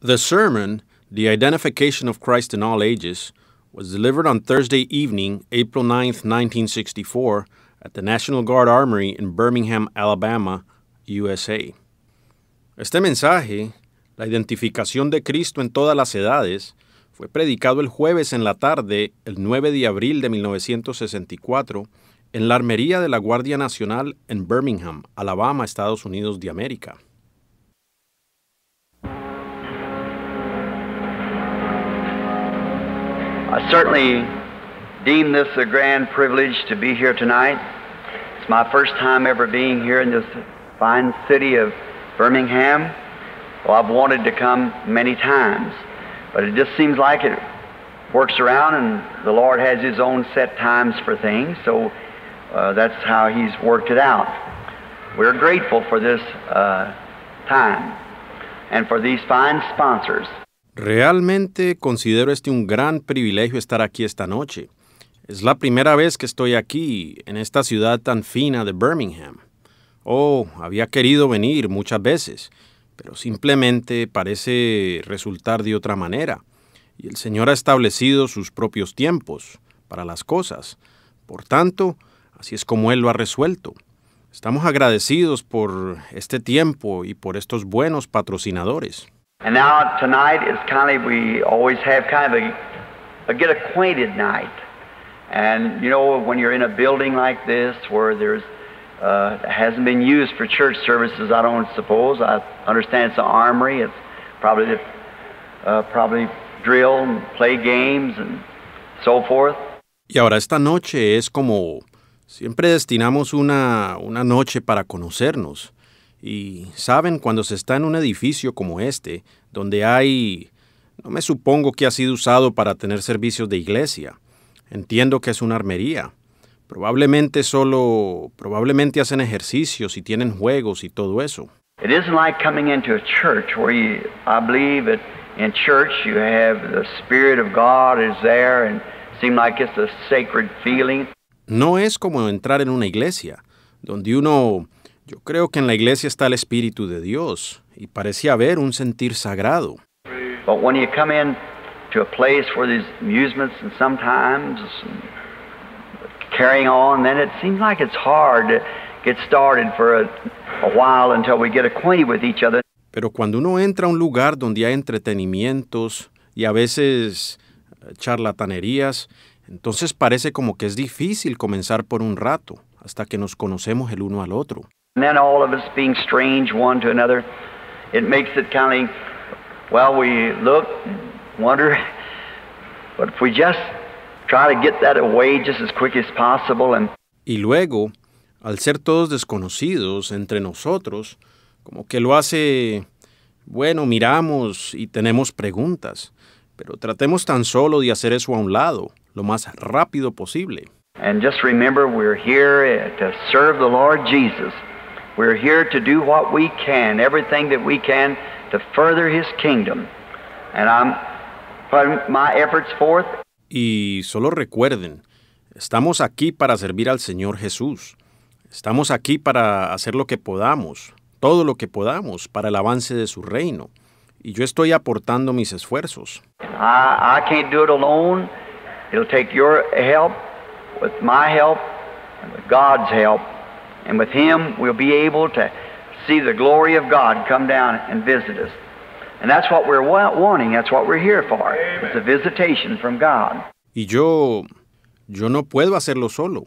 The sermon, The Identification of Christ in All Ages, was delivered on Thursday evening, April 9, 1964, at the National Guard Armory in Birmingham, Alabama, USA. Este mensaje, la identificación de Cristo en todas las edades, fue predicado el jueves en la tarde, el 9 de abril de 1964, en la Armería de la Guardia Nacional en Birmingham, Alabama, Estados Unidos de América. I certainly deem this a grand privilege to be here tonight. It's my first time ever being here in this fine city of Birmingham. Well, I've wanted to come many times, but it just seems like it works around, and the Lord has His own set times for things, so uh, that's how He's worked it out. We're grateful for this uh, time and for these fine sponsors. Realmente considero este un gran privilegio estar aquí esta noche. Es la primera vez que estoy aquí, en esta ciudad tan fina de Birmingham. Oh, había querido venir muchas veces, pero simplemente parece resultar de otra manera. Y el Señor ha establecido sus propios tiempos para las cosas. Por tanto, así es como Él lo ha resuelto. Estamos agradecidos por este tiempo y por estos buenos patrocinadores. And now tonight is kind of, we always have kind of a, a get acquainted night. And you know, when you're in a building like this where there's uh, hasn't been used for church services, I don't suppose. I understand it's an armory. It's probably uh, probably drill, and play games, and so forth. Y ahora esta noche es como siempre destinamos una una noche para conocernos. Y saben, cuando se está en un edificio como este, donde hay... no me supongo que ha sido usado para tener servicios de iglesia. Entiendo que es una armería. Probablemente solo... probablemente hacen ejercicios y tienen juegos y todo eso. No es como entrar en una iglesia, donde uno yo creo que en la iglesia está el Espíritu de Dios y parecía haber un sentir sagrado. Pero cuando uno entra a un lugar donde hay entretenimientos y a veces eh, charlatanerías, entonces parece como que es difícil comenzar por un rato hasta que nos conocemos el uno al otro. And then all of us being strange one to another, it makes it kind of, well, we look and wonder. But if we just try to get that away just as quick as possible and... Y luego, al ser todos desconocidos entre nosotros, como que lo hace, bueno, miramos y tenemos preguntas, pero tratemos tan solo de hacer eso a un lado, lo más rápido posible. And just remember we're here to serve the Lord Jesus. We're here to do what we can, everything that we can to further his kingdom. And I'm putting my efforts forth. Y solo recuerden, estamos aquí para servir al Señor Jesús. Estamos aquí para hacer lo que podamos, todo lo que podamos para el avance de su reino. Y yo estoy aportando mis esfuerzos. I, I can't do it alone. It'll take your help, with my help, and with God's help. And with Him, we'll be able to see the glory of God come down and visit us. And that's what we're wanting. That's what we're here for. It's a visitation from God. Y yo, yo no puedo hacerlo solo.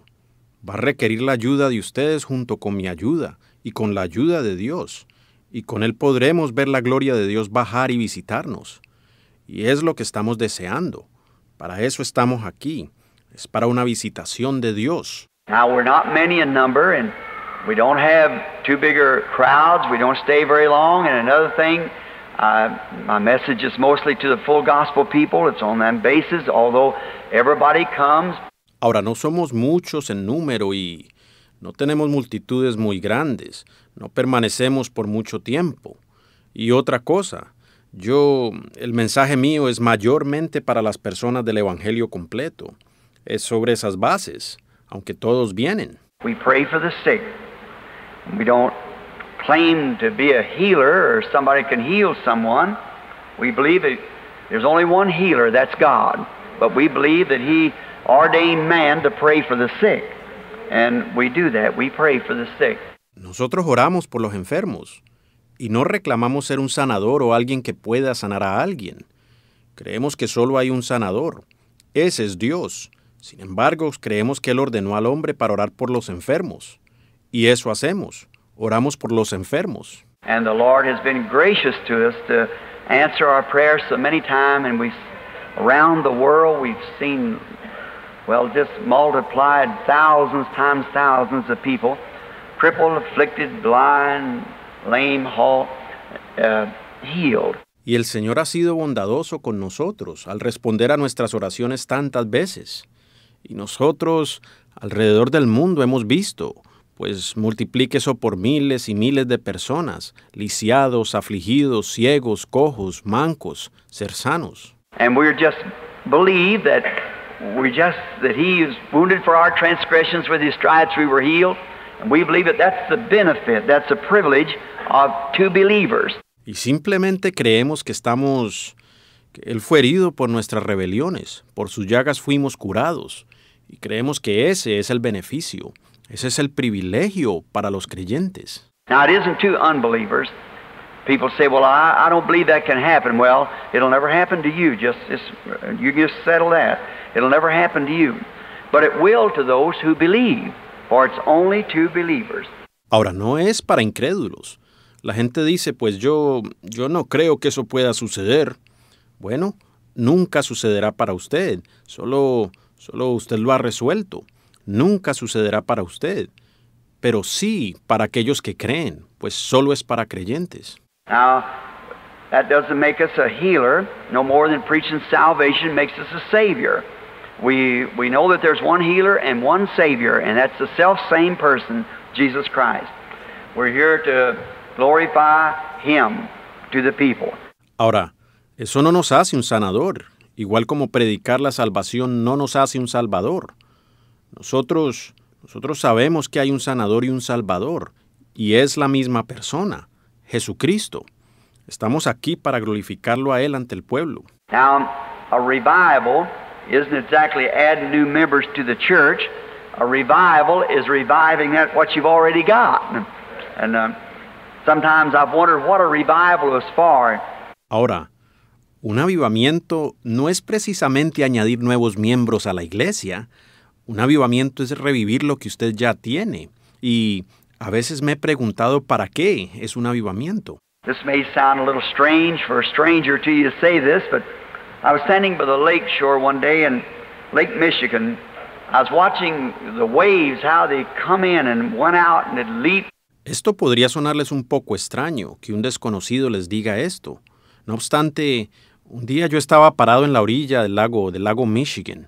Va a requerir la ayuda de ustedes junto con mi ayuda y con la ayuda de Dios. Y con Él podremos ver la gloria de Dios bajar y visitarnos. Y es lo que estamos deseando. Para eso estamos aquí. Es para una visitación de Dios. Now we're not many in number and Ahora, no somos muchos en número y no tenemos multitudes muy grandes. No permanecemos por mucho tiempo. Y otra cosa, yo, el mensaje mío es mayormente para las personas del Evangelio completo. Es sobre esas bases, aunque todos vienen. We pray for the sick. We don't claim to be a healer or somebody can heal someone. We believe that there's only one healer, that's God. But we believe that He ordained man to pray for the sick. And we do that. We pray for the sick. Nosotros oramos por los enfermos y no reclamamos ser un sanador o alguien que pueda sanar a alguien. Creemos que solo hay un sanador. Ese es Dios. Sin embargo, creemos que Él ordenó al hombre para orar por los enfermos. Y eso hacemos. Oramos por los enfermos. And the Lord has been gracious to us to answer our prayers so many times and we around the world we've seen well just multiplied thousands times thousands of people crippled, afflicted, blind, lame, halt, uh, healed. Y el Señor ha sido bondadoso con nosotros al responder a nuestras oraciones tantas veces. Y nosotros alrededor del mundo hemos visto pues multiplique eso por miles y miles de personas, lisiados, afligidos, ciegos, cojos, mancos, ser sanos. Y simplemente creemos que estamos que él fue herido por nuestras rebeliones, por sus llagas fuimos curados y creemos que ese es el beneficio ese es el privilegio para los creyentes. Now it isn't to unbelievers. People say, "Well, I, I don't believe that can happen." Well, it'll never happen to you. Just, just you just settle that. It'll never happen to you. But it will to those who believe, for it's only to believers. Ahora no es para incrédulos. La gente dice, "Pues yo yo no creo que eso pueda suceder." Bueno, nunca sucederá para usted. Solo solo usted lo ha resuelto nunca sucederá para usted, pero sí para aquellos que creen, pues solo es para creyentes. Now, that doesn't make us a healer, no more than preaching salvation makes us a savior. We, we know that there's one healer and one savior, and that's the self same person, Jesus Christ. We're here to glorify him to the people. Ahora, eso no nos hace un sanador, igual como predicar la salvación no nos hace un salvador. Nosotros, nosotros sabemos que hay un sanador y un salvador, y es la misma persona, Jesucristo. Estamos aquí para glorificarlo a Él ante el pueblo. a revival exactly adding new members to the church. A revival is reviving what you've already got. Ahora, un avivamiento no es precisamente añadir nuevos miembros a la iglesia, un avivamiento es revivir lo que usted ya tiene. Y a veces me he preguntado para qué es un avivamiento. Esto podría sonarles un poco extraño, que un desconocido les diga esto. No obstante, un día yo estaba parado en la orilla del lago, del lago Michigan,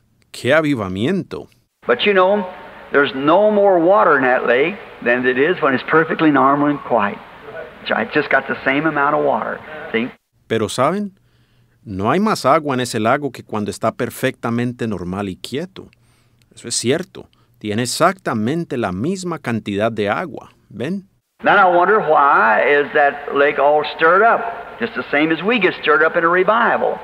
¡Qué avivamiento! But you know, there's no more water in that lake than it is when it's perfectly normal and quiet. I've just got the same amount of water. See? Pero saben, no hay más agua en ese lago que cuando está perfectamente normal y quieto. Eso es cierto. Tiene exactamente la misma cantidad de agua. ¿Ven? Then I wonder why is that lake all stirred up, just the same as we get stirred up in a revival.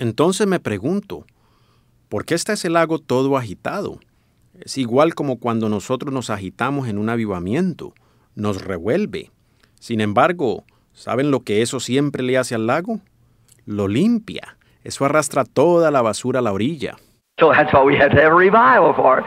Entonces me pregunto, ¿por qué está ese lago todo agitado? Es igual como cuando nosotros nos agitamos en un avivamiento, nos revuelve. Sin embargo, ¿saben lo que eso siempre le hace al lago? Lo limpia. Eso arrastra toda la basura a la orilla. So we have revival for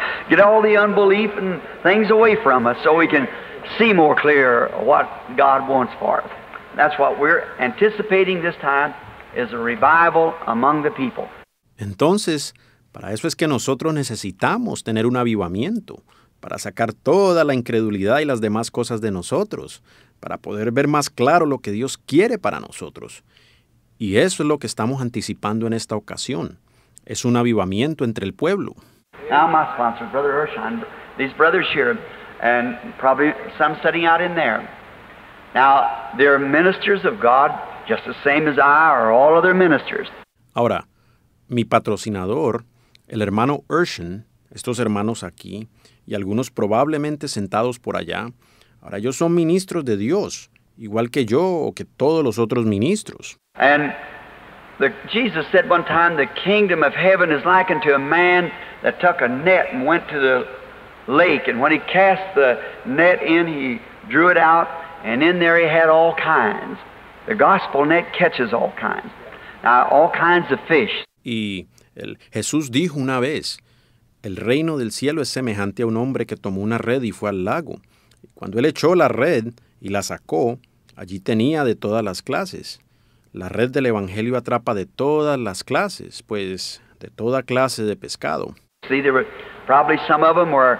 entonces, para eso es que nosotros necesitamos tener un avivamiento, para sacar toda la incredulidad y las demás cosas de nosotros, para poder ver más claro lo que Dios quiere para nosotros. Y eso es lo que estamos anticipando en esta ocasión. Es un avivamiento entre el pueblo. Now my Brother Urshan, these brothers here, and probably some sitting out in there. Now, they're ministers of God just the same as I or all other ministers. Ahora, mi patrocinador, el hermano Urshan, estos hermanos aquí y algunos probablemente sentados por allá, ahora ellos son ministros de Dios, igual que yo o que todos los otros ministros. And the, Jesus said one time, the kingdom of heaven is likened to a man that took a net and went to the lake. And when he cast the net in, he drew it out, and in there he had all kinds. The gospel net catches all kinds. Now, all kinds of fish. Y el, Jesús dijo una vez, el reino del cielo es semejante a un hombre que tomó una red y fue al lago. Cuando él echó la red y la sacó, allí tenía de todas las clases. La red del Evangelio atrapa de todas las clases, pues de toda clase de pescado. See, there were probably some of them were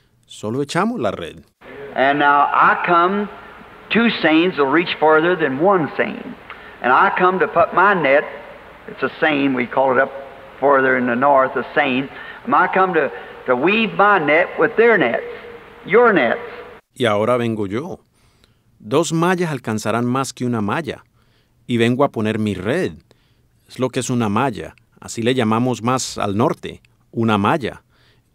Solo echamos la red. And now I come, two seines will reach farther than one seine. And I come to put my net, it's a seine, we call it up farther in the north, a seine. And I come to, to weave my net with their nets, your nets. Y ahora vengo yo. Dos mallas alcanzarán más que una malla. Y vengo a poner mi red. Es lo que es una malla. Así le llamamos más al norte, una malla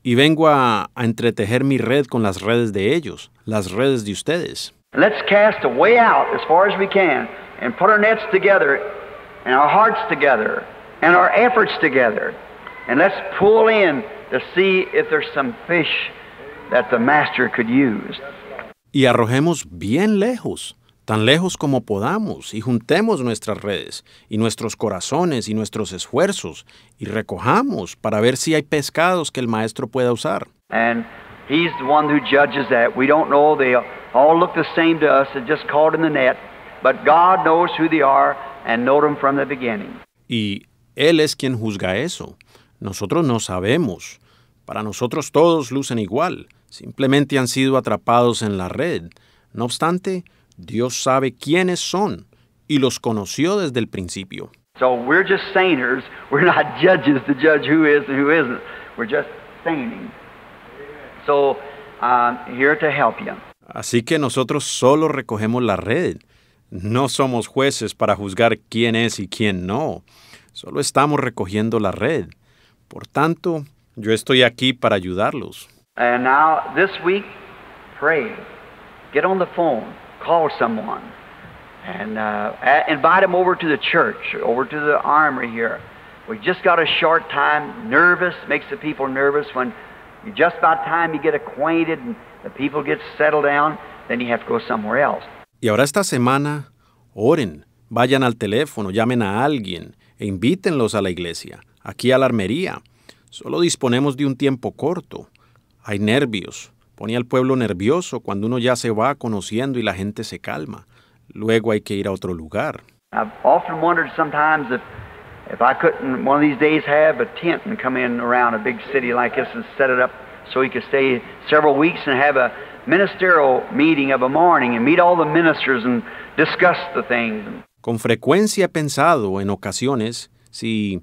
y vengo a, a, entretejer mi red con las redes de ellos, las redes de ustedes. Let's cast a way out as far as we can and put our nets together and our hearts together and our efforts together and let's pull in to see if there's some fish that the master could use. Y arrojemos bien lejos tan lejos como podamos y juntemos nuestras redes y nuestros corazones y nuestros esfuerzos y recojamos para ver si hay pescados que el maestro pueda usar. Y él es quien juzga eso. Nosotros no sabemos. Para nosotros todos lucen igual, simplemente han sido atrapados en la red. No obstante, Dios sabe quiénes son y los conoció desde el principio. Así que nosotros solo recogemos la red. No somos jueces para juzgar quién es y quién no. Solo estamos recogiendo la red. Por tanto, yo estoy aquí para ayudarlos. And now this week, pray. Get on the phone call someone and uh, invite them over to the church, over to the armory here. We just got a short time. Nervous makes the people nervous when you just about time you get acquainted and the people get settled down, then you have to go somewhere else. Y ahora esta semana, oren, vayan al teléfono, llamen a alguien e invítenlos a la iglesia, aquí a la armería. Solo disponemos de un tiempo corto. Hay nervios, Ponía al pueblo nervioso cuando uno ya se va conociendo y la gente se calma. Luego hay que ir a otro lugar. I've often wondered sometimes if, if I couldn't one of these days have a tent and come in around a big city like this and set it up so we could stay several weeks and have a ministerial meeting of a morning and meet all the ministers and discuss the things. Con frecuencia he pensado en ocasiones si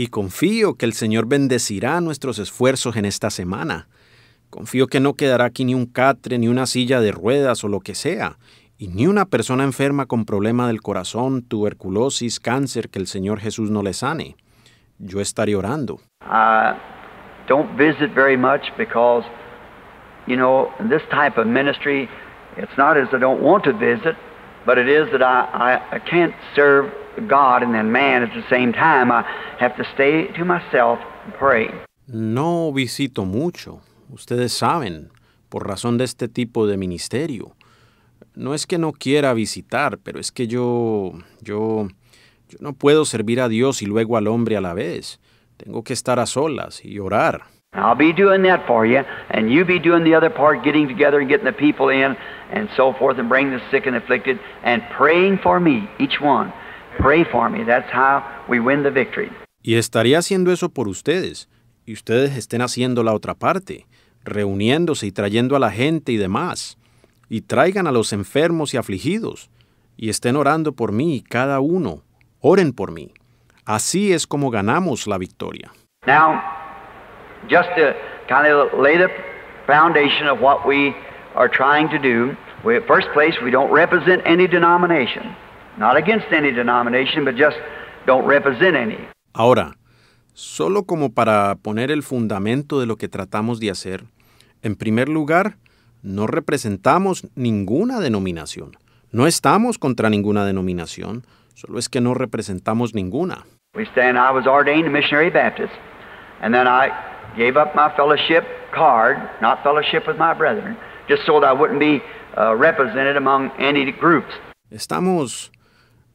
y confío que el Señor bendecirá nuestros esfuerzos en esta semana. Confío que no quedará aquí ni un catre, ni una silla de ruedas o lo que sea, y ni una persona enferma con problema del corazón, tuberculosis, cáncer que el Señor Jesús no le sane. Yo estaré orando. Ah, don't visit very much because, you know, this type of ministry, it's not as I don't want to visit, but God and then man at the same time. I have to stay to myself and pray. No visito mucho. Ustedes saben, por razón de este tipo de ministerio. No es que no quiera visitar, pero es que yo, yo, yo no puedo servir a Dios y luego al hombre a la vez. Tengo que estar a solas y orar. I'll be doing that for you, and you be doing the other part, getting together and getting the people in, and so forth, and bringing the sick and afflicted, and praying for me, each one. Pray for me. That's how we win the victory. Y estaría haciendo eso por ustedes, y ustedes estén haciendo la otra parte, reuniéndose y trayendo a la gente y demás, y traigan a los enfermos y afligidos, y estén orando por mí, y cada uno, oren por mí. Así es como ganamos la victoria. Now, just to kind of lay the foundation of what we are trying to do, we, first place, we don't represent any denomination. Ahora, solo como para poner el fundamento de lo que tratamos de hacer, en primer lugar, no representamos ninguna denominación. No estamos contra ninguna denominación, solo es que no representamos ninguna. Estamos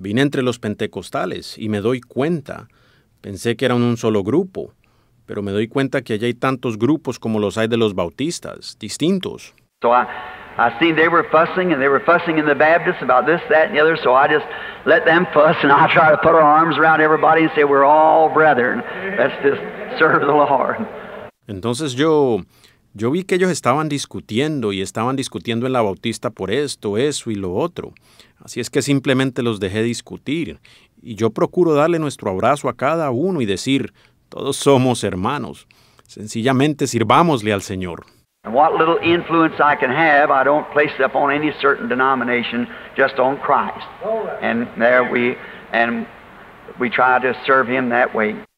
Vine entre los pentecostales y me doy cuenta. Pensé que eran un solo grupo, pero me doy cuenta que allá hay tantos grupos como los hay de los bautistas, distintos. Entonces yo yo vi que ellos estaban discutiendo y estaban discutiendo en la Bautista por esto, eso y lo otro. Así es que simplemente los dejé discutir y yo procuro darle nuestro abrazo a cada uno y decir, todos somos hermanos. Sencillamente sirvámosle al Señor.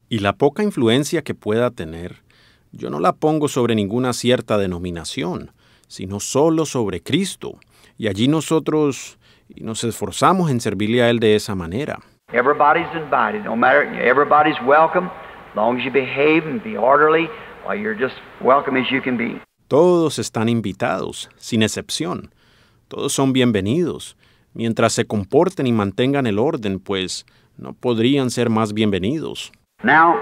Y la poca influencia que pueda tener, yo no la pongo sobre ninguna cierta denominación, sino solo sobre Cristo. Y allí nosotros y nos esforzamos en servirle a Él de esa manera. Todos están invitados, sin excepción. Todos son bienvenidos, mientras se comporten y mantengan el orden, pues no podrían ser más bienvenidos. Now,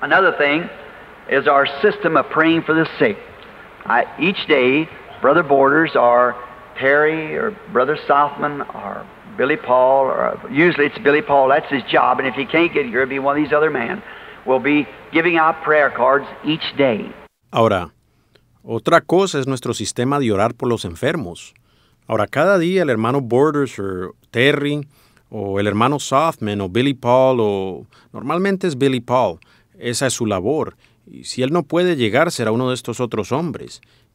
another thing is our system of praying for the sick. I, each day, Brother Borders are Terry or Brother Southman or Billy Paul, or usually it's Billy Paul, that's his job, and if he can't get here, it'll be one of these other men, will be giving out prayer cards each day. Ahora, otra cosa es nuestro sistema de orar por los enfermos. Ahora, cada día el hermano Borders o Terry o el hermano Softman o Billy Paul o normalmente es Billy Paul. Esa es su labor. Y si él no puede llegar, será uno de estos otros hombres.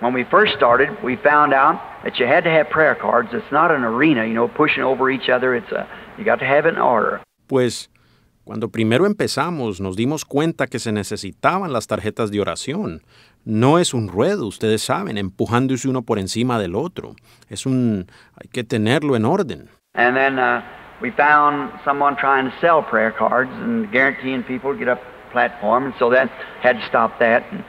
When we first started, we found out that you had to have prayer cards. It's not an arena, you know, pushing over each other. It's a, you got to have an order. Pues Cuando primero empezamos nos dimos cuenta que se necesitaban las tarjetas de oración. No es un ruedo, ustedes saben, empujándose uno por encima del otro. Es un hay que tenerlo en orden. And then uh, we found someone trying to sell prayer cards and guaranteeing people to get up platform and so that had to stop that. And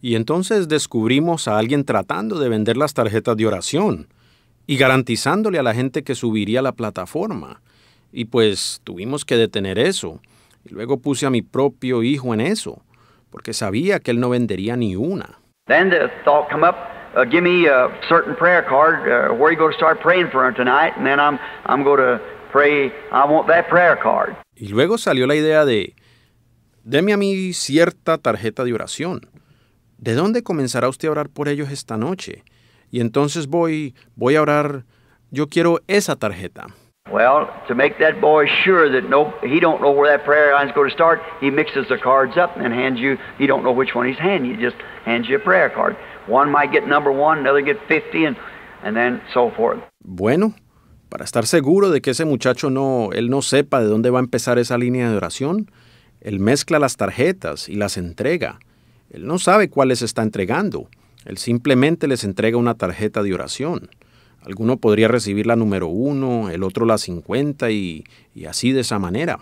Y entonces descubrimos a alguien tratando de vender las tarjetas de oración y garantizándole a la gente que subiría la plataforma. Y pues tuvimos que detener eso. Y luego puse a mi propio hijo en eso, porque sabía que él no vendería ni una. Y luego salió la idea de deme a mí cierta tarjeta de oración. ¿De dónde comenzará usted a orar por ellos esta noche? Y entonces voy, voy a orar, yo quiero esa tarjeta. Well, to make that boy sure that no, he don't know where that prayer line's going to start, he mixes the cards up and hands you. He don't know which one he's handing. He just hands you a prayer card. One might get number one, another get fifty, and, and then so forth. Bueno, para estar seguro de que ese muchacho no, él no sepa de dónde va a empezar esa línea de oración, él mezcla las tarjetas y las entrega. Él no sabe cuáles está entregando. Él simplemente les entrega una tarjeta de oración. Alguno podría recibir la número uno, el otro la 50 y, así de esa manera.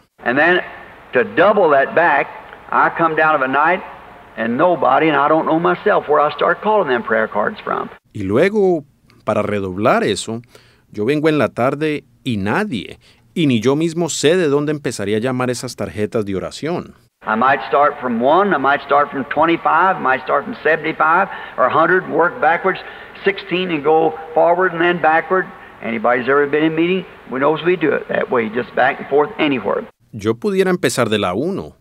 Y luego, para redoblar eso, yo vengo en la tarde y nadie y ni yo mismo sé de dónde empezaría a llamar esas tarjetas de oración. I might start from one, I might start from 25, I might start from 75 or 100, work backwards, 16 and go forward and then backward. Anybody's ever been in a meeting, we knows we do it that way, just back and forth anywhere. Yo pudiera empezar de la 1,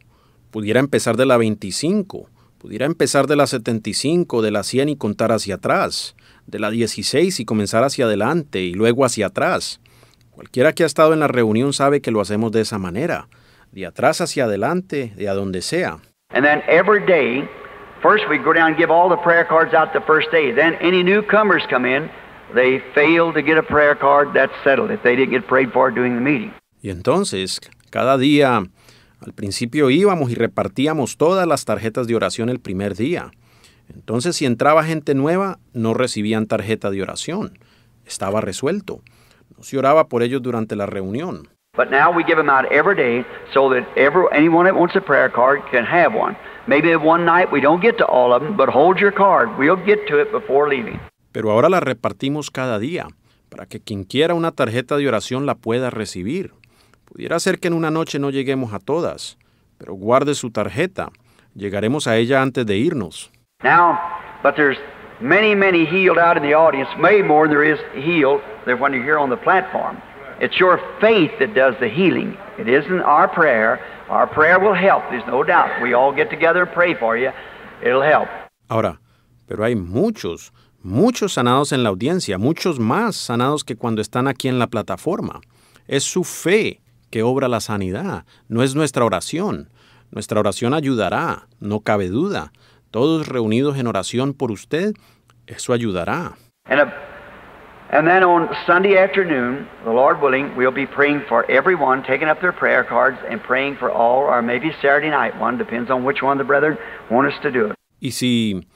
pudiera empezar de la 25, pudiera empezar de la 75, de la 100 y contar hacia atrás, de la 16 y comenzar hacia adelante y luego hacia atrás. Cualquiera que ha estado en la reunión sabe que lo hacemos de esa manera, de atrás hacia adelante, de a donde sea. Y entonces, cada día al principio íbamos y repartíamos todas las tarjetas de oración el primer día. Entonces, si entraba gente nueva, no recibían tarjeta de oración. Estaba resuelto oraba por ellos durante la reunión. Pero ahora la repartimos cada día para que quien quiera una tarjeta de oración la pueda recibir. Pudiera ser que en una noche no lleguemos a todas, pero guarde su tarjeta. Llegaremos a ella antes de irnos. Many, many healed out in the audience, may more than there is healed than when you're here on the platform. It's your faith that does the healing. It isn't our prayer. Our prayer will help, there's no doubt. We all get together and pray for you. It'll help. Ahora, pero hay muchos, muchos sanados en la audiencia, muchos más sanados que cuando están aquí en la plataforma. Es su fe que obra la sanidad, no es nuestra oración. Nuestra oración ayudará, no cabe duda todos reunidos en oración por usted, eso ayudará. Y si,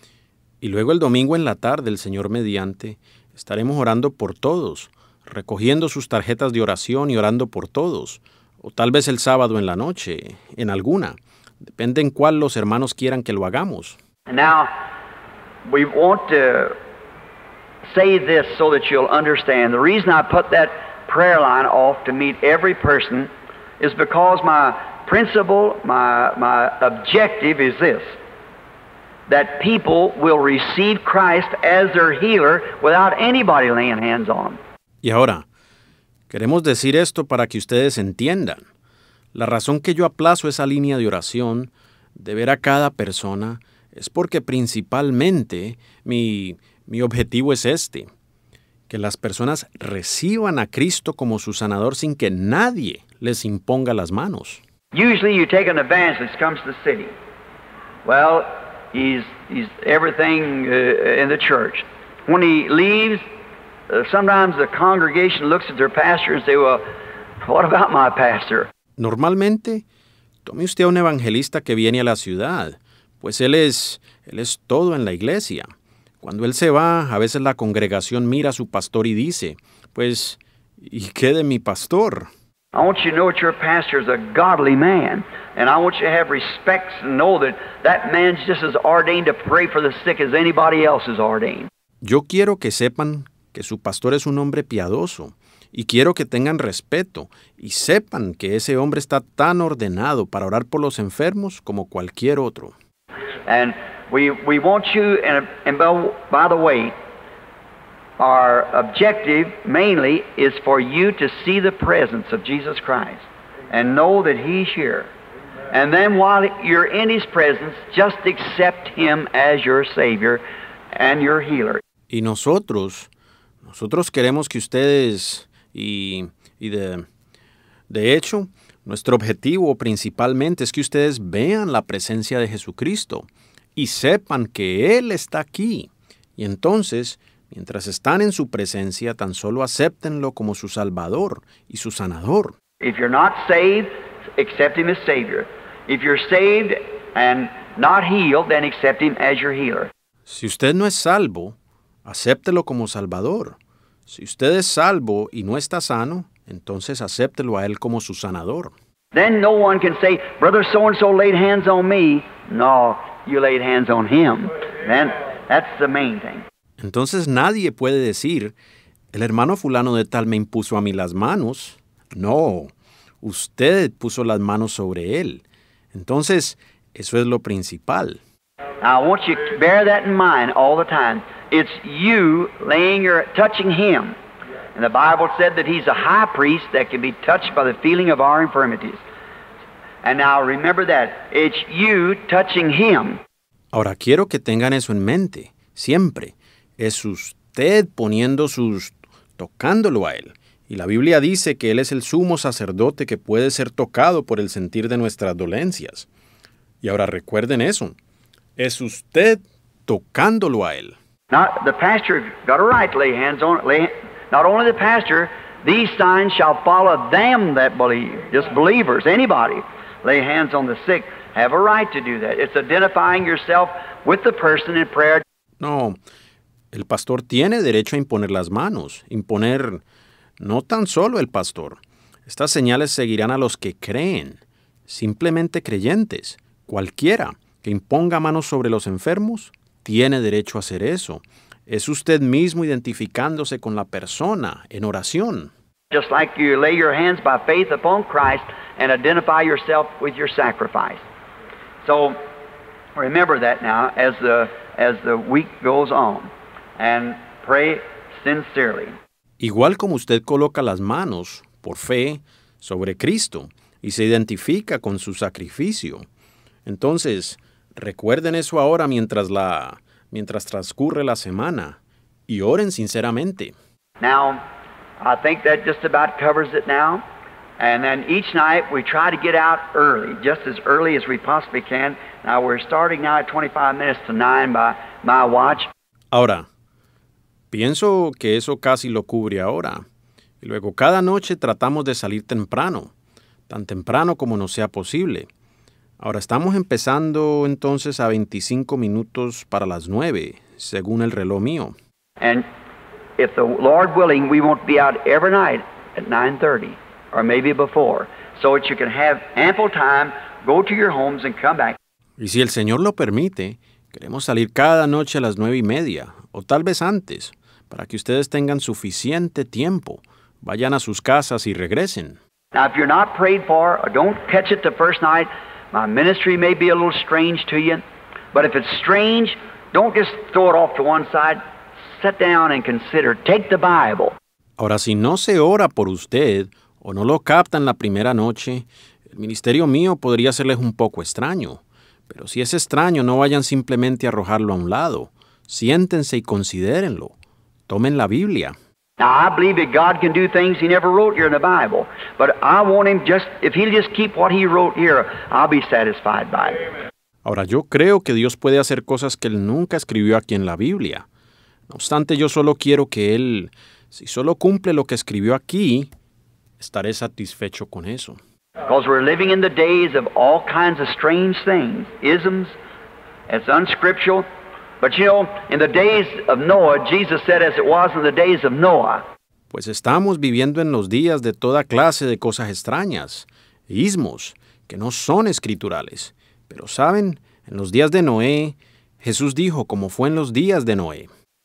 y luego el domingo en la tarde, el Señor mediante, estaremos orando por todos, recogiendo sus tarjetas de oración y orando por todos, o tal vez el sábado en la noche, en alguna, depende en cuál los hermanos quieran que lo hagamos. Now, we want to say this so that you'll understand. The reason I put that prayer line off to meet every person is because my principle, my, my objective is this that people will receive Christ as their healer without anybody laying hands on them. Y ahora, queremos decir esto para que ustedes entiendan. La razón que yo aplazo esa línea de oración de ver a cada persona es porque principalmente mi, mi objetivo es este, que las personas reciban a Cristo como su sanador sin que nadie les imponga las manos. Usually you take an evangelist comes to the city. Well, he's, he's everything uh, in the church. When he leaves, uh, sometimes the congregation looks at their pastor and say, well, what about my pastor? Normalmente, tome usted a un evangelista que viene a la ciudad pues Él es, Él es todo en la iglesia. Cuando Él se va, a veces la congregación mira a su pastor y dice, pues, ¿y qué de mi pastor? I want you know your pastor is a godly man, and I want you have respect and know that that just as ordained to pray for the sick as anybody else is ordained. Yo quiero que sepan que su pastor es un hombre piadoso, y quiero que tengan respeto y sepan que ese hombre está tan ordenado para orar por los enfermos como cualquier otro. And we, we want you, and, and by the way, our objective mainly is for you to see the presence of Jesus Christ and know that He's here. And then while you're in His presence, just accept Him as your Savior and your healer. Y nosotros, nosotros queremos que ustedes, y, y de, de hecho, nuestro objetivo principalmente es que ustedes vean la presencia de Jesucristo y sepan que Él está aquí. Y entonces, mientras están en su presencia, tan solo acéptenlo como su Salvador y su sanador. Si usted no es salvo, acéptelo como Salvador. Si usted es salvo y no está sano, entonces acéptelo a Él como su sanador. Then no one can say, Brother so and so laid hands on No, you laid hands on him. Then that's the main thing. Entonces nadie puede decir, el hermano fulano de tal me impuso a mí las manos. No, usted puso las manos sobre él. Entonces, eso es lo principal. Now, I want you to bear that in mind all the time. It's you laying your touching him. And the Bible said that he's a high priest that can be touched by the feeling of our infirmities. And now remember that. It's you touching him. Ahora quiero que tengan eso en mente, siempre. Es usted poniendo sus tocándolo a él. Y la Biblia dice que él es el sumo sacerdote que puede ser tocado por el sentir de nuestras dolencias. Y ahora recuerden eso. Es usted tocándolo a él. Not the pastor got to right lay hands on lay, not only the pastor, these signs shall follow them that believe, just believers, anybody lay hands on the sick, have a right to do that. It's identifying yourself with the person in prayer. No, el pastor tiene derecho a imponer las manos, imponer no tan solo el pastor. Estas señales seguirán a los que creen, simplemente creyentes, cualquiera que imponga manos sobre los enfermos tiene derecho a hacer eso. Es usted mismo identificándose con la persona en oración just like you lay your hands by faith upon Christ and identify yourself with your sacrifice. So remember that now as the, as the week goes on and pray sincerely. Igual como usted coloca las manos por fe sobre Cristo y se identifica con su sacrificio. Entonces, recuerden eso ahora mientras la mientras transcurre la semana y oren sinceramente. Now, I think that just about covers it now. And then each night we try to get out early, just as early as we possibly can. Now we're starting now at 25 minutes to 9 by my watch. Ahora, pienso que eso casi lo cubre ahora. Y luego cada noche tratamos de salir temprano, tan temprano como nos sea posible. Ahora estamos empezando entonces a 25 minutos para las 9, según el reloj mío. And if the Lord willing, we won't be out every night at 9.30 or maybe before, so that you can have ample time, go to your homes and come back. Y si el Señor lo permite, queremos salir cada noche a las nueve y media, o tal vez antes, para que ustedes tengan suficiente tiempo, vayan a sus casas y regresen. Now, if you're not prayed for or don't catch it the first night, my ministry may be a little strange to you, but if it's strange, don't just throw it off to one side. Ahora, si no se ora por usted o no lo captan la primera noche, el ministerio mío podría serles un poco extraño. Pero si es extraño, no vayan simplemente a arrojarlo a un lado. Siéntense y considérenlo. Tomen la Biblia. Ahora, yo creo que Dios puede hacer cosas que Él nunca escribió aquí en la Biblia. No obstante, yo solo quiero que él, si solo cumple lo que escribió aquí, estaré satisfecho con eso. Pues estamos viviendo en los días de toda clase de cosas extrañas, ismos, que no son escriturales. Pero saben, en los días de Noé, Jesús dijo como fue en los días de Noé.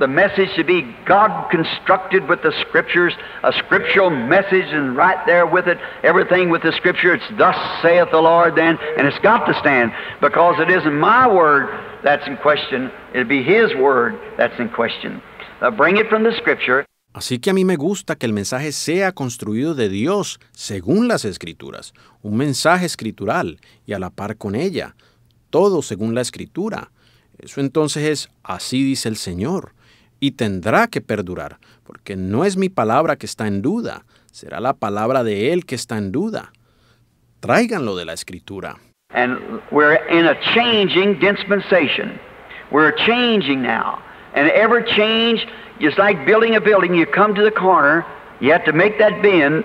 The message should be God constructed with the Scriptures, a scriptural message, and right there with it, everything with the Scripture. It's thus saith the Lord then, and it's got to stand because it isn't my word that's in question, it'll be His word that's in question. bring it from the Scripture. Así que a mí me gusta que el mensaje sea construido de Dios según las escrituras, un mensaje escritural y a la par con ella, todo según la escritura. Eso entonces es, así dice el Señor, y tendrá que perdurar, porque no es mi palabra que está en duda, será la palabra de Él que está en duda. Tráiganlo de la Escritura. And we're in a changing dispensation. We're changing now. And ever change, is like building a building, you come to the corner, you have to make that bend.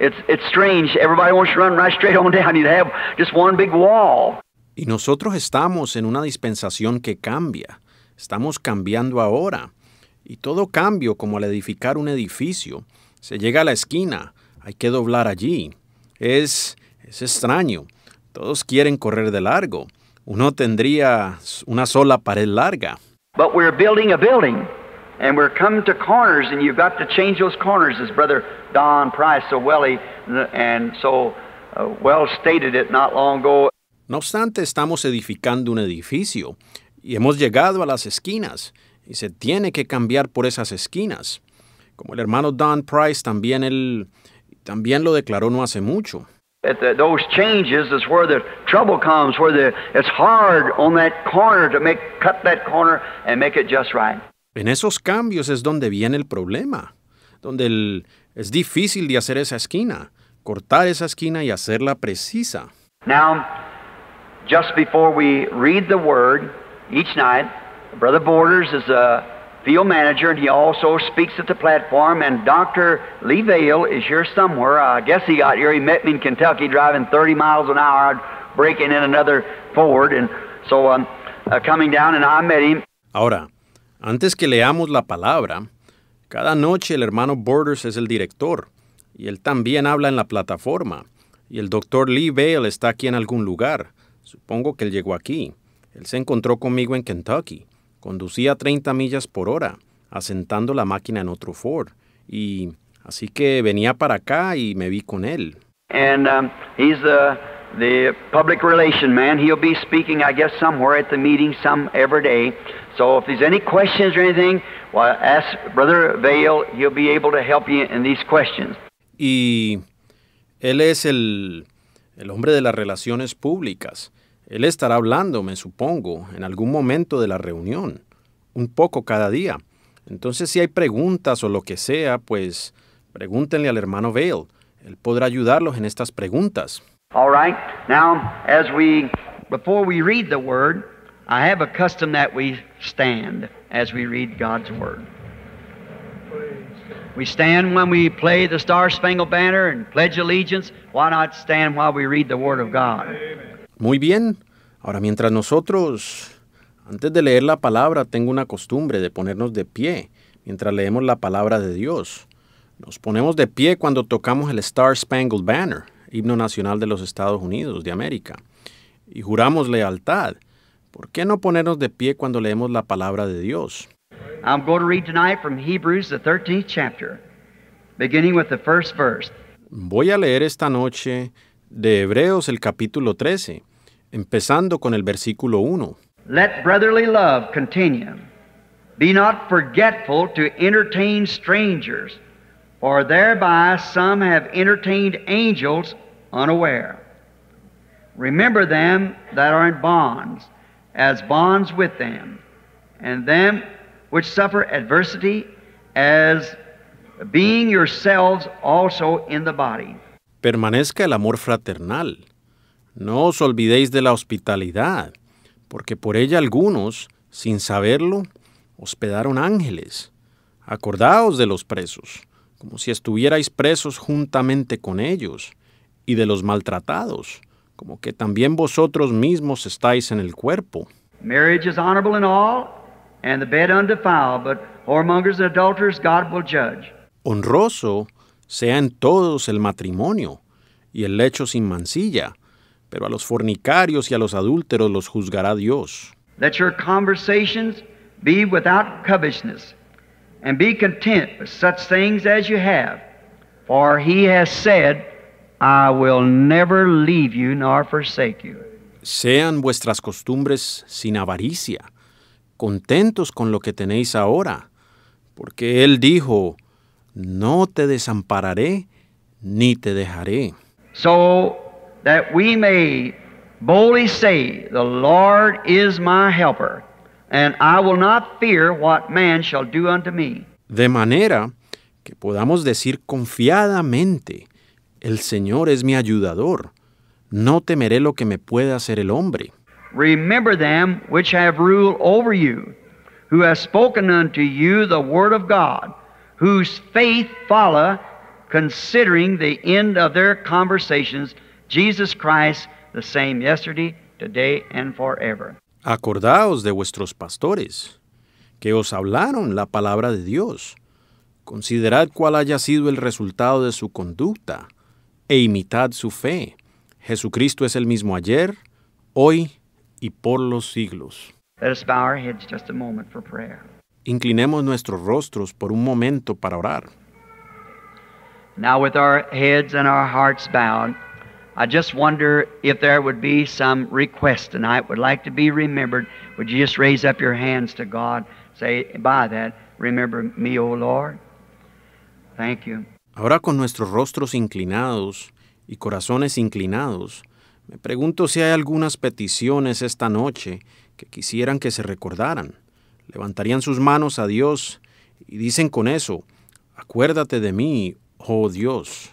It's, it's strange. Everybody wants to run right straight on down. You have just one big wall. Y nosotros estamos en una dispensación que cambia. Estamos cambiando ahora. Y todo cambio, como al edificar un edificio, se llega a la esquina, hay que doblar allí. Es, es extraño. Todos quieren correr de largo. Uno tendría una sola pared larga. No obstante, estamos edificando un edificio y hemos llegado a las esquinas y se tiene que cambiar por esas esquinas. Como el hermano Don Price también, él, también lo declaró no hace mucho. En esos cambios es donde viene el problema, donde es difícil de hacer esa esquina, cortar esa esquina y hacerla precisa. Now, just before we read the word, each night. Brother Borders is a field manager, and he also speaks at the platform. And Dr. Lee Vale is here somewhere. I guess he got here. He met me in Kentucky driving 30 miles an hour, breaking in another Ford. And so on, um, uh, coming down, and I met him. Ahora, antes que leamos la palabra, cada noche el hermano Borders es el director, y él también habla en la plataforma. Y el doctor Lee Vale está aquí en algún lugar. Supongo que él llegó aquí. Él se encontró conmigo en Kentucky. Conducía 30 millas por hora, asentando la máquina en otro Ford. Y así que venía para acá y me vi con él. And um, he's the, the public relation man. He'll be speaking, I guess, somewhere at the meeting, some every day. So if there's any questions or anything, well, ask Brother Vale. He'll be able to help you in these questions. Y él es el, el hombre de las relaciones públicas. Él estará hablando, me supongo, en algún momento de la reunión, un poco cada día. Entonces si hay preguntas o lo que sea, pues pregúntenle al hermano Vale. Él podrá ayudarlos en estas preguntas. All right. Now, as we before we read the word, I have a custom that we stand as we read God's word. We stand when we play the Star Spangled Banner and pledge allegiance. Why not stand while we read the word of God? Amen. Muy bien, ahora mientras nosotros, antes de leer la palabra, tengo una costumbre de ponernos de pie mientras leemos la palabra de Dios. Nos ponemos de pie cuando tocamos el Star Spangled Banner, himno nacional de los Estados Unidos de América, y juramos lealtad. ¿Por qué no ponernos de pie cuando leemos la palabra de Dios? beginning with the first verse. Voy a leer esta noche de Hebreos el capítulo 13, empezando con el versículo 1. Let brotherly love continue. Be not forgetful to entertain strangers, for thereby some have entertained angels unaware. Remember them that are in bonds, as bonds with them, and them which suffer adversity, as being yourselves also in the body. Permanezca el amor fraternal. No os olvidéis de la hospitalidad, porque por ella algunos, sin saberlo, hospedaron ángeles. Acordaos de los presos, como si estuvierais presos juntamente con ellos, y de los maltratados, como que también vosotros mismos estáis en el cuerpo. Honroso sea en todos el matrimonio, y el lecho sin mancilla, pero a los fornicarios y a los adúlteros los juzgará Dios. Let your conversations be without covetousness, and be content with such things as you have, for he has said, I will never leave you nor forsake you. Sean vuestras costumbres sin avaricia, contentos con lo que tenéis ahora, porque él dijo, no te desampararé ni te dejaré. So that we may boldly say, The Lord is my helper, and I will not fear what man shall do unto me. De manera que podamos decir confiadamente, El Señor es mi ayudador, no temeré lo que me pueda hacer el hombre. Remember them which have ruled over you, who have spoken unto you the word of God, whose faith follow, considering the end of their conversations Christ Acordaos de vuestros pastores, que os hablaron la palabra de Dios. Considerad cuál haya sido el resultado de su conducta e imitad su fe. Jesucristo es el mismo ayer, hoy y por los siglos. Inclinemos nuestros rostros por un momento para orar. Now with our heads and our hearts bowed, Ahora con nuestros rostros inclinados y corazones inclinados, me pregunto si hay algunas peticiones esta noche que quisieran que se recordaran. Levantarían sus manos a Dios y dicen con eso, acuérdate de mí, oh Dios.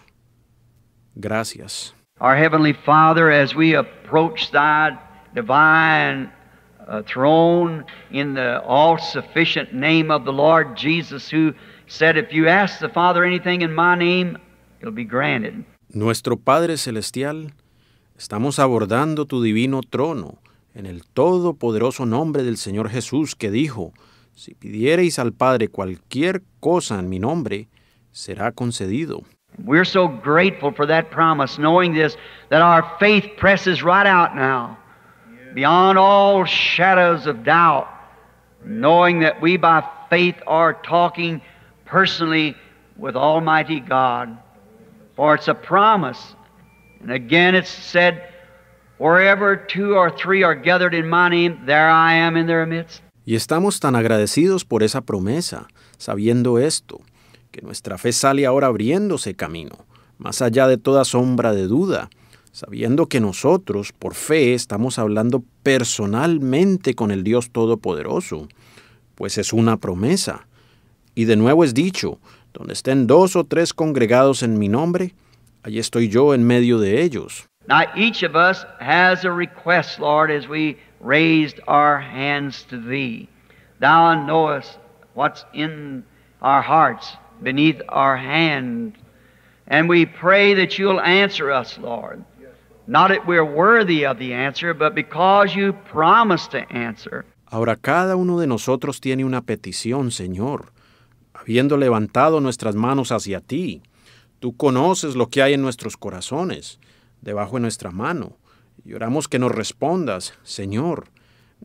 Gracias. Our Heavenly Father, as we approach Thy divine uh, throne in the all sufficient name of the Lord Jesus, who said, If you ask the Father anything in my name, it'll be granted. Nuestro Padre Celestial, estamos abordando tu divino trono en el todopoderoso nombre del Señor Jesús que dijo, Si pidiereis al Padre cualquier cosa en mi nombre, será concedido. We're so grateful for that promise, knowing this, that our faith presses right out now, beyond all shadows of doubt, knowing that we by faith are talking personally with Almighty God. For it's a promise. And again, it's said, Wherever two or three are gathered in my name, there I am in their midst. Y estamos tan agradecidos por esa promesa, sabiendo esto. que nuestra fe sale ahora abriéndose camino, más allá de toda sombra de duda, sabiendo que nosotros, por fe, estamos hablando personalmente con el Dios Todopoderoso, pues es una promesa. Y de nuevo es dicho, donde estén dos o tres congregados en mi nombre, allí estoy yo en medio de ellos. Now each of us has a request, Lord, as we raised our hands to thee. Thou knowest what's in our hearts. Ahora cada uno de nosotros tiene una petición, Señor. Habiendo levantado nuestras manos hacia ti, tú conoces lo que hay en nuestros corazones, debajo de nuestra mano. Y oramos que nos respondas, Señor.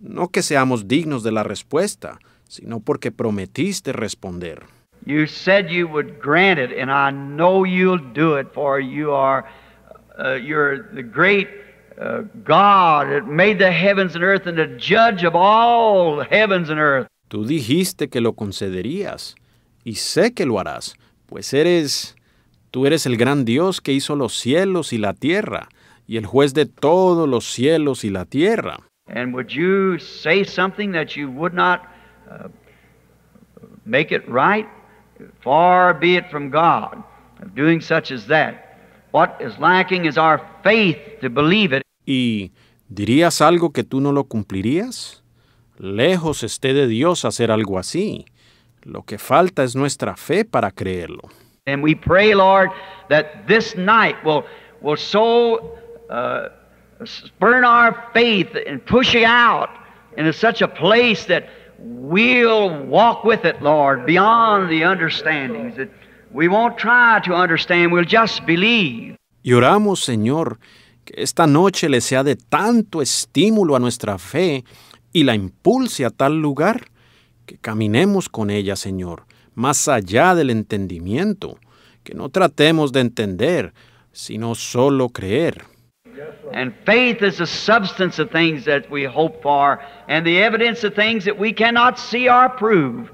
No que seamos dignos de la respuesta, sino porque prometiste responder. You said you would grant it, and I know you'll do it, for you are uh, you're the great uh, God that made the heavens and earth and the judge of all heavens and earth. Tú dijiste que lo concederías, y sé que lo harás, pues eres tú eres el gran Dios que hizo los cielos y la tierra, y el juez de todos los cielos y la tierra. And would you say something that you would not uh, make it right? Far be it from God of doing such as that. What is lacking is our faith to believe it. ¿Y dirías algo que tú no lo cumplirías? Lejos esté de Dios hacer algo así. Lo que falta es nuestra fe para creerlo. And we pray, Lord, that this night will, will so uh, spurn our faith and push it out into such a place that we'll Y oramos, Señor, que esta noche le sea de tanto estímulo a nuestra fe y la impulse a tal lugar que caminemos con ella, Señor, más allá del entendimiento, que no tratemos de entender, sino solo creer. And faith is the substance of things that we hope for and the evidence of things that we cannot see or prove.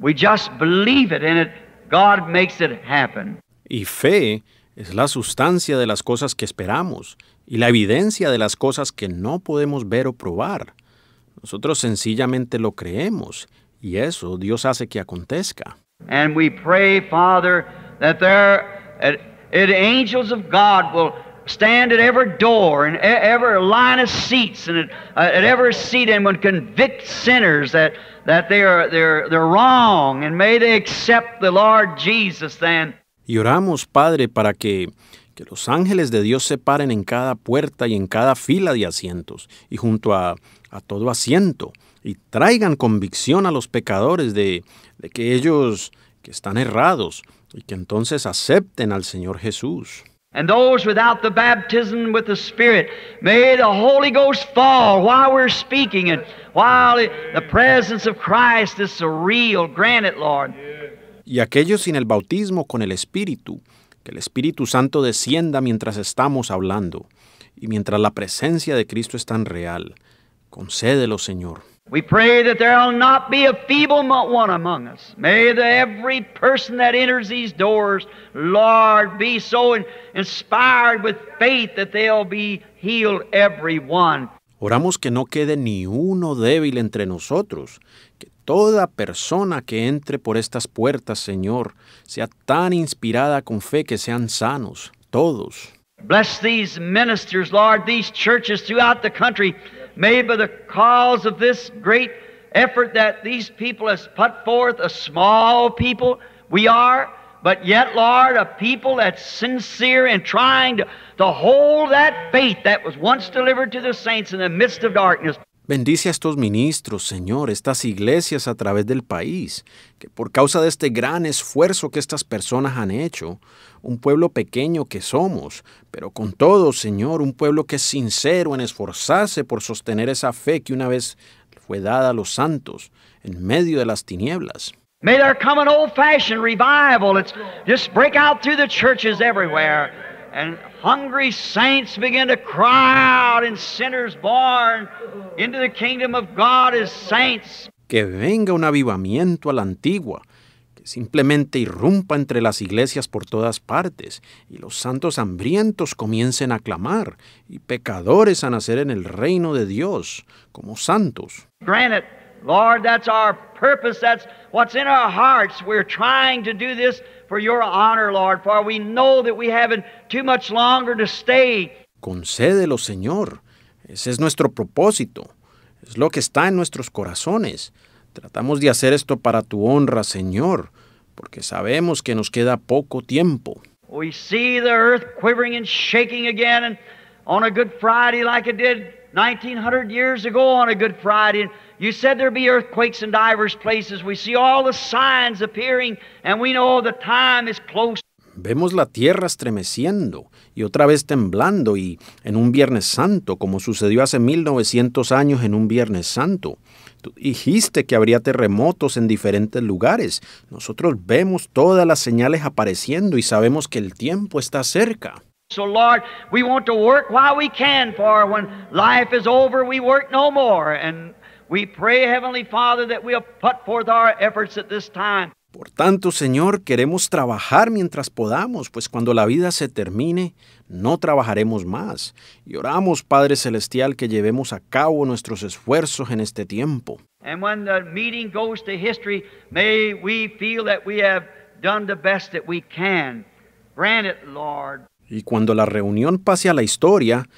We just believe it and it, God makes it happen. Y fe es la sustancia de las cosas que esperamos y la evidencia de las cosas que no podemos ver o probar. Nosotros sencillamente lo creemos y eso Dios hace que acontezca. And we pray, Father, that there, uh, angels of God will stand at every door and e-, every line of seats and at, uh, at every seat and would convict sinners that, that they are, they're, they're wrong and may they accept the Lord Jesus then. Y oramos, Padre, para que, que los ángeles de Dios se paren en cada puerta y en cada fila de asientos y junto a, a todo asiento y traigan convicción a los pecadores de, de que ellos que están errados y que entonces acepten al Señor Jesús. And those without the baptism with the Spirit, may the Holy Ghost fall while we're speaking and while the presence of Christ is surreal. Grant it, Lord. Y aquellos sin el bautismo con el Espíritu, que el Espíritu Santo descienda mientras estamos hablando y mientras la presencia de Cristo es tan real. Concédelo, Señor. We pray that there'll not be a feeble one among us. May the, every person that enters these doors, Lord, be so in, inspired with faith that they'll be healed every one. Oramos que no quede ni uno débil entre nosotros, que toda persona que entre por estas puertas, Señor, sea tan inspirada con fe que sean sanos, todos. Bless these ministers, Lord, these churches throughout the country made by the cause of this great effort that these people has put forth, a small people we are, but yet, Lord, a people that's sincere in trying to, to hold that faith that was once delivered to the saints in the midst of darkness Bendice a estos ministros, Señor, estas iglesias a través del país, que por causa de este gran esfuerzo que estas personas han hecho, un pueblo pequeño que somos, pero con todo, Señor, un pueblo que es sincero en esforzarse por sostener esa fe que una vez fue dada a los santos en medio de las tinieblas. May there come an old-fashioned revival. It's just break out through the churches everywhere hungry saints Que venga un avivamiento a la antigua, que simplemente irrumpa entre las iglesias por todas partes, y los santos hambrientos comiencen a clamar, y pecadores a nacer en el reino de Dios como santos. Lord, that's our purpose. That's what's in our hearts. We're trying to do this for your honor, Lord, for we know that we haven't too much longer to stay. Concédelo, Señor. Ese es nuestro propósito. Es lo que está en nuestros corazones. Tratamos de hacer esto para tu honra, Señor, porque sabemos que nos queda poco tiempo. We see the earth quivering and shaking again and on a good Friday like it did 1900 years ago on a good Friday. Vemos la tierra estremeciendo y otra vez temblando y en un Viernes Santo, como sucedió hace 1900 años en un Viernes Santo. Tú dijiste que habría terremotos en diferentes lugares. Nosotros vemos todas las señales apareciendo y sabemos que el tiempo está cerca. So, Lord, we want to work while we can, for when life is over, we work no more. And por tanto, Señor, queremos trabajar mientras podamos, pues cuando la vida se termine, no trabajaremos más. Y oramos, Padre Celestial, que llevemos a cabo nuestros esfuerzos en este tiempo. Y cuando la reunión pase a la historia,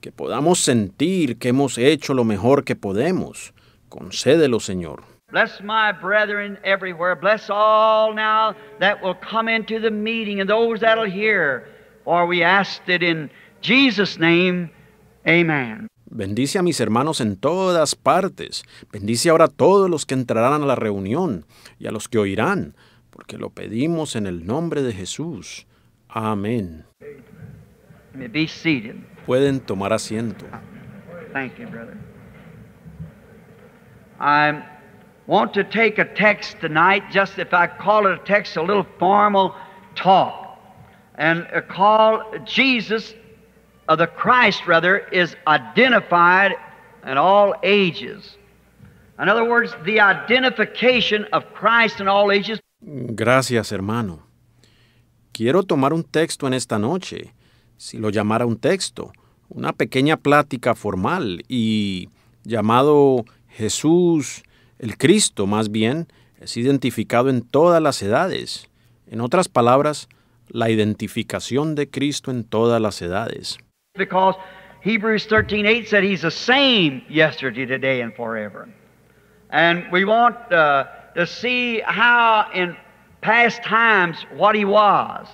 que podamos sentir que hemos hecho lo mejor que podemos. Concédelo, Señor. Bless my brethren everywhere. Bless all now that will come into the meeting and those hear. we in Jesus' name. Amen. Bendice a mis hermanos en todas partes. Bendice ahora a todos los que entrarán a la reunión y a los que oirán, porque lo pedimos en el nombre de Jesús. Amén. Pueden tomar asiento. I want to take a text tonight, just if I call it a text, a little formal talk, and call Jesus, or uh, the Christ rather, is identified in all ages. In other words, the identification of Christ in all ages. Gracias, hermano. Quiero tomar un texto en esta noche, si lo llamara un texto, una pequeña plática formal y llamado Jesús, el Cristo más bien, es identificado en todas las edades. En otras palabras, la identificación de Cristo en todas las edades. Because Hebrews 13:8 said he's the same yesterday, today and forever. And we want uh, to see how in past times what he was.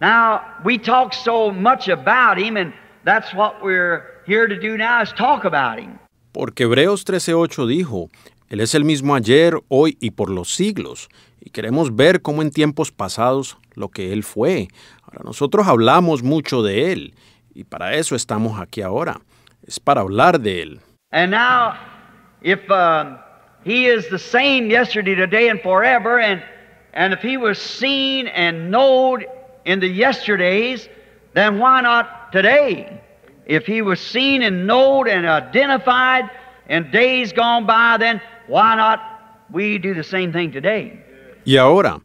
Now, we talk so much about him and that's what we're here to do now is talk about him. Porque Hebreos 13:8 dijo, Él es el mismo ayer, hoy y por los siglos, y queremos ver cómo en tiempos pasados lo que Él fue. Ahora nosotros hablamos mucho de Él, y para eso estamos aquí ahora, es para hablar de Él. And now, if Él um, He is the same yesterday, today, and forever, and, and if He was seen and known in the yesterdays, then why not today? if he was seen and known and identified in days gone by, then why not we do the same thing today? Y ahora,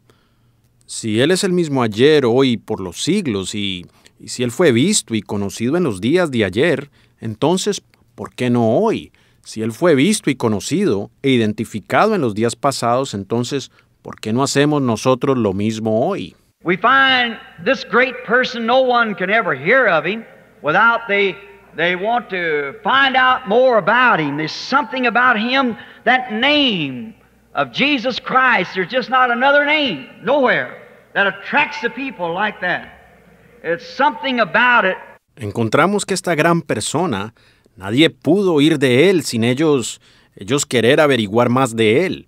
si él es el mismo ayer, hoy, por los siglos, y, si él fue visto y conocido en los días de ayer, entonces, ¿por qué no hoy? Si él fue visto y conocido e identificado en los días pasados, entonces, ¿por qué no hacemos nosotros lo mismo hoy? We find this great person, no one can ever hear of him without the they want to find out more about him. There's something about him, that name of Jesus Christ. There's just not another name nowhere that attracts the people like that. It's something about it. Encontramos que esta gran persona, nadie pudo ir de él sin ellos, ellos querer averiguar más de él.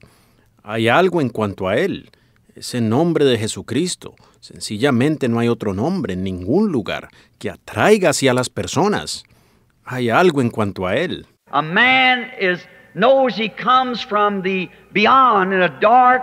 Hay algo en cuanto a él, ese nombre de Jesucristo. Sencillamente no hay otro nombre en ningún lugar que atraiga hacia las personas. Hay algo en cuanto a él. A man is knows he comes from the beyond in a dark,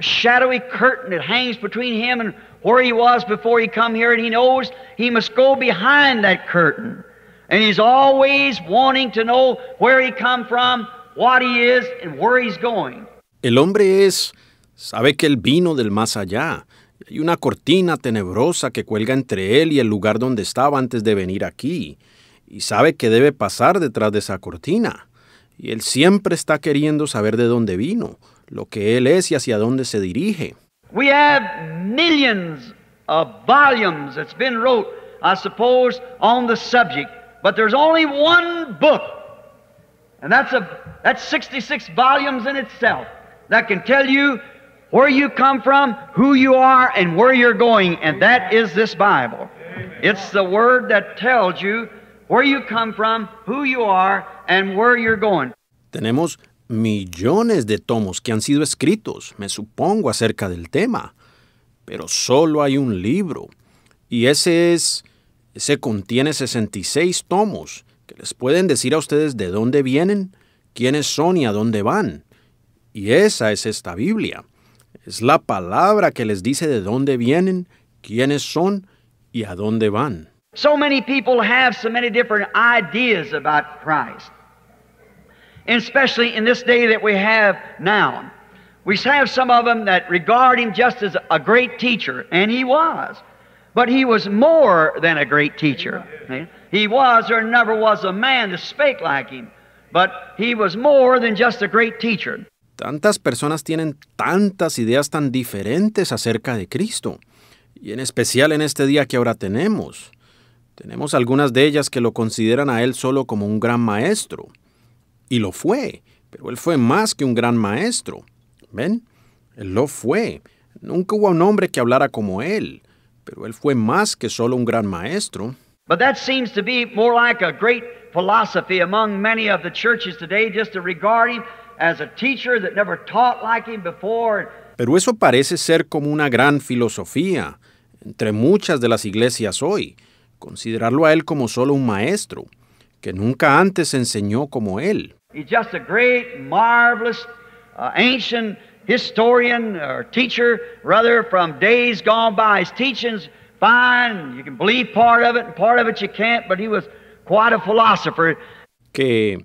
shadowy curtain that hangs between him and where he was before he come here, and he knows he must go behind that curtain. And he's always wanting to know where he come from, what he is, and where he's going. El hombre es, sabe que el vino del más allá, hay una cortina tenebrosa que cuelga entre él y el lugar donde estaba antes de venir aquí, y sabe que debe pasar detrás de esa cortina. Y él siempre está queriendo saber de dónde vino, lo que él es y hacia dónde se dirige. We have millions of volumes that's been wrote, I suppose, on the subject, but there's only one book, and that's a that's 66 volumes in itself that can tell you tenemos millones de tomos que han sido escritos, me supongo, acerca del tema, pero solo hay un libro, y ese es, ese contiene 66 tomos que les pueden decir a ustedes de dónde vienen, quiénes son y a dónde van. Y esa es esta Biblia. Es la palabra que les dice de dónde vienen, quiénes son y a dónde van. So many people have so many different ideas about Christ. And especially in this day that we have now. We have some of them that regard him just as a great teacher, and he was. But he was more than a great teacher. He was, there never was a man that spake like him. But he was more than just a great teacher. Tantas personas tienen tantas ideas tan diferentes acerca de Cristo, y en especial en este día que ahora tenemos. Tenemos algunas de ellas que lo consideran a Él solo como un gran maestro. Y lo fue, pero Él fue más que un gran maestro. ¿Ven? Él lo fue. Nunca hubo un hombre que hablara como Él, pero Él fue más que solo un gran maestro. But that seems to be more like a great philosophy among many of the churches today, just to regard Him pero eso parece ser como una gran filosofía entre muchas de las iglesias hoy, considerarlo a él como solo un maestro, que nunca antes enseñó como él. He's just a great, marvelous, uh, ancient historian or teacher, rather from days gone by. His teachings, fine, you can believe part of it and part of it you can't, but he was quite a philosopher. Que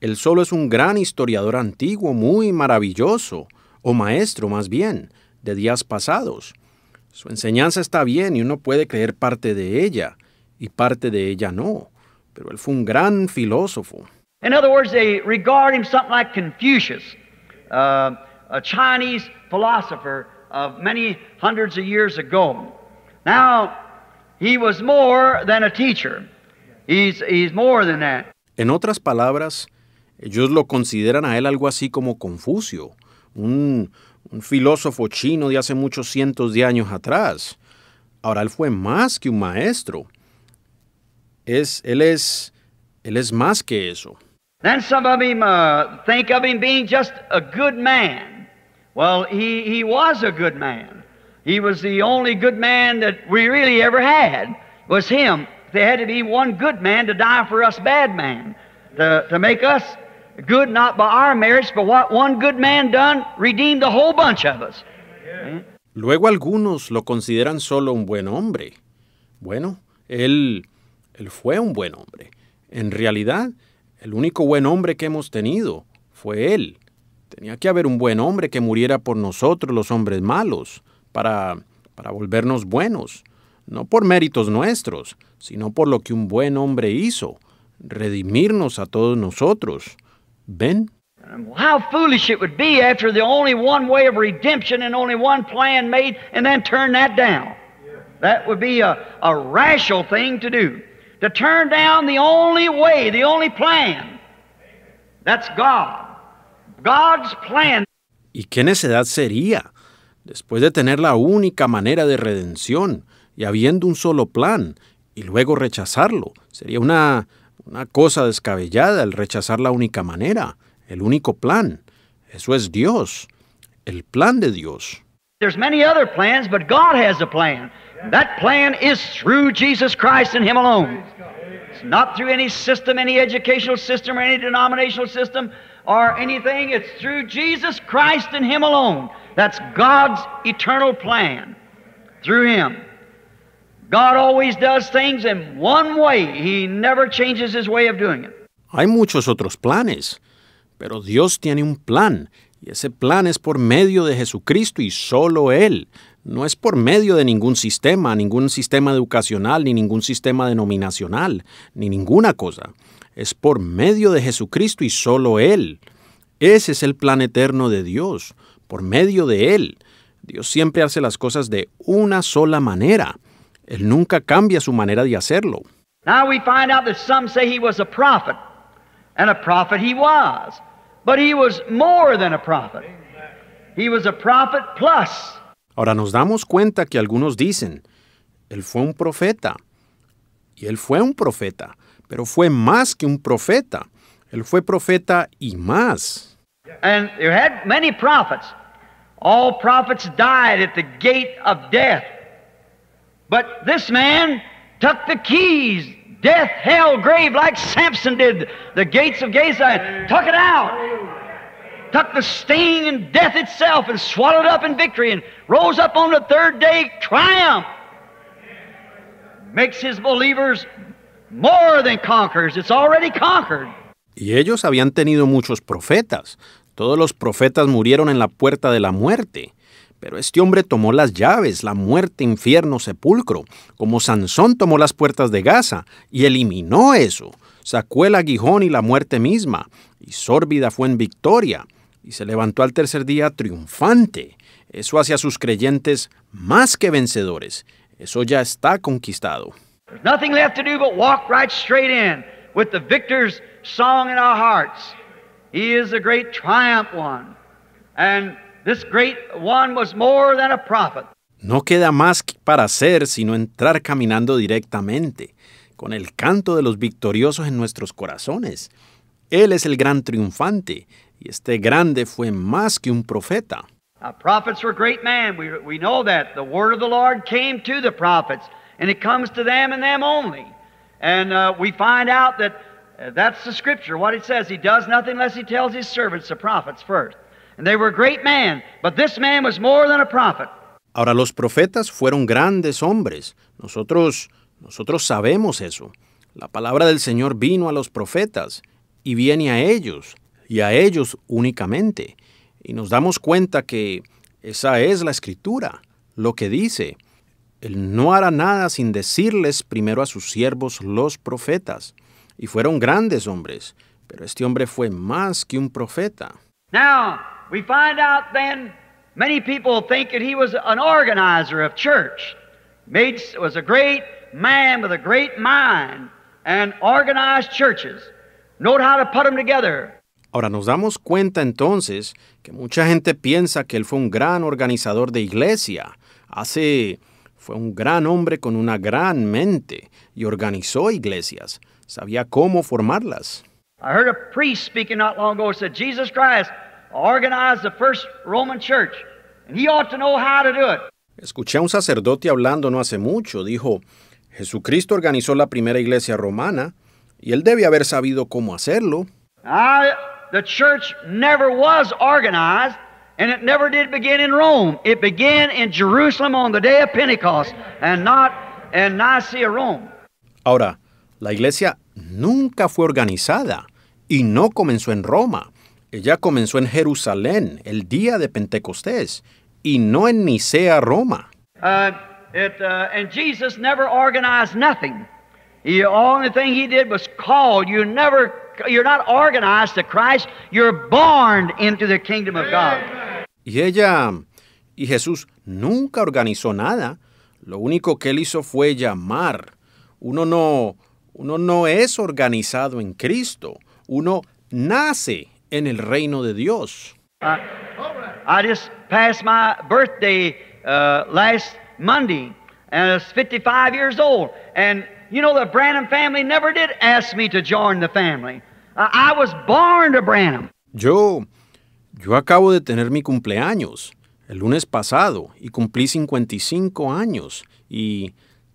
él solo es un gran historiador antiguo, muy maravilloso, o maestro más bien, de días pasados. Su enseñanza está bien y uno puede creer parte de ella y parte de ella no, pero él fue un gran filósofo. En other words, they regard him something like Confucius, uh, a Chinese philosopher of many hundreds of years ago. Now, he was more than a teacher. He's, he's more than that. En otras palabras, ellos lo consideran a él algo así como Confucio, un, un filósofo chino de hace muchos cientos de años atrás. Ahora él fue más que un maestro. Es, él, es, él es más que eso. Then some of him uh, think of him being just a good man. Well, he, he was a good man. He was the only good man that we really ever had, was him. There had to be one good man to die for us bad man, to, to make us good not by our but what one good man done redeemed whole bunch of us. Luego algunos lo consideran solo un buen hombre. Bueno, él, él fue un buen hombre. En realidad, el único buen hombre que hemos tenido fue él. Tenía que haber un buen hombre que muriera por nosotros los hombres malos, para, para volvernos buenos, no por méritos nuestros, sino por lo que un buen hombre hizo, redimirnos a todos nosotros. ¿Ven? How foolish it would be after the only one way of redemption and only one plan made and then turn that down. That would be a, a rational thing to do. To turn down the only way, the only plan. That's God. God's plan. ¿Y qué necedad sería? Después de tener la única manera de redención y habiendo un solo plan, y luego rechazarlo. Sería una una cosa descabellada el rechazar la única manera, el único plan. Eso es Dios, el plan de Dios. There's many other plans, but God has a plan. That plan is through Jesus Christ and Him alone. It's not through any system, any educational system, or any denominational system, or anything. It's through Jesus Christ and Him alone. That's God's eternal plan through Him. God always does things in one way. He never changes his way of doing Hay muchos otros planes, pero Dios tiene un plan, y ese plan es por medio de Jesucristo y solo Él. No es por medio de ningún sistema, ningún sistema educacional, ni ningún sistema denominacional, ni ninguna cosa. Es por medio de Jesucristo y solo Él. Ese es el plan eterno de Dios, por medio de Él. Dios siempre hace las cosas de una sola manera. Él nunca cambia su manera de hacerlo. Now we find out that some say he was a prophet, and a prophet he was, but he was more than a prophet. He was a prophet plus. Ahora nos damos cuenta que algunos dicen, él fue un profeta. Y él fue un profeta, pero fue más que un profeta. Él fue profeta y más. And you had many prophets. All prophets died at the gate of death. But this man took the keys, death, hell, grave, like Samson did, the gates of Gaza, took it out. Took the sting and death itself and swallowed up in victory and rose up on the third day, triumph. Makes his believers more than conquerors. It's already conquered. Y ellos habían tenido muchos profetas. Todos los profetas murieron en la puerta de la muerte. Pero este hombre tomó las llaves, la muerte, infierno, sepulcro, como Sansón tomó las puertas de Gaza y eliminó eso. Sacó el aguijón y la muerte misma, y sórbida fue en victoria, y se levantó al tercer día triunfante. Eso hacia sus creyentes más que vencedores. Eso ya está conquistado. nothing left to do but walk right straight in with the victor's song in our hearts. He is great This great one was more than a prophet. No queda más para hacer sino entrar caminando directamente, con el canto de los victoriosos en nuestros corazones. Él es el gran triunfante, y este grande fue más que un profeta. Now, prophets were great men. We, we know that. The word of the Lord came to the prophets, and it comes to them and them only. And uh, we find out that uh, that's the scripture, what it says. He does nothing unless he tells his servants, the prophets, first. Ahora los profetas fueron grandes hombres. Nosotros nosotros sabemos eso. La palabra del Señor vino a los profetas y viene a ellos y a ellos únicamente. Y nos damos cuenta que esa es la escritura, lo que dice. Él no hará nada sin decirles primero a sus siervos los profetas. Y fueron grandes hombres, pero este hombre fue más que un profeta. Now. We find out then many people think that he was an organizer of church. Made, was a great man with a great mind and organized churches. Knowed how to put them together. Ahora nos damos cuenta entonces que mucha gente piensa que él fue un gran organizador de iglesia. Hace fue un gran hombre con una gran mente y organizó iglesias. Sabía cómo formarlas. I heard a priest speaking not long ago said Jesus Christ organized the first Roman church, and he ought to know how to do it. Escuché a un sacerdote hablando no hace mucho, dijo, Jesucristo organizó la primera iglesia romana y él debe haber sabido cómo hacerlo. Now, the church never was organized and it never did begin in Rome. It began in Jerusalem on the day of Pentecost and not in Nicaea, Rome. Ahora, la iglesia nunca fue organizada y no comenzó en Roma. Ella comenzó en Jerusalén el día de Pentecostés y no en Nicea, Roma. Uh, it, uh, and Jesus never organized nothing. The only thing he did was call. You never, you're not organized to Christ. You're born into the kingdom of God. Y ella y Jesús nunca organizó nada. Lo único que él hizo fue llamar. Uno no, uno no es organizado en Cristo. Uno nace en el reino de Dios. Uh, I just passed my birthday uh, last Monday, and I was 55 years old. And you know, the Branham family never did ask me to join the family. Uh, I was born to Branham. Yo, yo acabo de tener mi cumpleaños el lunes pasado y cumplí 55 años. Y,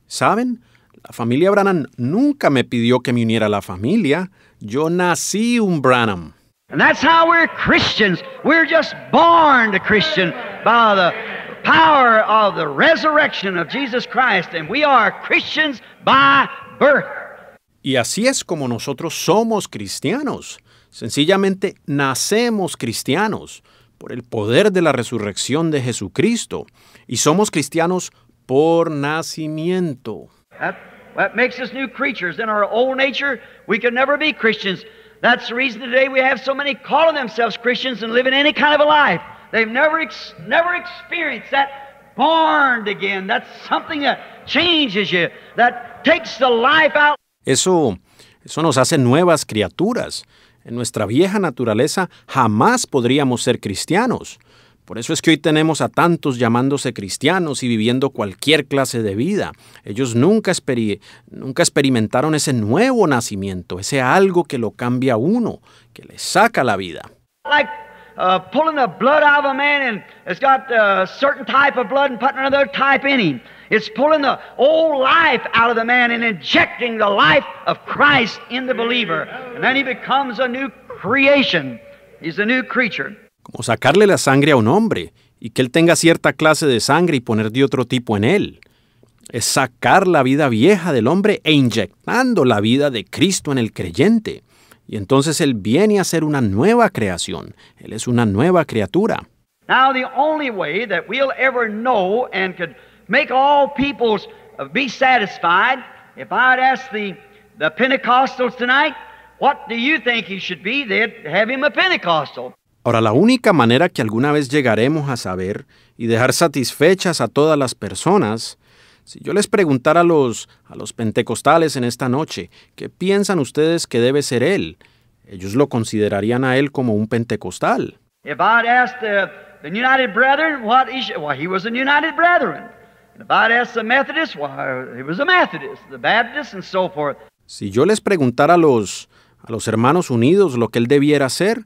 ¿saben? La familia Branham nunca me pidió que me uniera a la familia. Yo nací un Branham. And that's how we're Christians. We're just born to Christian by the power of the resurrection of Jesus Christ. And we are Christians by birth. Y así es como nosotros somos cristianos. Sencillamente nacemos cristianos por el poder de la resurrección de Jesucristo. Y somos cristianos por nacimiento. That, that makes us new creatures. In our old nature, we could never be Christians. That's the reason today we have so many calling themselves Christians and living any kind of a life. They've never, ex- never experienced that born again. That's something that changes you, that takes the life out. Eso, eso nos hace nuevas criaturas. En nuestra vieja naturaleza jamás podríamos ser cristianos. Por eso es que hoy tenemos a tantos llamándose cristianos y viviendo cualquier clase de vida. Ellos nunca, experi nunca experimentaron ese nuevo nacimiento, ese algo que lo cambia a uno, que le saca la vida. Like uh, pulling the blood out of a man and it's got uh, a certain type of blood and putting another type in him. It's pulling the old life out of the man and injecting the life of Christ in the believer. And then he becomes a new creation. He's a new creature o sacarle la sangre a un hombre, y que él tenga cierta clase de sangre y poner de otro tipo en él. Es sacar la vida vieja del hombre e inyectando la vida de Cristo en el creyente. Y entonces él viene a ser una nueva creación, él es una nueva criatura. Now the only way that we'll ever know and could make all peoples uh, be satisfied, if I'd ask the, the Pentecostals tonight, what do you think he should be? They'd have him a Pentecostal. Ahora, la única manera que alguna vez llegaremos a saber y dejar satisfechas a todas las personas, si yo les preguntara a los, a los pentecostales en esta noche, ¿qué piensan ustedes que debe ser él? Ellos lo considerarían a él como un pentecostal. Si yo les preguntara a los, a los hermanos unidos lo que él debiera hacer.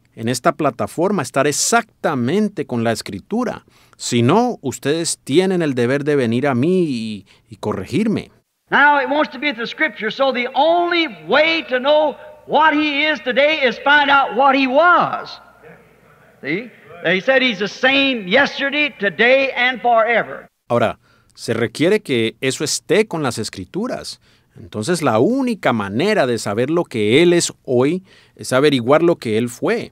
en esta plataforma estar exactamente con la escritura. Si no, ustedes tienen el deber de venir a mí y, corregirme. Now be the so the only way to know what he is today is find out what he was. Ahora, se requiere que eso esté con las escrituras. Entonces la única manera de saber lo que Él es hoy es averiguar lo que Él fue.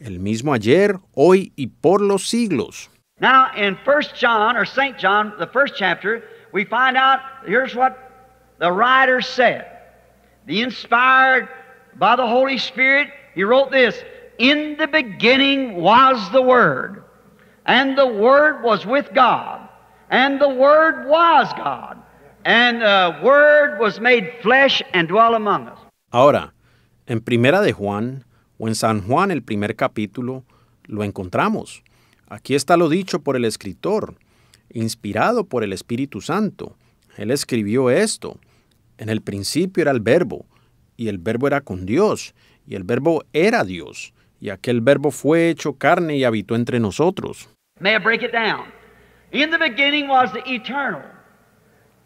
el mismo ayer, hoy y por los siglos. Now in first John or St. John, the first chapter, we find out here's what the writer said. The inspired by the Holy Spirit, he wrote this, in the beginning was the word, and the word was with God, and the word was God, and the word was made flesh and dwell among us. Ahora, en Primera de Juan o en San Juan, el primer capítulo, lo encontramos. Aquí está lo dicho por el escritor, inspirado por el Espíritu Santo. Él escribió esto. En el principio era el verbo, y el verbo era con Dios, y el verbo era Dios, y aquel verbo fue hecho carne y habitó entre nosotros. May I break it down? In the beginning was the eternal.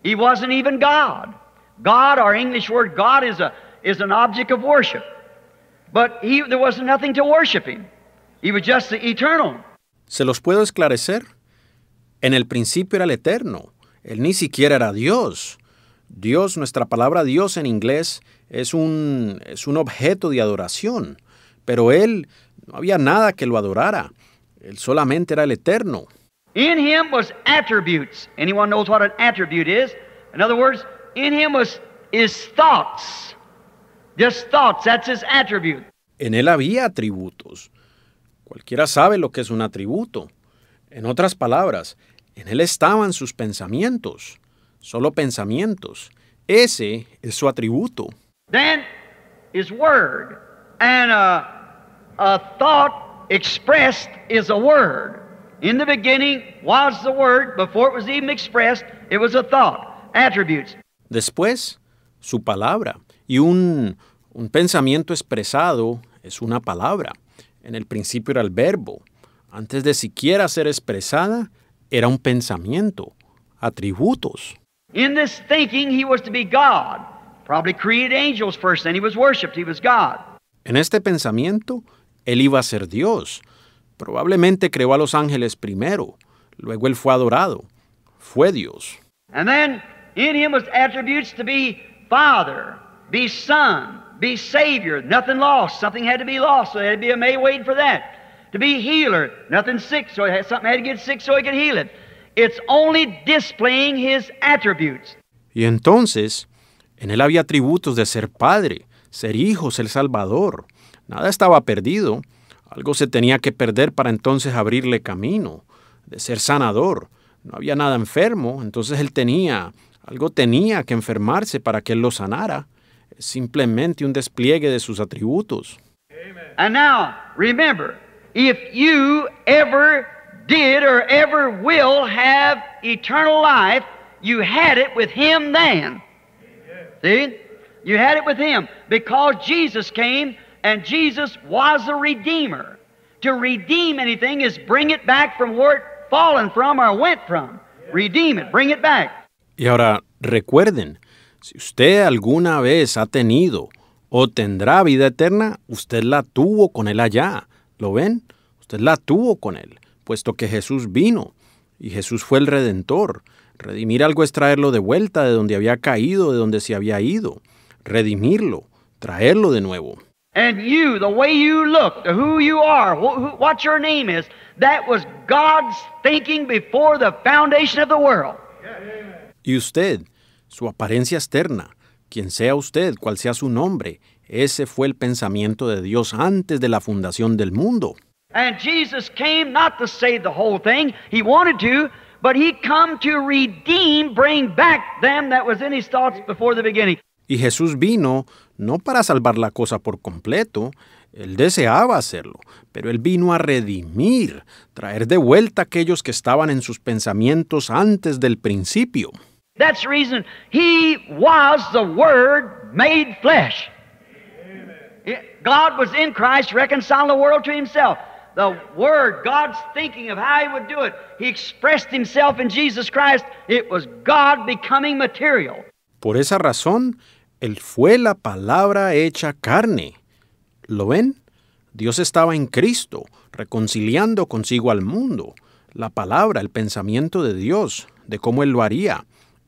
He wasn't even God. God, our English word God, is, is an object of worship. But he, there was nothing to worship him. He was just the eternal. ¿Se los puedo esclarecer? En el principio era el eterno. Él ni siquiera era Dios. Dios, nuestra palabra Dios en inglés, es un, es un objeto de adoración. Pero él no había nada que lo adorara. Él solamente era el eterno. In him was attributes. Anyone knows what an attribute is? In other words, in him was his thoughts. Just thoughts, that's his attribute. En él había atributos. Cualquiera sabe lo que es un atributo. En otras palabras, en él estaban sus pensamientos, solo pensamientos. Ese es su atributo. Then is word, and a, a thought expressed is a word. In the beginning was the word, before it was even expressed, it was a thought. Attributes. Después, su palabra. Y un, pensamiento expresado es una palabra. En el principio era el verbo. Antes de siquiera ser expresada, era un pensamiento, atributos. En este pensamiento, él iba a ser Dios. Probablemente creó a los ángeles primero, luego él fue adorado, fue Dios. And then in him was attributes to be Father, be Son, be Savior, nothing lost. Something had to be lost, so there had to be a May wait for that. To be healer, nothing sick, so something had to get sick so he could heal it. It's only displaying his attributes. Y entonces, en él había atributos de ser padre, ser hijo, ser salvador. Nada estaba perdido. Algo se tenía que perder para entonces abrirle camino, de ser sanador. No había nada enfermo, entonces él tenía, algo tenía que enfermarse para que él lo sanara simplemente un despliegue de sus atributos. And now, remember, if you ever did or ever will have eternal life, you had it with him then. See? You had it with him because Jesus came and Jesus was a redeemer. To redeem anything is bring it back from where it fallen from or went from. Redeem it, bring it back. Y ahora recuerden, si usted alguna vez ha tenido o tendrá vida eterna, usted la tuvo con él allá. ¿Lo ven? Usted la tuvo con él, puesto que Jesús vino y Jesús fue el redentor. Redimir algo es traerlo de vuelta de donde había caído, de donde se había ido. Redimirlo, traerlo de nuevo. And you, the way you who you are, what your name is, that was God's thinking before the foundation of the world. Y usted, su apariencia externa, quien sea usted, cual sea su nombre. Ese fue el pensamiento de Dios antes de la fundación del mundo. Y Jesús vino no para salvar la cosa por completo, él deseaba hacerlo, pero él vino a redimir, traer de vuelta aquellos que estaban en sus pensamientos antes del principio. That's the reason He was the Word made flesh. God was in Christ reconciling the world to Himself. The Word, God's thinking of how He would do it, He expressed Himself in Jesus Christ. It was God becoming material. Por esa razón, Él fue la palabra hecha carne. ¿Lo ven? Dios estaba en Cristo, reconciliando consigo al mundo. La palabra, el pensamiento de Dios, de cómo Él lo haría,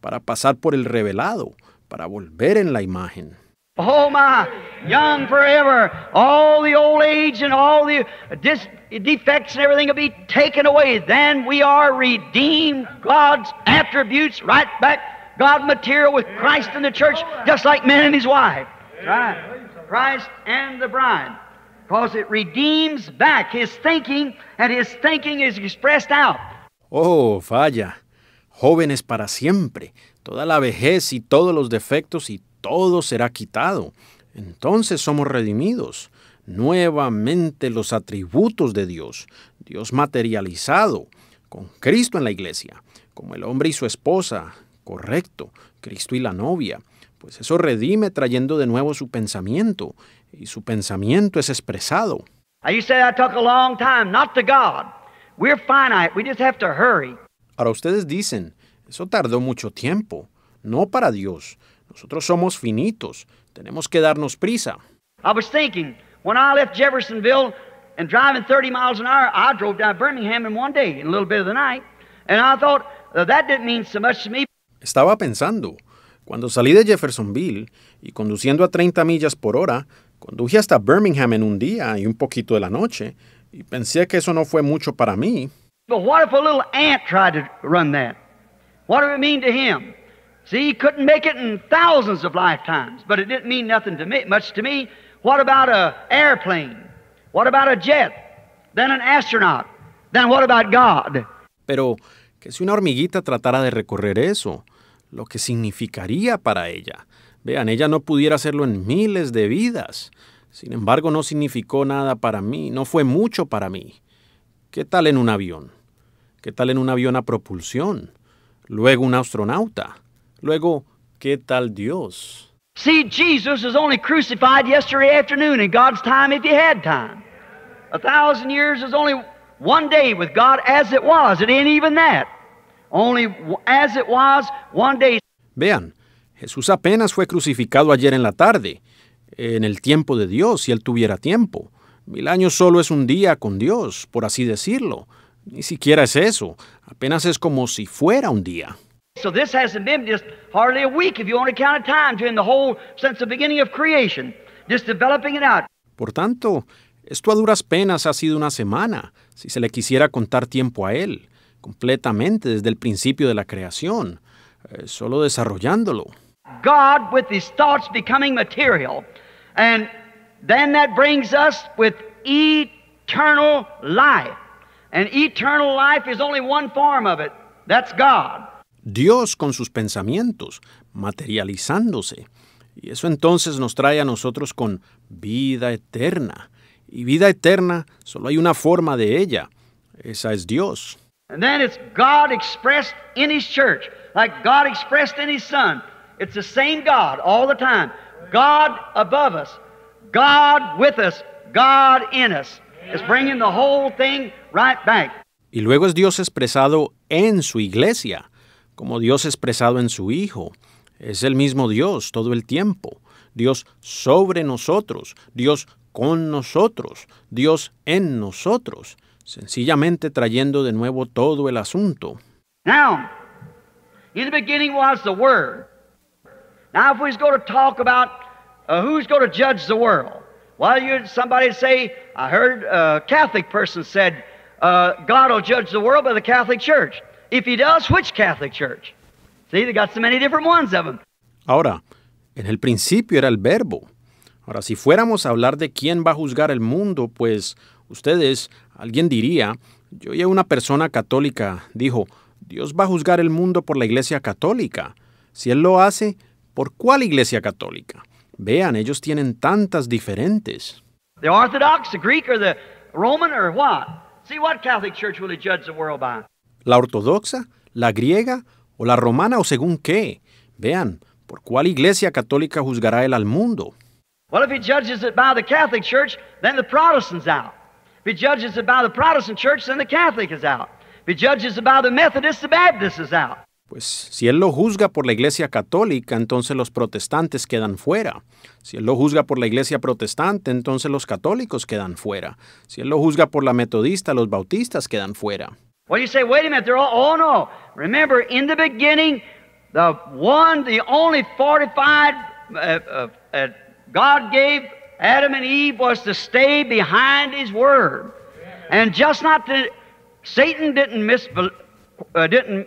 para pasar por el revelado, para volver en la imagen. Oh my, young forever, all the old age and all the defects and everything will be taken away. Then we are redeemed, God's attributes right back, God material with Christ in the church, just like man and his wife. Right. Christ and the bride. Because it redeems back his thinking, and his thinking is expressed out. Oh, falla jóvenes para siempre, toda la vejez y todos los defectos y todo será quitado. Entonces somos redimidos, nuevamente los atributos de Dios, Dios materializado, con Cristo en la iglesia, como el hombre y su esposa, correcto, Cristo y la novia, pues eso redime trayendo de nuevo su pensamiento, y su pensamiento es expresado. Ahora ustedes dicen, eso tardó mucho tiempo, no para Dios. Nosotros somos finitos, tenemos que darnos prisa. I was thinking, when I left Jeffersonville and driving 30 miles an hour, I drove down Birmingham in one day, in a little bit of the night, and I thought that didn't mean so much to me. Estaba pensando, cuando salí de Jeffersonville y conduciendo a 30 millas por hora, conduje hasta Birmingham en un día y un poquito de la noche, y pensé que eso no fue mucho para mí. But what if a little ant tried to run that? What did it mean to him? See, he couldn't make it in thousands of lifetimes, but it didn't mean nothing to me, much to me. What about a airplane? What about a jet? Then an astronaut. Then what about God? Pero que si una hormiguita tratara de recorrer eso, lo que significaría para ella. Vean, ella no pudiera hacerlo en miles de vidas. Sin embargo, no significó nada para mí, no fue mucho para mí. ¿Qué tal en un avión? ¿Qué tal en un avión a propulsión? luego un astronauta, luego ¿qué tal Dios? See, Jesus was only crucified yesterday afternoon in God's time if he had time. A thousand years is only one day with God as it was. It ain't even that. Only as it was, one day. Vean, Jesús apenas fue crucificado ayer en la tarde, en el tiempo de Dios, si él tuviera tiempo. Mil años solo es un día con Dios, por así decirlo. Ni siquiera es eso. Apenas es como si fuera un día. So this hasn't been just hardly a week if you only count count time during the whole since the beginning of creation, just developing it out. Por tanto, esto a duras penas ha sido una semana, si se le quisiera contar tiempo a él, completamente desde el principio de la creación, eh, solo desarrollándolo. God with his thoughts becoming material, and then that brings us with eternal life. And eternal life is only one form of it. That's God. Dios con sus pensamientos, materializándose. Y eso entonces nos trae a nosotros con vida eterna. Y vida eterna, solo hay una forma de ella. Esa es Dios. And then it's God expressed in His church, like God expressed in His Son. It's the same God all the time. God above us, God with us, God in us. Y luego es Dios expresado en su iglesia, como Dios expresado en su Hijo. Es el mismo Dios todo el tiempo. Dios sobre nosotros, Dios con nosotros, Dios en nosotros, sencillamente trayendo de nuevo todo el asunto. Now, in the beginning was the Word. Now, if we to talk about uh, who's going to judge the world, somebody say, I heard a Catholic person said, uh, judge the world by the Catholic Church. If he does, which Catholic Church? See, they got so many different ones of them. Ahora, en el principio era el verbo. Ahora, si fuéramos a hablar de quién va a juzgar el mundo, pues ustedes, alguien diría, yo oí una persona católica, dijo, Dios va a juzgar el mundo por la Iglesia Católica. Si Él lo hace, ¿por cuál Iglesia Católica? Vean, ellos tienen tantas diferentes. The Orthodox, the Greek or the Roman or what? See what Catholic Church will judge the world by. La ortodoxa, la griega o la romana o según qué. Vean, ¿por cuál iglesia católica juzgará él al mundo? Well, if he judges it by the Catholic Church, then the Protestant's out. If he judges it by the Protestant Church, then the Catholic is out. If he judges it by the Methodist, the Baptist is out. Pues si él lo juzga por la Iglesia Católica, entonces los protestantes quedan fuera. Si él lo juzga por la Iglesia Protestante, entonces los católicos quedan fuera. Si él lo juzga por la Metodista, los bautistas quedan fuera. Well, you say, wait a minute, they're all, oh no. Remember, in the beginning, the one, the only fortified uh, uh, uh, God gave Adam and Eve was to stay behind His Word. And just not to, Satan didn't, uh didn't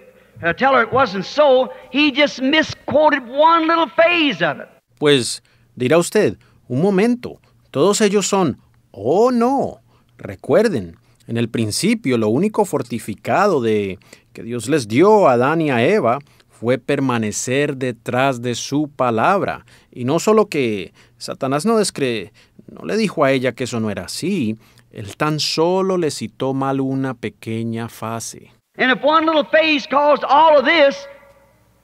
pues dirá usted, un momento, todos ellos son, oh no, recuerden, en el principio lo único fortificado de que Dios les dio a Adán y a Eva fue permanecer detrás de su palabra. Y no solo que Satanás no no le dijo a ella que eso no era así, él tan solo le citó mal una pequeña fase. And if one little phase caused all of this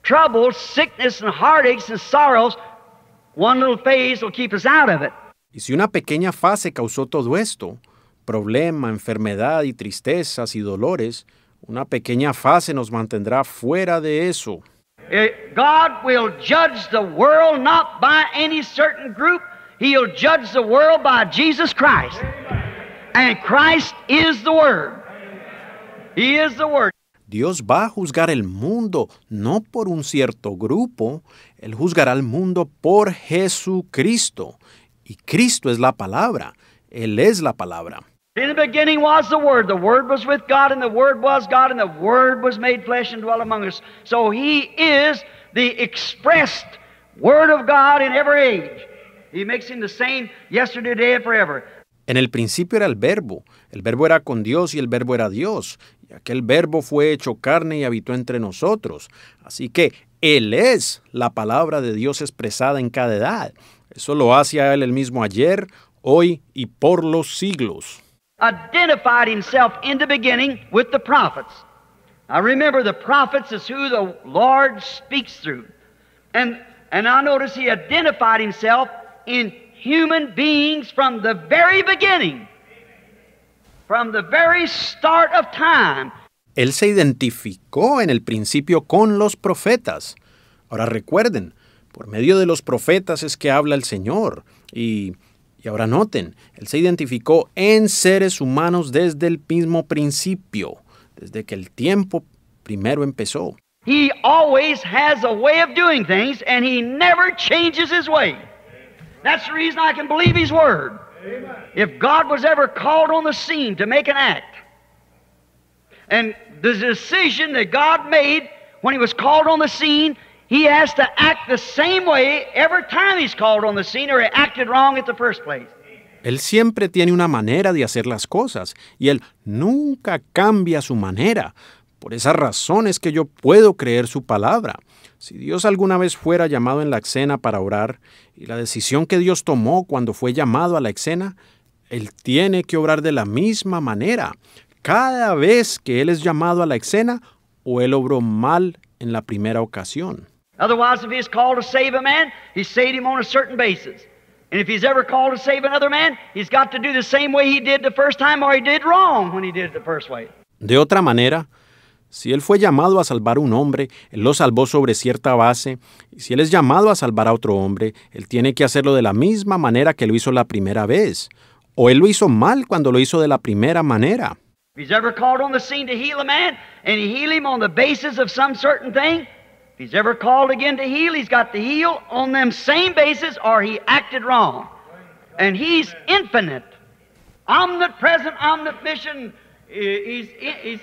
trouble, sickness, and heartaches and sorrows, one little phase will keep us out of it. Y si una pequeña fase causó todo esto, problema, enfermedad y tristezas y dolores, una pequeña fase nos mantendrá fuera de eso. Eh, God will judge the world not by any certain group. He'll judge the world by Jesus Christ. And Christ is the Word. He is the word. Dios va a juzgar el mundo no por un cierto grupo, Él juzgará al mundo por Jesucristo. Y Cristo es la palabra, Él es la palabra. In the beginning was the Word. The Word was with God, and the Word was God, and the Word was made flesh and dwelt among us. So He is the expressed Word of God in every age. He makes Him the same yesterday, today, and forever. En el principio era el verbo, el verbo era con Dios y el verbo era Dios, y aquel verbo fue hecho carne y habitó entre nosotros. Así que Él es la palabra de Dios expresada en cada edad. Eso lo hace a Él el mismo ayer, hoy y por los siglos. Identified himself in the beginning with the prophets. I remember, the prophets is who the Lord speaks through. And, and I notice he identified himself in human beings from the very beginning. From the very start of Él se identificó en el principio con los profetas. Ahora recuerden, por medio de los profetas es que habla el Señor. Y, y ahora noten, Él se identificó en seres humanos desde el mismo principio, desde que el tiempo primero empezó. He always has a way of doing things and he never changes his way. That's the reason I can believe his word. If God was ever called on the scene to make an act, and the decision that God made when he was called on the scene, he has to act the same way every time he's called on the scene or he acted wrong at the first place. Él siempre tiene una manera de hacer las cosas y él nunca cambia su manera. Por esa razón es que yo puedo creer su palabra. Si Dios alguna vez fuera llamado en la escena para orar, y la decisión que Dios tomó cuando fue llamado a la escena, Él tiene que obrar de la misma manera. Cada vez que Él es llamado a la escena, o Él obró mal en la primera ocasión. Otherwise, if called to save a man, him on a certain basis. And if he's ever called to save another man, he's got to do the same way he did the first time, or he did wrong when he did the first De otra manera, si Él fue llamado a salvar a un hombre, Él lo salvó sobre cierta base. Y si Él es llamado a salvar a otro hombre, Él tiene que hacerlo de la misma manera que lo hizo la primera vez. O Él lo hizo mal cuando lo hizo de la primera manera. If he's ever called on the scene to heal a man and he heal him on the basis of some certain thing, if he's ever called again to heal, he's got to heal on them same basis or he acted wrong. And he's infinite, omnipresent, omniscient, eh,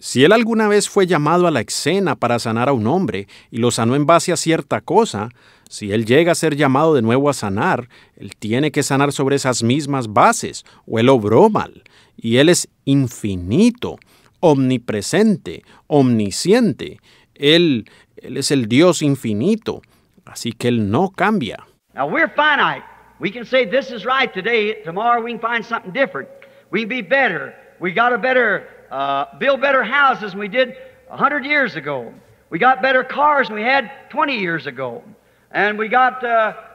si él alguna vez fue llamado a la escena para sanar a un hombre y lo sanó en base a cierta cosa, si él llega a ser llamado de nuevo a sanar, él tiene que sanar sobre esas mismas bases, o él obró mal. Y él es infinito, omnipresente, omnisciente. Él, él es el Dios infinito, así que él no cambia. Now We can say this is right today. Tomorrow we can find something different. We can be better. We got a better, uh, build better houses than we did 100 years ago. We got better cars than we had 20 years ago. And we got uh,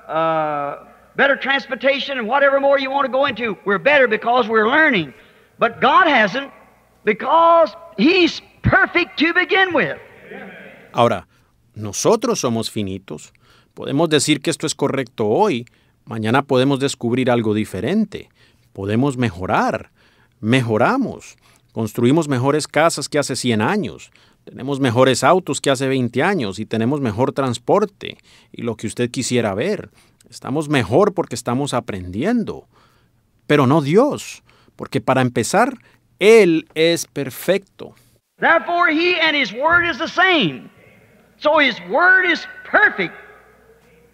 uh, better transportation and whatever more you want to go into. We're better because we're learning. But God hasn't because He's perfect to begin with. Ahora, nosotros somos finitos. Podemos decir que esto es correcto hoy. Mañana podemos descubrir algo diferente, podemos mejorar, mejoramos, construimos mejores casas que hace 100 años, tenemos mejores autos que hace 20 años y tenemos mejor transporte y lo que usted quisiera ver. Estamos mejor porque estamos aprendiendo, pero no Dios, porque para empezar, Él es perfecto. Therefore, He and His Word is the same. So His Word is perfect.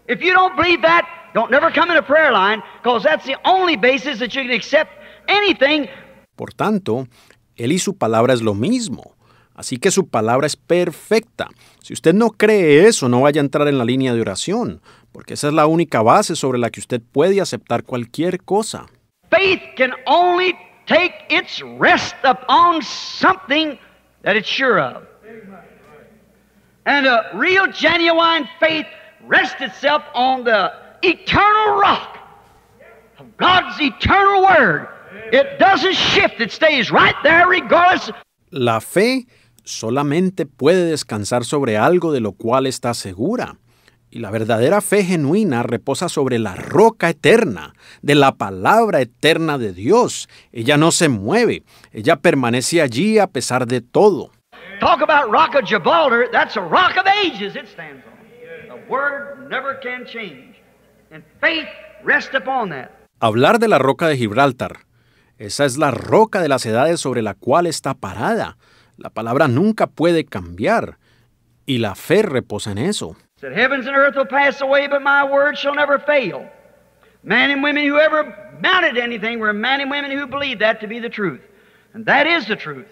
If you don't believe that, Don't never come in a prayer line, because that's the only basis that you can accept anything. Por tanto, él y su palabra es lo mismo. Así que su palabra es perfecta. Si usted no cree eso, no vaya a entrar en la línea de oración, porque esa es la única base sobre la que usted puede aceptar cualquier cosa. Faith can only take its rest upon something that it's sure of. And a real genuine faith rests itself on the rock God's eternal word. It doesn't shift, it stays right there La fe solamente puede descansar sobre algo de lo cual está segura. Y la verdadera fe genuina reposa sobre la roca eterna, de la palabra eterna de Dios. Ella no se mueve, ella permanece allí a pesar de todo. Talk about Rock of Gibraltar, that's a rock of ages it stands on. The word never can change and faith rest upon that. Hablar de la roca de Gibraltar. Esa es la roca de las edades sobre la cual está parada. La palabra nunca puede cambiar. Y la fe reposa en eso. away, my shall never Men and women who ever mounted anything were men and women who believed that to be the truth. And that is the truth.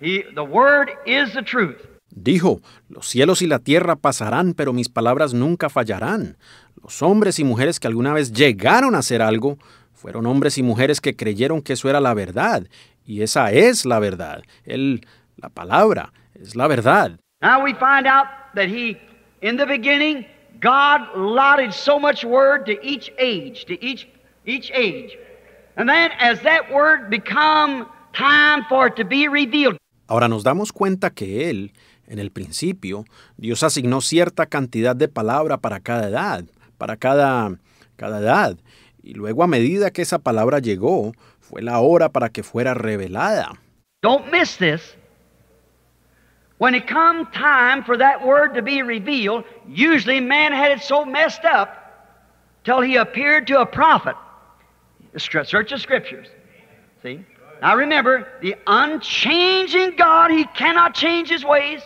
He, the Word is the truth. Dijo, los cielos y la tierra pasarán, pero mis palabras nunca fallarán. Los hombres y mujeres que alguna vez llegaron a hacer algo, fueron hombres y mujeres que creyeron que eso era la verdad, y esa es la verdad. Él, la palabra, es la verdad. Now we find out that he, in the beginning, God so much word to each age, to each age. And as that word time for it to be revealed. Ahora nos damos cuenta que él en el principio, Dios asignó cierta cantidad de palabra para cada edad, para cada, cada edad. Y luego a medida que esa palabra llegó, fue la hora para que fuera revelada. Don't miss this. When it come time for that word to be revealed, usually man had it so messed up till he appeared to a prophet. Search the scriptures. See? Now remember, the unchanging God, he cannot change his ways.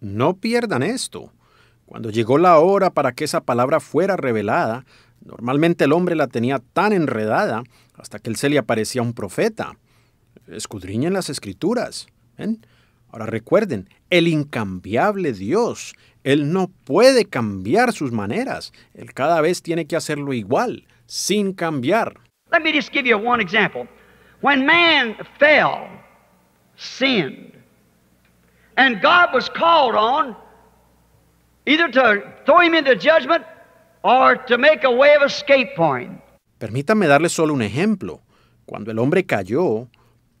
No pierdan esto. Cuando llegó la hora para que esa palabra fuera revelada, normalmente el hombre la tenía tan enredada hasta que él se le aparecía un profeta. Escudriñen las escrituras. Ahora recuerden, el incambiable Dios, Él no puede cambiar sus maneras. Él cada vez tiene que hacerlo igual, sin cambiar. Let me just give you one example. When man fell, sinned. And God was called on either to throw him into judgment or to make a way of escape for him. Permítanme darle solo un ejemplo. Cuando el hombre cayó,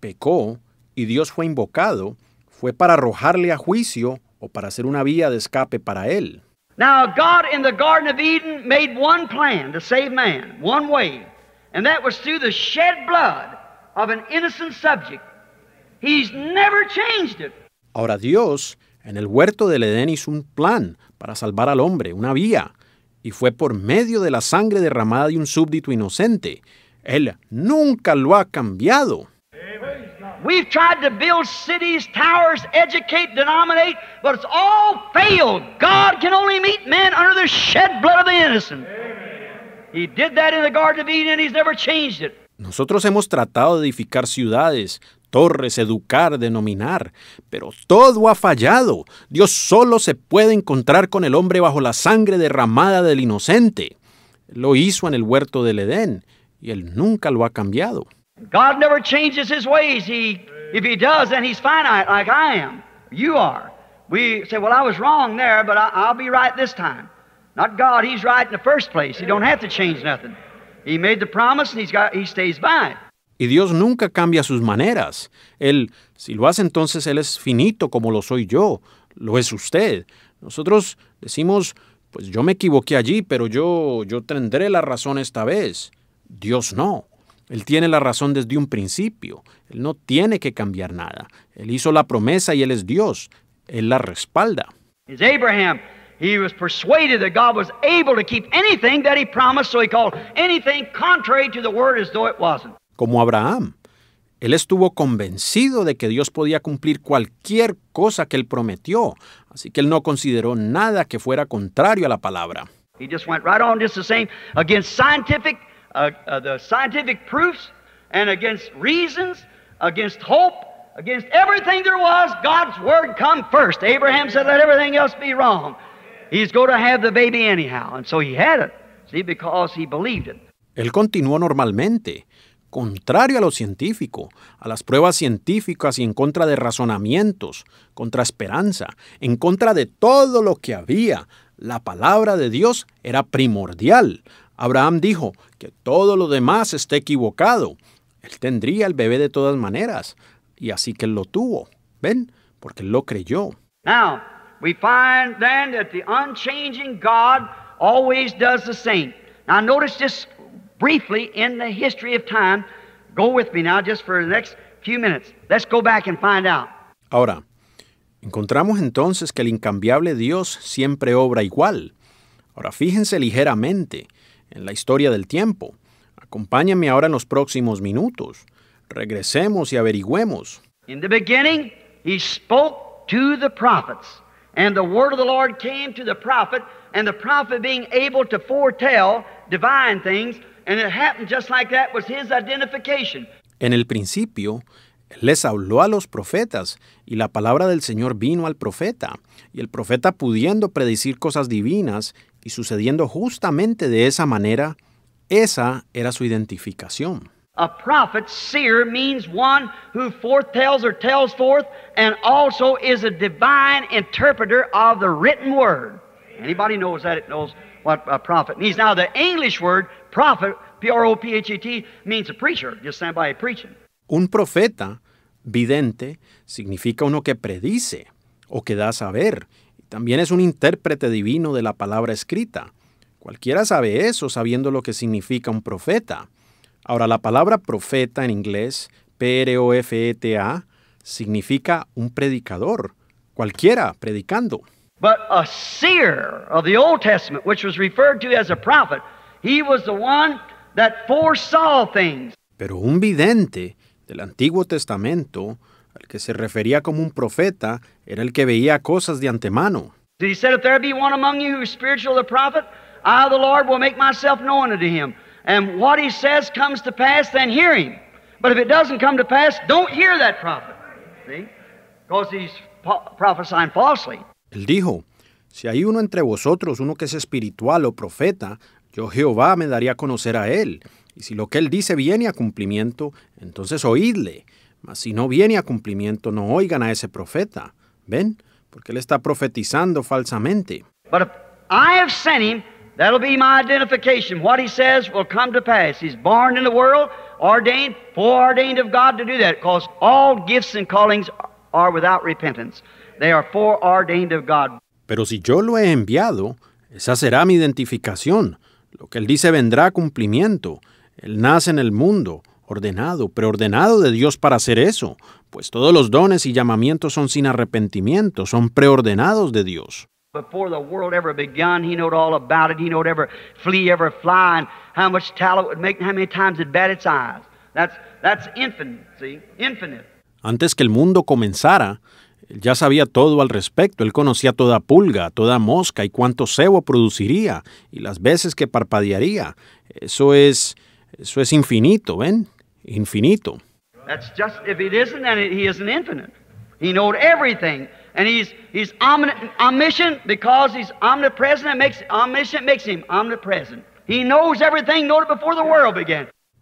pecó y Dios fue invocado, fue para arrojarle a juicio o para hacer una vía de escape para él. Now God in the Garden of Eden made one plan to save man, one way, and that was through the shed blood of an innocent subject. He's never changed it. Ahora Dios en el huerto del Edén hizo un plan para salvar al hombre, una vía, y fue por medio de la sangre derramada de un súbdito inocente. Él nunca lo ha cambiado. We've tried to build cities, towers, educate, denominate, but it's all failed. God can only meet man under the shed blood of the innocent. He did that in the Garden of Eden and he's never changed it. Nosotros hemos tratado de edificar ciudades, Torres, educar, denominar, pero todo ha fallado. Dios solo se puede encontrar con el hombre bajo la sangre derramada del inocente. Lo hizo en el huerto del Edén y él nunca lo ha cambiado. God never changes his ways. He, if he does, then he's finite like I am. You are. We say, well, I was wrong there, but I'll be right this time. Not God, he's right in the first place. He don't have to change nothing. He made the promise and he's got, he stays by y Dios nunca cambia sus maneras. Él, si lo hace entonces, Él es finito como lo soy yo, lo es usted. Nosotros decimos, pues yo me equivoqué allí, pero yo, yo tendré la razón esta vez. Dios no. Él tiene la razón desde un principio. Él no tiene que cambiar nada. Él hizo la promesa y Él es Dios. Él la respalda. Es Abraham. He was persuaded that God was able to keep anything that he promised, so he called anything contrary to the word as though it wasn't como Abraham. Él estuvo convencido de que Dios podía cumplir cualquier cosa que él prometió, así que él no consideró nada que fuera contrario a la palabra. He just went right on just the same against scientific, uh, uh, the scientific proofs and against reasons, against hope, against everything there was. God's word come first. Abraham said, "Let everything else be wrong. He's going to have the baby anyhow," and so he had it. See, because he believed it. Él continuó normalmente contrario a lo científico, a las pruebas científicas y en contra de razonamientos, contra esperanza, en contra de todo lo que había. La palabra de Dios era primordial. Abraham dijo que todo lo demás está equivocado. Él tendría el bebé de todas maneras, y así que él lo tuvo. ¿Ven? Porque él lo creyó. Now, we find then that the unchanging God always does the same. Now notice this briefly in the history of time. Go with me now just for the next few minutes. Let's go back and find out. Ahora, encontramos entonces que el incambiable Dios siempre obra igual. Ahora fíjense ligeramente en la historia del tiempo. Acompáñame ahora en los próximos minutos. Regresemos y averigüemos. In the beginning, he spoke to the prophets, and the word of the Lord came to the prophet, and the prophet being able to foretell divine things En el principio, les habló a los profetas, y la palabra del Señor vino al profeta, y el profeta pudiendo predecir cosas divinas y sucediendo justamente de esa manera, esa era su identificación. A prophet, seer, means one who foretells or tells forth, and also is a divine interpreter of the written word. Anybody knows that? It knows un profeta, vidente, significa uno que predice o que da a saber. También es un intérprete divino de la palabra escrita. Cualquiera sabe eso sabiendo lo que significa un profeta. Ahora, la palabra profeta en inglés, P-R-O-F-E-T-A, significa un predicador, cualquiera predicando. But a seer of the Old Testament, which was referred to as a prophet, he was the one that foresaw things. Pero un vidente del Antiguo Testamento, al que se refería como un profeta, era el que veía cosas de antemano. He said, If there be one among you who is spiritual, the prophet, I, the Lord, will make myself known unto him. And what he says comes to pass, then hear him. But if it doesn't come to pass, don't hear that prophet. See? Because he's prophesying falsely. Él dijo, si hay uno entre vosotros, uno que es espiritual o profeta, yo Jehová me daría a conocer a él. Y si lo que él dice viene a cumplimiento, entonces oídle. Mas si no viene a cumplimiento, no oigan a ese profeta. ¿Ven? Porque él está profetizando falsamente. But if I have sent him, that'll be my identification. What he says will come to pass. He's born in the world, ordained, foreordained of God to do that, because all gifts and callings are without repentance. Pero si yo lo he enviado, esa será mi identificación. Lo que él dice vendrá a cumplimiento. Él nace en el mundo, ordenado, preordenado de Dios para hacer eso, pues todos los dones y llamamientos son sin arrepentimiento, son preordenados de Dios. Antes que el mundo comenzara, ya sabía todo al respecto, él conocía toda pulga, toda mosca y cuánto cebo produciría y las veces que parpadearía. Eso es, eso es infinito, ¿ven? Infinito.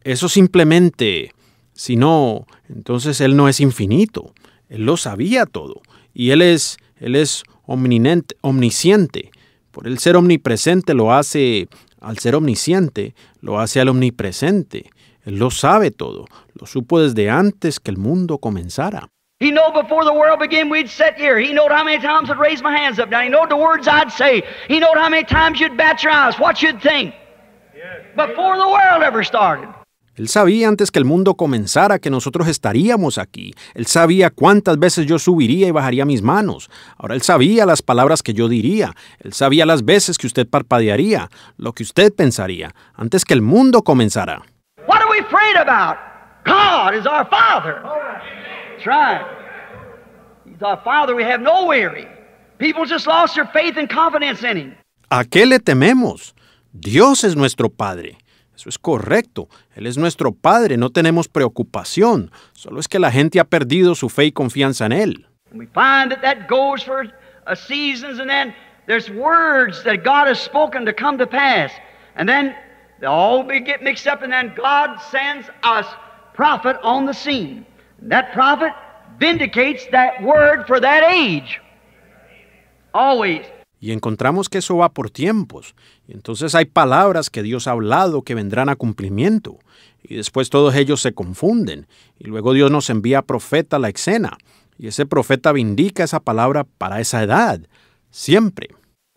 Eso simplemente, si no, entonces él no es infinito. Él lo sabía todo. Y Él es, él es omnisciente. Por el ser omnipresente lo hace al ser omnisciente, lo hace al omnipresente. Él lo sabe todo. Lo supo desde antes que el mundo comenzara. He knew before the world began we'd sit here. He knowed how many times I'd raise my hands up now. He knowed the words I'd say. He knowed how many times you'd bat your eyes, what you'd think. Before the world ever started. Él sabía antes que el mundo comenzara que nosotros estaríamos aquí. Él sabía cuántas veces yo subiría y bajaría mis manos. Ahora él sabía las palabras que yo diría. Él sabía las veces que usted parpadearía, lo que usted pensaría, antes que el mundo comenzara. ¿A qué le tememos? Dios es nuestro padre. Eso es correcto. Él es nuestro Padre, no tenemos preocupación. Solo es que la gente ha perdido su fe y confianza en Él. Y encontramos que eso va por tiempos. Entonces hay palabras que Dios ha hablado que vendrán a cumplimiento, y después todos ellos se confunden, y luego Dios nos envía a profeta a la escena, y ese profeta vindica esa palabra para esa edad, siempre.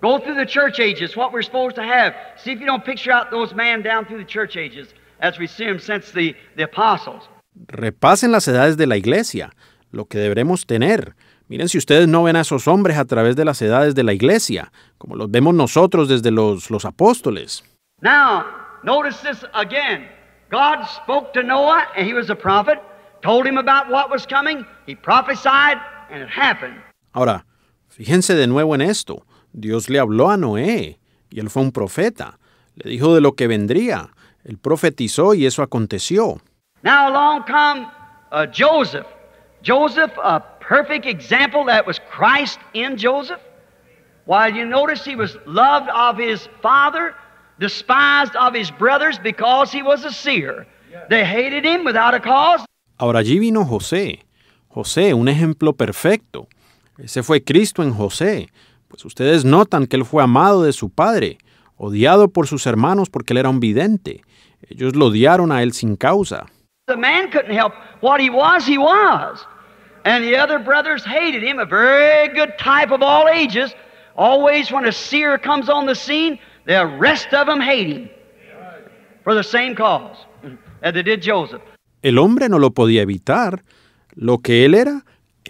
Go through the church ages, what we're supposed to have. See if you don't picture out those down through the church ages, as em since the, apostles. Repasen las edades de la iglesia, lo que deberemos tener, Miren si ustedes no ven a esos hombres a través de las edades de la iglesia, como los vemos nosotros desde los, apóstoles. Ahora, fíjense de nuevo en esto. Dios le habló a Noé, y él fue un profeta. Le dijo de lo que vendría. Él profetizó y eso aconteció. Now along come uh, Joseph. Joseph, perfect example that was Christ in Joseph? While you notice he was loved of his father, despised of his brothers because he was a seer. They hated him without a cause. Ahora allí vino José. José, un ejemplo perfecto. Ese fue Cristo en José. Pues ustedes notan que él fue amado de su padre, odiado por sus hermanos porque él era un vidente. Ellos lo odiaron a él sin causa. The man couldn't help what he was, he was. And the other brothers hated him, a very good type of all ages. Always, when a seer comes on the scene, the rest of them hate him for the same cause as they did Joseph. El hombre no lo podía evitar. Lo que él era,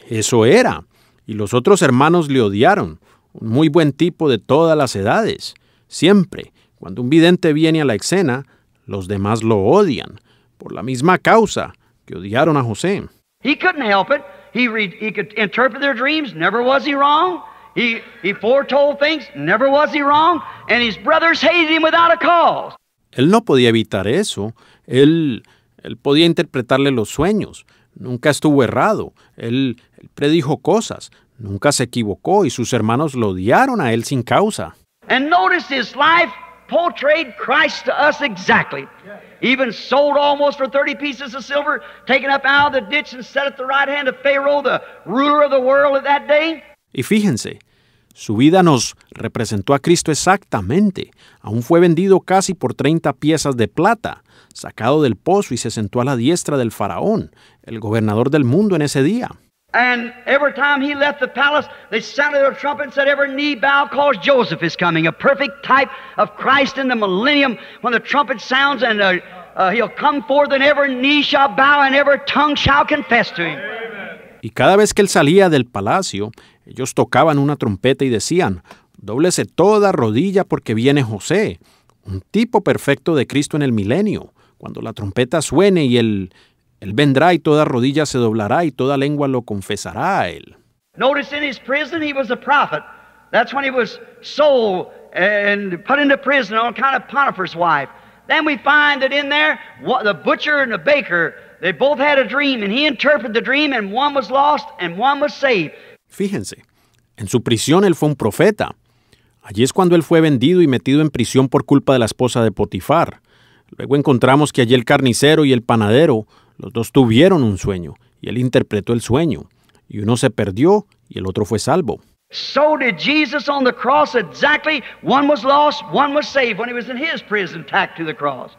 eso era. Y los otros hermanos le odiaron. Un muy buen tipo de todas las edades. Siempre, cuando un vidente viene a la escena, los demás lo odian, por la misma causa que odiaron a José. He couldn't help it. He, read, he could interpret their dreams. Never was he wrong. He, he foretold things. Never was he wrong. And his brothers hated him without a cause. Él no podía evitar eso. Él, él podía interpretarle los sueños. Nunca estuvo errado. Él, él predijo cosas. Nunca se equivocó y sus hermanos lo odiaron a él sin causa. And notice his life portrayed Christ to us exactly even sold almost for pieces of silver, taken up out the ditch and set at the right hand of Pharaoh, the ruler of the world that day. Y fíjense, su vida nos representó a Cristo exactamente. Aún fue vendido casi por 30 piezas de plata, sacado del pozo y se sentó a la diestra del faraón, el gobernador del mundo en ese día. And every time he left the palace, they sounded their trumpet and said, Every knee bow, cause Joseph is coming, a perfect type of Christ in the millennium when the trumpet sounds and uh, uh, he'll come forth and every knee shall bow and every tongue shall confess to him. Y cada vez que él salía del palacio, ellos tocaban una trompeta y decían, Dóblese toda rodilla porque viene José, un tipo perfecto de Cristo en el milenio. Cuando la trompeta suene y el él vendrá y toda rodilla se doblará y toda lengua lo confesará a él. Notice in his prison he was a prophet. That's when he was sold and put into prison on account of Potiphar's wife. Then we find that in there the butcher and the baker they both had a dream and he interpreted the dream and one was lost and one was saved. Fíjense, en su prisión él fue un profeta. Allí es cuando él fue vendido y metido en prisión por culpa de la esposa de Potifar. Luego encontramos que allí el carnicero y el panadero los dos tuvieron un sueño y él interpretó el sueño. Y uno se perdió y el otro fue salvo. So did Jesus on the cross exactly. One was lost, one was saved when he was in his prison tacked to the cross.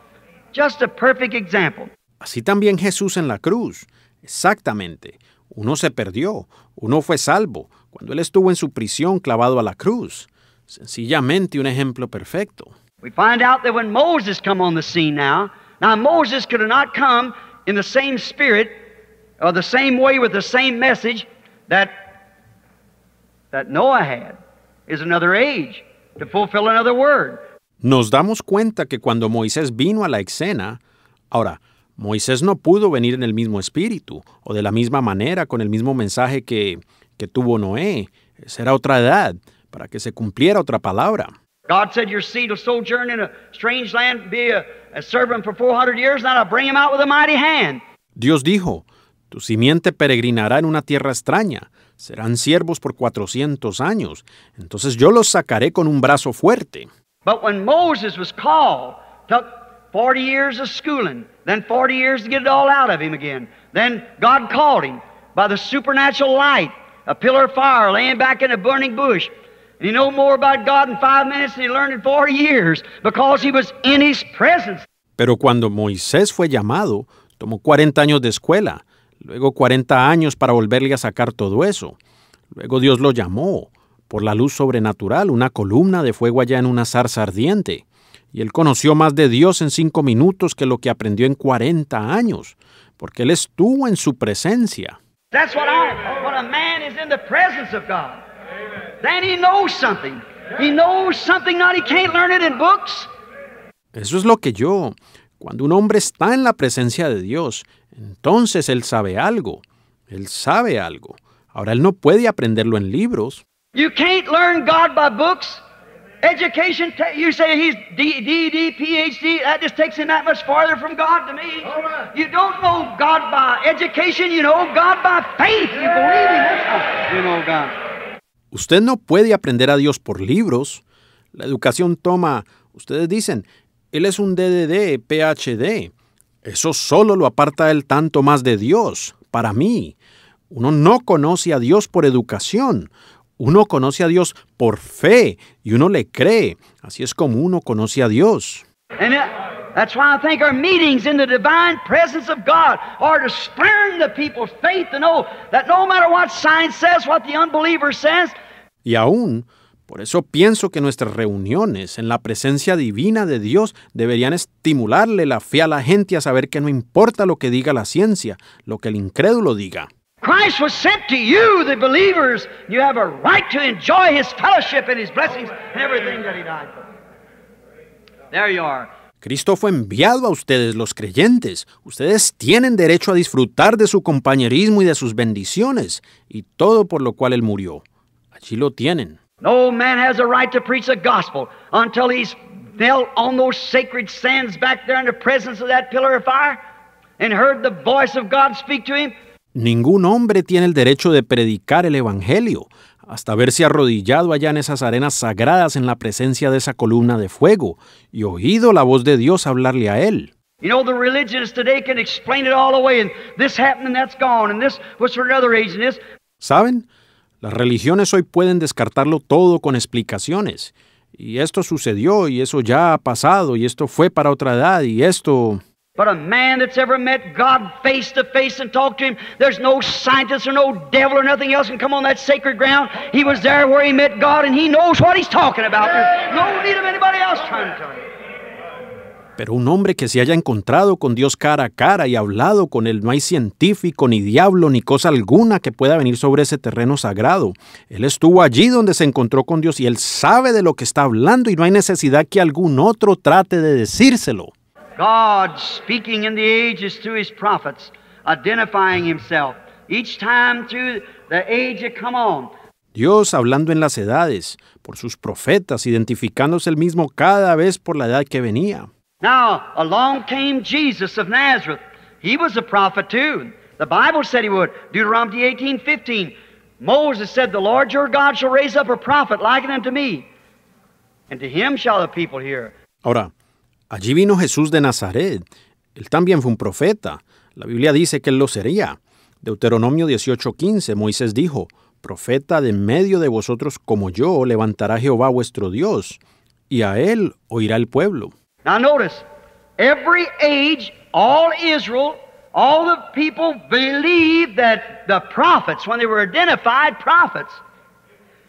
Just a perfect example. Así también Jesús en la cruz. Exactamente. Uno se perdió, uno fue salvo cuando él estuvo en su prisión clavado a la cruz. Sencillamente un ejemplo perfecto. We find out that when Moses come on the scene now, now Moses could have not come that, Noah had is another age to fulfill another word. Nos damos cuenta que cuando Moisés vino a la escena, ahora, Moisés no pudo venir en el mismo espíritu o de la misma manera con el mismo mensaje que, que tuvo Noé. Será otra edad para que se cumpliera otra palabra. God said, Your seed will sojourn in a strange land, be a, a servant for 400 years, and I'll bring him out with a mighty hand. Dios dijo, Tu simiente peregrinará en una tierra extraña. Serán siervos por 400 años. Entonces yo los sacaré con un brazo fuerte. But when Moses was called, took 40 years of schooling, then 40 years to get it all out of him again. Then God called him by the supernatural light, a pillar of fire laying back in a burning bush. he knew more about God in five minutes he learned in years because he was in his presence. Pero cuando Moisés fue llamado, tomó 40 años de escuela, luego 40 años para volverle a sacar todo eso. Luego Dios lo llamó por la luz sobrenatural, una columna de fuego allá en una zarza ardiente. Y él conoció más de Dios en cinco minutos que lo que aprendió en 40 años, porque él estuvo en su presencia. Then he knows something. He knows something that he can't learn it in books. Eso es lo que yo. Cuando un hombre está en la presencia de Dios, entonces él sabe algo. Él sabe algo. Ahora él no puede aprenderlo en libros. You can't learn God by books. Education, you say he's D, PhD, that just takes him that much farther from God to me. Right. You don't know God by education, you know God by faith. You believe Him, you know God. Usted no puede aprender a Dios por libros. La educación toma, ustedes dicen, él es un DDD, PhD. Eso solo lo aparta él tanto más de Dios, para mí. Uno no conoce a Dios por educación. Uno conoce a Dios por fe y uno le cree. Así es como uno conoce a Dios. And that's why I think our meetings in the divine presence of God are to spurn the people's faith to know that no matter what science says, what the unbeliever says, y aún, por eso pienso que nuestras reuniones en la presencia divina de Dios deberían estimularle la fe a la gente a saber que no importa lo que diga la ciencia, lo que el incrédulo diga. Cristo fue enviado a ustedes los creyentes. Ustedes tienen derecho a disfrutar de su compañerismo y de sus bendiciones, y todo por lo cual Él murió. Allí lo tienen. No man has a right to preach the gospel until he's knelt on those sacred sands back there in the presence of that pillar of fire and heard the voice of God speak to him. Ningún hombre tiene el derecho de predicar el evangelio hasta verse arrodillado allá en esas arenas sagradas en la presencia de esa columna de fuego y oído la voz de Dios hablarle a él. You know, the religions today can explain it all away, and this happened and that's gone, and this was for another age, and this. ¿Saben? Las religiones hoy pueden descartarlo todo con explicaciones. Y esto sucedió, y eso ya ha pasado, y esto fue para otra edad, y esto... But a man that's ever met God face to face and talked to him, there's no scientist or no devil or nothing else can come on that sacred ground. He was there where he met God and he knows what he's talking about. There's no need of anybody else trying to tell him. Pero un hombre que se haya encontrado con Dios cara a cara y hablado con Él, no hay científico, ni diablo, ni cosa alguna que pueda venir sobre ese terreno sagrado. Él estuvo allí donde se encontró con Dios y Él sabe de lo que está hablando y no hay necesidad que algún otro trate de decírselo. Dios hablando en las edades, por sus profetas, identificándose el mismo cada vez por la edad que venía. Now, along came Jesus of Nazareth. He was a prophet too. The Bible said he would. Deuteronomy 18 15. Moses said, The Lord your God shall raise up a prophet like unto me, and to him shall the people hear. Ahora, allí vino Jesús de Nazaret. Él también fue un profeta. La Biblia dice que él lo sería. Deuteronomio 18:15, Moisés dijo, Profeta de medio de vosotros como yo levantará Jehová vuestro Dios, y a él oirá el pueblo. Now notice, every age, all Israel, all the people believed that the prophets, when they were identified prophets,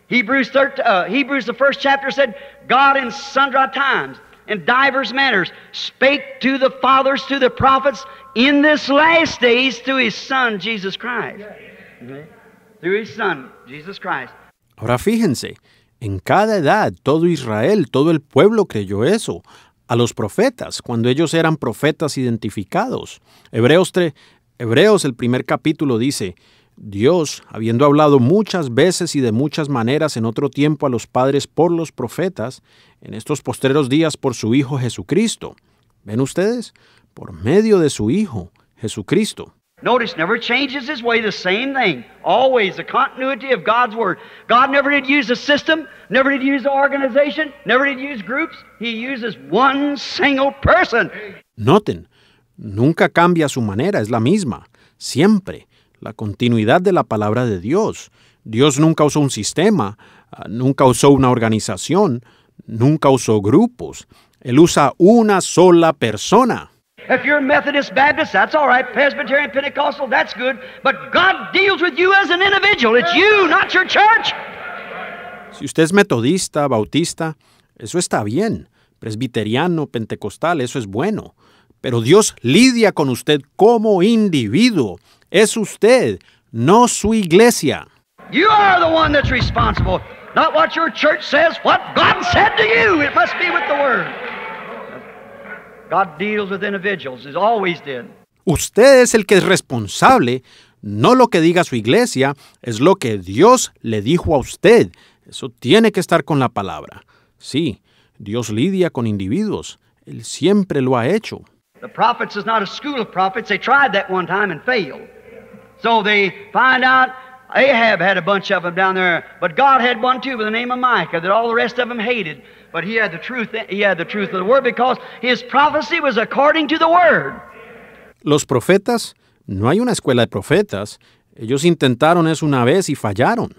Hebrews, 13, uh, Hebrews the first chapter said, God in sundry times, in divers manners, spake to the fathers, to the prophets, in this last days to his son, Jesus Christ. Through his son, Jesus Christ. Ahora fíjense, en cada edad, todo Israel, todo el pueblo creyó eso. a los profetas, cuando ellos eran profetas identificados. Hebreos, Hebreos el primer capítulo dice, Dios, habiendo hablado muchas veces y de muchas maneras en otro tiempo a los padres por los profetas, en estos postreros días por su Hijo Jesucristo. ¿Ven ustedes? Por medio de su Hijo, Jesucristo. Notice, never changes his way, the same thing. Always the continuity of God's Word. God never did use a system, never did use an organization, never did use groups. He uses one single person. Noten, nunca cambia su manera, es la misma. Siempre. La continuidad de la palabra de Dios. Dios nunca usó un sistema, ah, nunca usó una organización, nunca usó grupos. Él usa una sola persona. If you're Methodist, Baptist, that's all right. Presbyterian, Pentecostal, that's good. But God deals with you as an individual. It's you, not your church. Si usted es metodista, bautista, eso está bien. Presbiteriano, pentecostal, eso es bueno. Pero Dios lidia con usted como individuo. Es usted, no su iglesia. You are the one that's responsible. Not what your church says, what God said to you. It must be with the Word. God deals with individuals, as always did. Usted es el que es responsable, no lo que diga su iglesia, es lo que Dios le dijo a usted. Eso tiene que estar con la palabra. Sí, Dios lidia con individuos. Él siempre lo ha hecho. The prophets is not a school of prophets. They tried that one time and failed. So they find out Ahab had a bunch of them down there, but God had one too by the name of Micah that all the rest of them hated. But he had the truth, he had the truth of the word because his prophecy was according to the word. Los profetas, no hay una escuela de profetas. Ellos intentaron eso una vez y fallaron.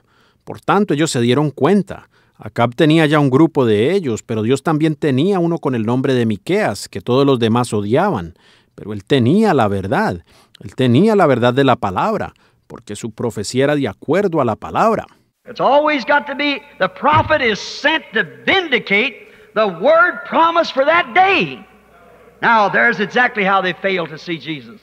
Por tanto, ellos se dieron cuenta. Acab tenía ya un grupo de ellos, pero Dios también tenía uno con el nombre de Miqueas, que todos los demás odiaban. Pero él tenía la verdad. Él tenía la verdad de la palabra porque su profecía era de acuerdo a la palabra. It's always got to be the prophet is sent to vindicate the word promised for that day. Now there's exactly how they fail to see Jesus.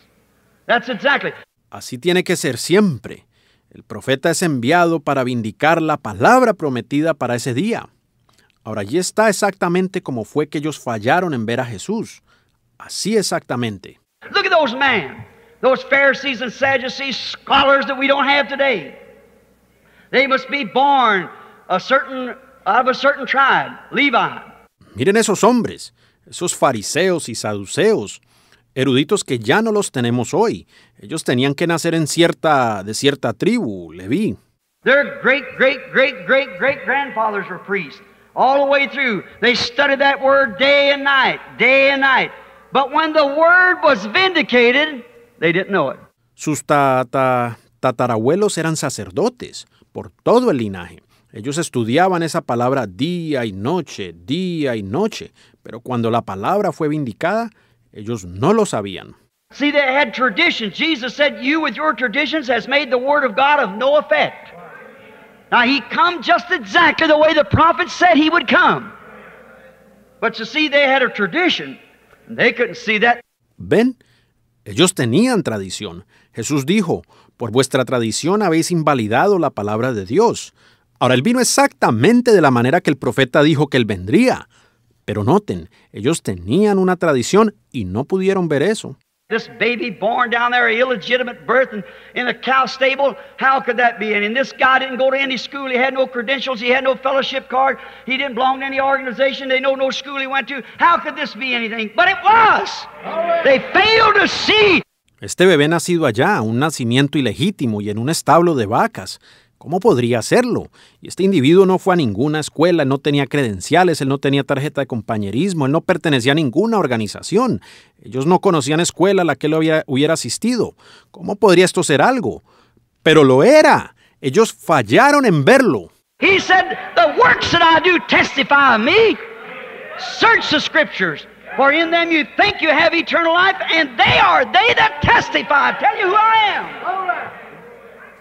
That's exactly. Así tiene que ser siempre. El profeta es enviado para vindicar la palabra prometida para ese día. Ahora, allí está exactamente como fue que ellos fallaron en ver a Jesús. Así exactamente. Look at those men. Those Pharisees and Sadducees, scholars that we don't have today. They must be born a certain, of a certain tribe, Levi. Miren esos hombres, esos fariseos y saduceos, eruditos que ya no los tenemos hoy. Ellos tenían que nacer en cierta, de cierta tribu, Leví. Their great, great, great, great, great grandfathers were priests. All the way through, they studied that word day and night, day and night. But when the word was vindicated, They didn't know it. Sus tatarabuelos eran sacerdotes por todo el linaje. Ellos estudiaban esa palabra día y noche, día y noche, pero cuando la palabra fue vindicada, ellos no lo sabían. See, they had traditions. Jesus said, You with your traditions has made the word of God of no effect. Now he come just exactly the way the prophet said he would come. But you see, they had a tradition, and they couldn't see that. Ellos tenían tradición. Jesús dijo, por vuestra tradición habéis invalidado la palabra de Dios. Ahora él vino exactamente de la manera que el profeta dijo que él vendría. Pero noten, ellos tenían una tradición y no pudieron ver eso. This baby born down there, illegitimate birth and in a cow stable, how could that be? And this guy didn't go to any school. He had no credentials. He had no fellowship card. He didn't belong to any organization. They know no school he went to. How could this be anything? But it was. They failed to see. Este bebé nacido allá, un nacimiento ilegítimo y en un establo de vacas. ¿Cómo podría hacerlo? Y este individuo no fue a ninguna escuela, no tenía credenciales, él no tenía tarjeta de compañerismo, él no pertenecía a ninguna organización. Ellos no conocían escuela a la que él hubiera, asistido. ¿Cómo podría esto ser algo? Pero lo era. Ellos fallaron en verlo. He said, "The works that I do testify me. Search the scriptures, for in them you think you have eternal life, and they are they that testify. tell you who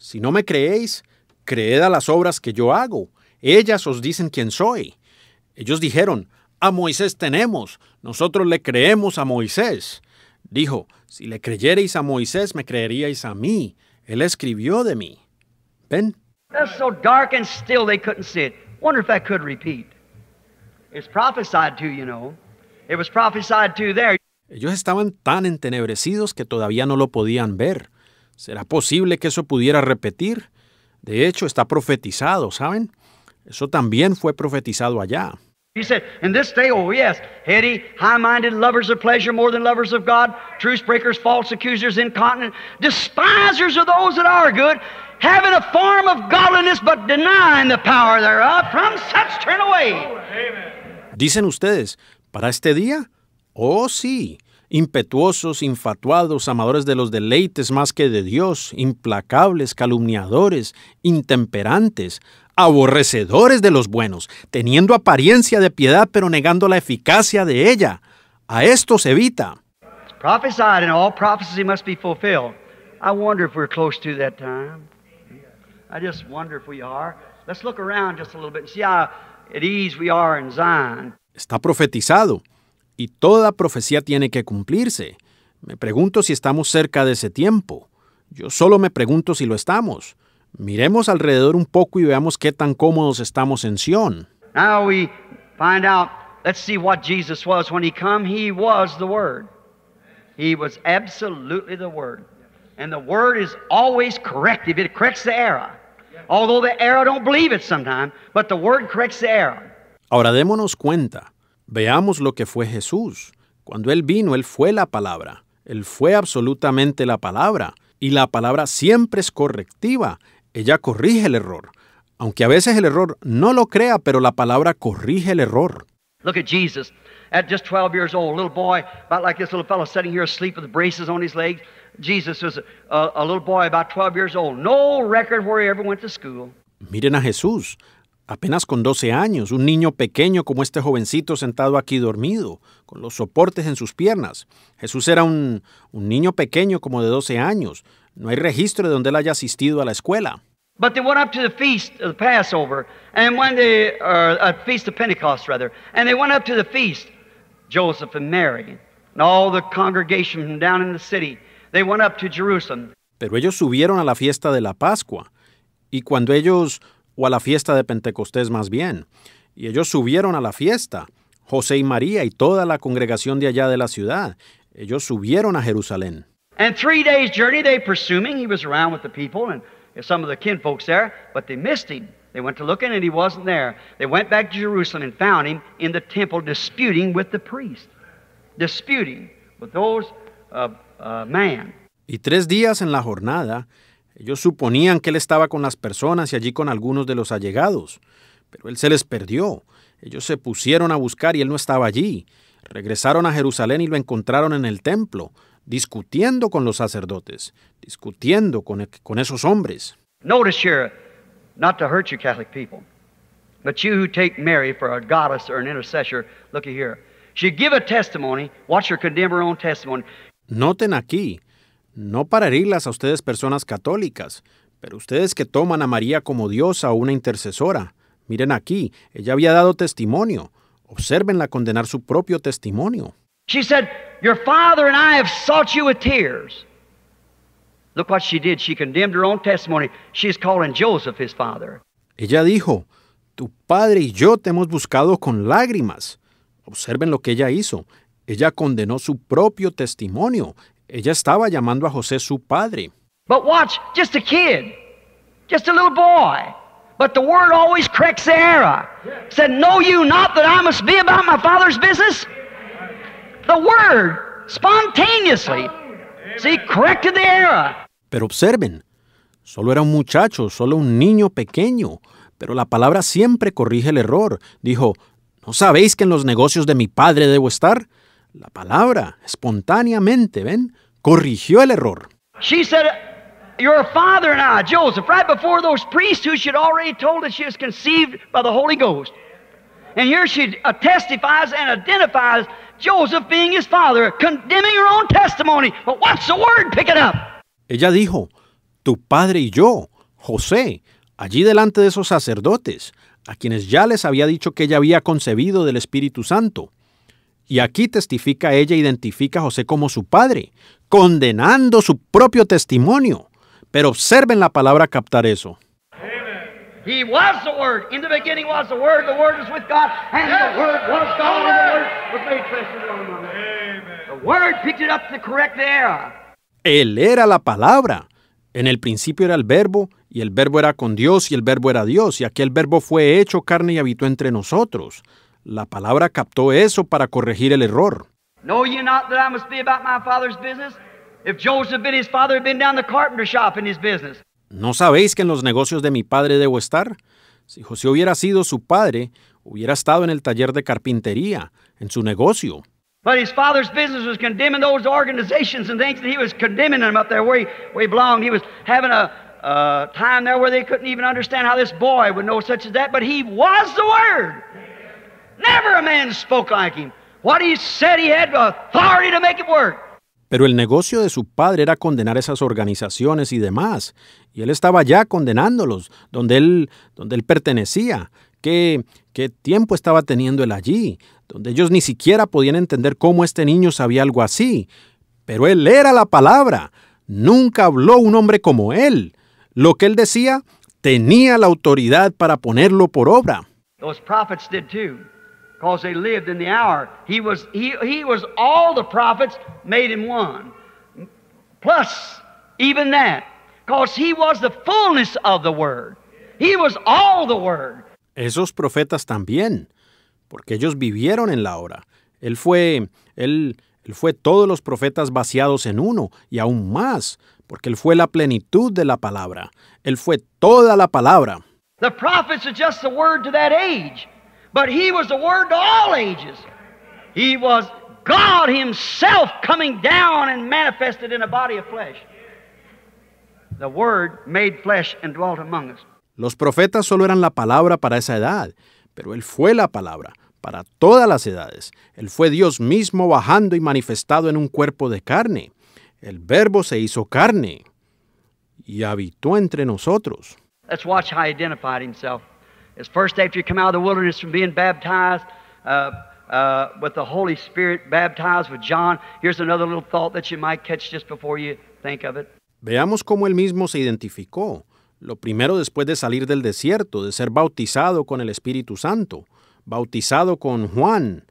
Si no me creéis, creed a las obras que yo hago. Ellas os dicen quién soy. Ellos dijeron, a Moisés tenemos, nosotros le creemos a Moisés. Dijo, si le creyereis a Moisés, me creeríais a mí. Él escribió de mí. Ven. Ellos estaban tan entenebrecidos que todavía no lo podían ver. ¿Será posible que eso pudiera repetir? De hecho, está profetizado, ¿saben? Eso también fue profetizado allá. He said, in this day, oh yes, heady, high-minded, lovers of pleasure more than lovers of God, truth breakers, false accusers, incontinent, despisers of those that are good, having a form of godliness but denying the power thereof, from such turn away. Dicen ustedes, para este día, oh sí, impetuosos, infatuados, amadores de los deleites más que de Dios, implacables, calumniadores, intemperantes, aborrecedores de los buenos, teniendo apariencia de piedad pero negando la eficacia de ella. A esto se evita. Está profetizado y toda profecía tiene que cumplirse. Me pregunto si estamos cerca de ese tiempo. Yo solo me pregunto si lo estamos. Miremos alrededor un poco y veamos qué tan cómodos estamos en Sion. Now we find out, let's see what Jesus was when he come, he was the word. He was absolutely the word. And the word is always corrective. It corrects the error. Although the error don't believe it sometimes, but the word corrects the error. Ahora démonos cuenta. Veamos lo que fue Jesús. Cuando Él vino, Él fue la palabra. Él fue absolutamente la palabra. Y la palabra siempre es correctiva. Ella corrige el error. Aunque a veces el error no lo crea, pero la palabra corrige el error. Miren a Jesús apenas con 12 años, un niño pequeño como este jovencito sentado aquí dormido, con los soportes en sus piernas. Jesús era un, niño pequeño como de 12 años. No hay registro de donde él haya asistido a la escuela. But they went up to the feast of the Passover, and when they, uh, a feast of Pentecost rather, and they went up to the feast, Joseph and Mary, and all the congregation down in the city, they went up to Jerusalem. Pero ellos subieron a la fiesta de la Pascua, y cuando ellos a la fiesta de Pentecostés más bien. Y ellos subieron a la fiesta, José y María y toda la congregación de allá de la ciudad. Ellos subieron a Jerusalén. And three days journey they presuming he was around with the people and some of the kinfolks there, but they missed him. They went to look and he wasn't there. They went back to Jerusalem and found him in the temple disputing with the priest, disputing with those uh, uh, man. Y tres días en la jornada ellos suponían que él estaba con las personas y allí con algunos de los allegados, pero él se les perdió. Ellos se pusieron a buscar y él no estaba allí. Regresaron a Jerusalén y lo encontraron en el templo, discutiendo con los sacerdotes, discutiendo con, e-, esos hombres. not to hurt Catholic people, but you who take Mary for a goddess or an intercessor, here. She give a testimony, watch condemn own testimony. Noten aquí, no para herirlas a ustedes personas católicas, pero ustedes que toman a María como diosa o una intercesora. Miren aquí, ella había dado testimonio. Obsérvenla condenar su propio testimonio. She said, Your father and I have sought you with tears. Look what she did. She condemned her own testimony. calling Joseph his father. Ella dijo, Tu padre y yo te hemos buscado con lágrimas. Observen lo que ella hizo. Ella condenó su propio testimonio. Ella estaba llamando a José su padre. But watch, just a kid, just a little boy. But the word always Said, you not that I must be about my father's business? The word spontaneously. See, the Pero observen, solo era un muchacho, solo un niño pequeño. Pero la palabra siempre corrige el error. Dijo, ¿no sabéis que en los negocios de mi padre debo estar? La palabra, espontáneamente, ¿ven? corrigió el error. She said, Your father and I, Joseph, right before those priests who she'd already told that she was conceived by the Holy Ghost. And here she testifies and identifies Joseph being his father, condemning her own testimony. But what's the word pick it up? Ella dijo, Tu padre y yo, José, allí delante de esos sacerdotes, a quienes ya les había dicho que ella había concebido del Espíritu Santo. Y aquí testifica ella, identifica a José como su padre, condenando su propio testimonio. Pero observen la palabra captar eso. He was the Word. In the beginning was the Word. The Word with God. And the Word was picked it up correct Él era la palabra. En el principio era el verbo, y el verbo era con Dios, y el verbo era Dios, y aquel verbo fue hecho carne y habitó entre nosotros. La palabra captó eso para corregir el error. Know ye not that I must be about my father's business? If Joseph had been his father, had been down the carpenter shop in his business. ¿No sabéis que en los negocios de mi padre debo estar? Si José hubiera sido su padre, hubiera estado en el taller de carpintería, en su negocio. But his father's business was condemning those organizations and things, that he was condemning them up there where he, where he belonged. He was having a uh, time there where they couldn't even understand how this boy would know such as that, but he was the Word. Never a man spoke like him. Pero el negocio de su padre era condenar esas organizaciones y demás, y él estaba ya condenándolos, donde él, donde él pertenecía. ¿Qué, ¿Qué tiempo estaba teniendo él allí? Donde ellos ni siquiera podían entender cómo este niño sabía algo así. Pero él era la palabra. Nunca habló un hombre como él. Lo que él decía tenía la autoridad para ponerlo por obra because they lived in the hour. He was, he, he was all the prophets made him one. Plus, even that, because he was the fullness of the word. He was all the word. Esos profetas también, porque ellos vivieron en la hora. Él fue, él, él fue todos los profetas vaciados en uno, y aún más, porque él fue la plenitud de la palabra. Él fue toda la palabra. The prophets are just the word to that age but he was the word to all ages. He was God himself coming down and manifested in a body of flesh. The word made flesh and dwelt among us. Los profetas solo eran la palabra para esa edad, pero él fue la palabra para todas las edades. Él fue Dios mismo bajando y manifestado en un cuerpo de carne. El verbo se hizo carne y habitó entre nosotros. Let's watch how he identified himself. It's first after you come out of the wilderness from being baptized uh, uh, with the Holy Spirit, baptized with John. Here's another little thought that you might catch just before you think of it. Veamos cómo él mismo se identificó. Lo primero después de salir del desierto, de ser bautizado con el Espíritu Santo, bautizado con Juan.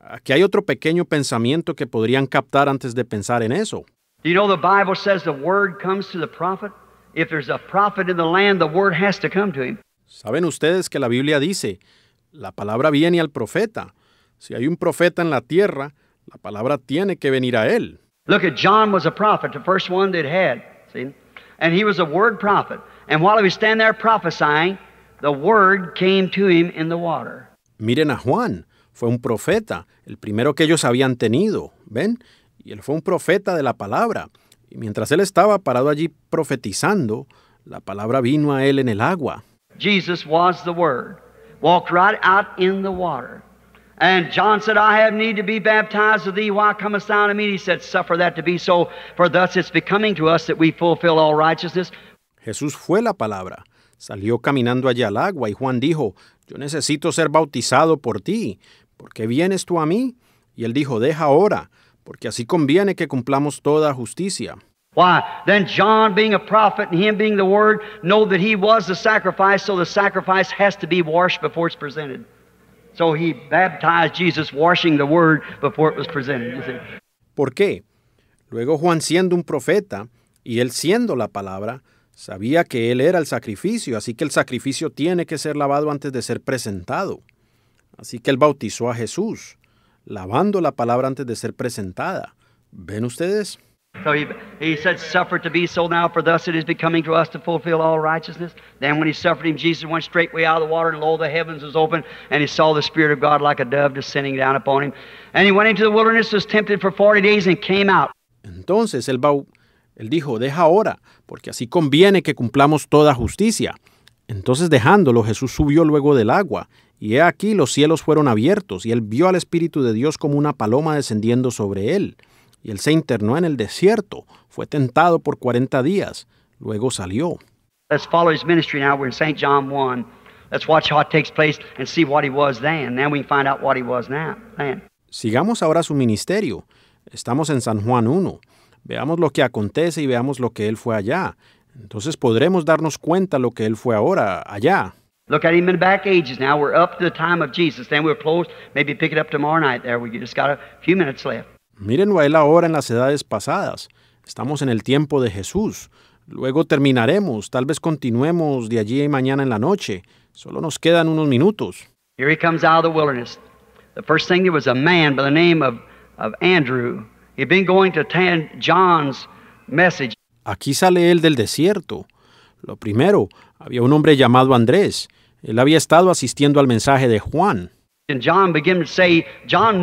Aquí hay otro pequeño pensamiento que podrían captar antes de pensar en eso. Do you know the Bible says the word comes to the prophet? If there's a prophet in the land, the word has to come to him. Saben ustedes que la Biblia dice, la palabra viene al profeta. Si hay un profeta en la tierra, la palabra tiene que venir a él. Look at John was a prophet, the first one that had, And he was a word prophet. And while he was there prophesying, the word came to him in the water. Miren a Juan, fue un profeta, el primero que ellos habían tenido, ¿ven? Y él fue un profeta de la palabra. Y mientras él estaba parado allí profetizando, la palabra vino a él en el agua. Jesus was the Word. Walked right out in the water. And John said, I have need to be baptized of thee. Why comest thou to me? He said, Suffer that to be so, for thus it's becoming to us that we fulfill all righteousness. Jesús fue la palabra. Salió caminando allá al agua y Juan dijo, Yo necesito ser bautizado por ti. ¿Por qué vienes tú a mí? Y él dijo, Deja ahora, porque así conviene que cumplamos toda justicia. Why? Then John, being a prophet and him being the Word, know that he was the sacrifice, so the sacrifice has to be washed before it's presented. So he baptized Jesus washing the Word before it was presented. ¿Por qué? Luego Juan siendo un profeta y él siendo la palabra, sabía que él era el sacrificio, así que el sacrificio tiene que ser lavado antes de ser presentado. Así que él bautizó a Jesús, lavando la palabra antes de ser presentada. ¿Ven ustedes? So he, he said, Suffer to be so now, for thus it is becoming to us to fulfill all righteousness. Then when he suffered him, Jesus went straightway out of the water, and lo, the heavens was open, and he saw the Spirit of God like a dove descending down upon him. And he went into the wilderness, was tempted for forty days, and came out. Entonces él, bau él dijo, Deja ahora, porque así conviene que cumplamos toda justicia. Entonces dejándolo, Jesús subió luego del agua, y he aquí los cielos fueron abiertos, y él vio al Espíritu de Dios como una paloma descendiendo sobre él y él se internó en el desierto, fue tentado por 40 días, luego salió. Let's follow his ministry now. We're in St. John 1. Let's watch how it takes place and see what he was then. Then we can find out what he was now. Then. Sigamos ahora su ministerio. Estamos en San Juan 1. Veamos lo que acontece y veamos lo que él fue allá. Entonces podremos darnos cuenta lo que él fue ahora allá. Look at him in the back ages now. We're up to the time of Jesus. Then we're close. Maybe pick it up tomorrow night there. We just got a few minutes left miren a él ahora en las edades pasadas. Estamos en el tiempo de Jesús. Luego terminaremos, tal vez continuemos de allí y mañana en la noche. Solo nos quedan unos minutos. Aquí sale él del desierto. Lo primero, había un hombre llamado Andrés. Él había estado asistiendo al mensaje de Juan. John John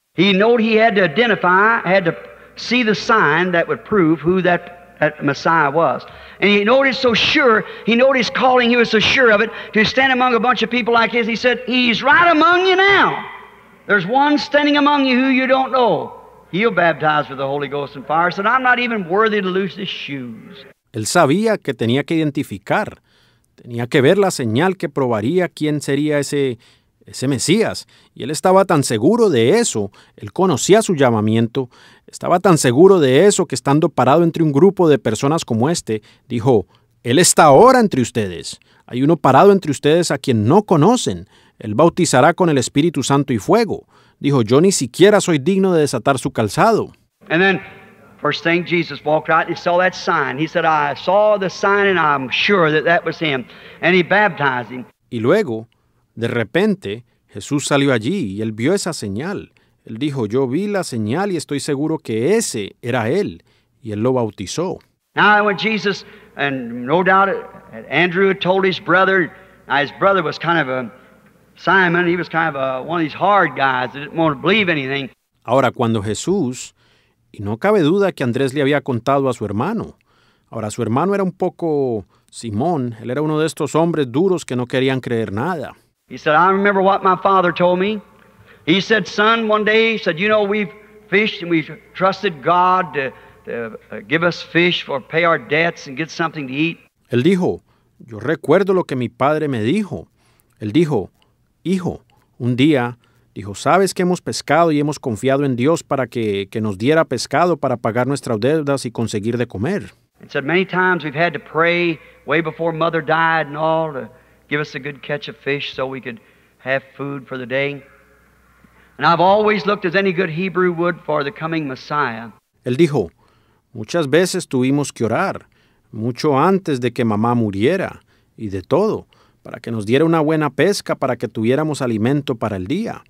He knew he had to identify, had to see the sign that would prove who that, that Messiah was. And he noticed so sure, he noticed calling, he was so sure of it, to stand among a bunch of people like this. He said, He's right among you now. There's one standing among you who you don't know. He'll baptize with the Holy Ghost and fire, so I'm not even worthy to lose his shoes. Él sabía que tenía que identificar, tenía que ver la señal que probaría quién sería ese ese Mesías. Y él estaba tan seguro de eso, él conocía su llamamiento, estaba tan seguro de eso que estando parado entre un grupo de personas como este, dijo, Él está ahora entre ustedes. Hay uno parado entre ustedes a quien no conocen. Él bautizará con el Espíritu Santo y fuego. Dijo, yo ni siquiera soy digno de desatar su calzado. Y luego, de repente, Jesús salió allí y él vio esa señal. Él dijo, yo vi la señal y estoy seguro que ese era él. Y él lo bautizó. Ahora cuando Jesús, y no cabe duda que Andrés le había contado a su hermano. Ahora su hermano era un poco Simón, él era uno de estos hombres duros que no querían creer nada. He said, I remember what my father told me. He said, Son, one day, he said, You know, we've fished and we've trusted God to, uh, give us fish for pay our debts and get something to eat. Él dijo, Yo recuerdo lo que mi padre me dijo. Él dijo, Hijo, un día dijo, Sabes que hemos pescado y hemos confiado en Dios para que, que nos diera pescado para pagar nuestras deudas y conseguir de comer. He said, Many times we've had to pray way before mother died and all to give us a good catch of fish so we could have food for the day. And I've always looked as any good Hebrew would for the coming Messiah. Él dijo, muchas veces tuvimos que orar, mucho antes de que mamá muriera, y de todo, para que nos diera una buena pesca, para que tuviéramos alimento para el día.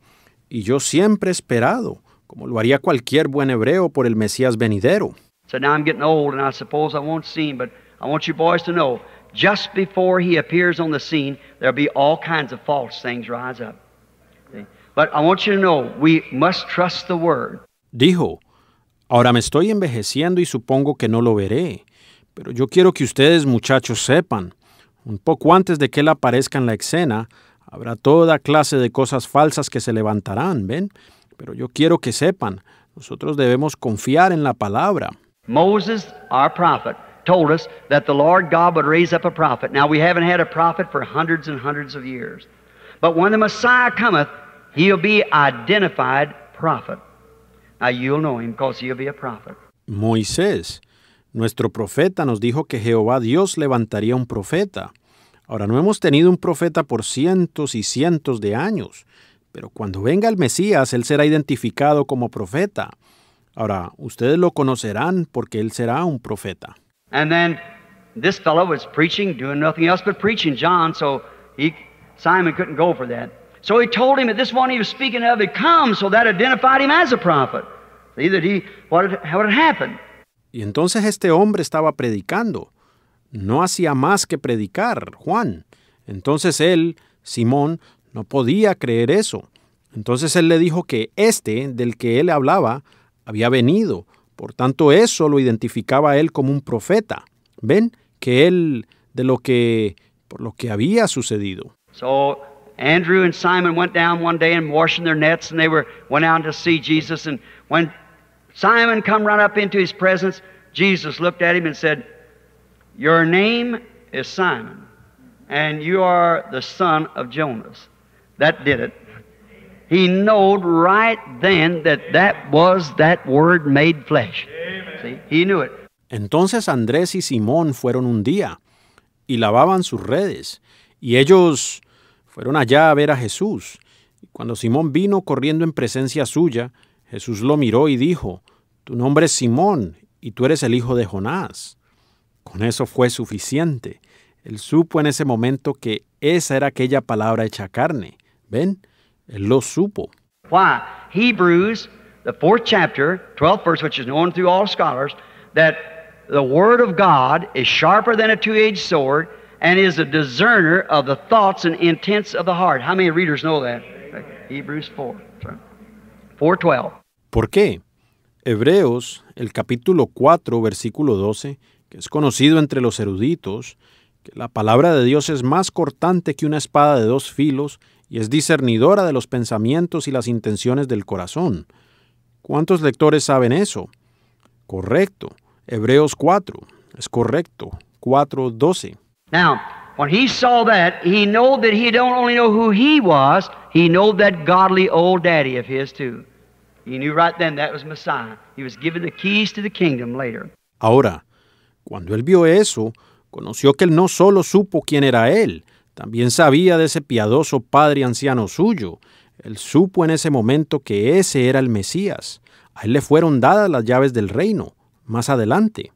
Y yo siempre he esperado, como lo haría cualquier buen hebreo, por el Mesías venidero. So now I'm getting old and I suppose I won't see him, but I want you boys to know just before he appears on the scene, there'll be all kinds of false things rise up. But I want you to know, we must trust the word. Dijo, ahora me estoy envejeciendo y supongo que no lo veré, pero yo quiero que ustedes muchachos sepan, un poco antes de que él aparezca en la escena, habrá toda clase de cosas falsas que se levantarán, ¿ven? Pero yo quiero que sepan, nosotros debemos confiar en la palabra. Moses, our prophet, told us that the Lord God would raise up a prophet. Now, we haven't had a prophet for hundreds and hundreds of years. But when the Messiah cometh, he'll be identified prophet. Now, you'll know him because he'll be a prophet. Moisés, nuestro profeta, nos dijo que Jehová Dios levantaría un profeta. Ahora, no hemos tenido un profeta por cientos y cientos de años, pero cuando venga el Mesías, él será identificado como profeta. Ahora, ustedes lo conocerán porque él será un profeta. And then this fellow was preaching, doing nothing else but preaching John, so he, Simon couldn't go for that. So he told him that this one he was speaking of had come, so that identified him as a prophet. See that he, what had, what had happened. Y entonces este hombre estaba predicando. No hacía más que predicar, Juan. Entonces él, Simón, no podía creer eso. Entonces él le dijo que este del que él hablaba había venido, Por tanto, eso lo identificaba a él como un profeta. Ven que él de lo que por lo que había sucedido. So Andrew and Simon went down one day and washing their nets and they were went out to see Jesus and when Simon come run up into his presence, Jesus looked at him and said, "Your name is Simon, and you are the son of Jonas." That did it. He right then that that was that word made flesh. Entonces Andrés y Simón fueron un día y lavaban sus redes, y ellos fueron allá a ver a Jesús. y Cuando Simón vino corriendo en presencia suya, Jesús lo miró y dijo, Tu nombre es Simón, y tú eres el hijo de Jonás. Con eso fue suficiente. Él supo en ese momento que esa era aquella palabra hecha carne. ¿Ven? Él lo supo. Why? Hebrews, the fourth chapter, 12th verse, which is known through all scholars, that the Word of God is sharper than a two edged sword and is a discerner of the thoughts and intents of the heart. How many readers know that? Hebrews 4. 4:12. ¿Por qué? Hebreos, el capítulo 4, versículo 12, que es conocido entre los eruditos, que la palabra de Dios es más cortante que una espada de dos filos y es discernidora de los pensamientos y las intenciones del corazón. ¿Cuántos lectores saben eso? Correcto. Hebreos 4. Es correcto. 4:12. Now, when he saw that, he knew that he don't only know who he was, he that godly old daddy of his too. He knew right then that was Messiah. He was given the keys to the kingdom later. Ahora, cuando él vio eso, conoció que él no solo supo quién era él, también sabía de ese piadoso padre anciano suyo. Él supo en ese momento que ese era el Mesías. A él le fueron dadas las llaves del reino. Más adelante.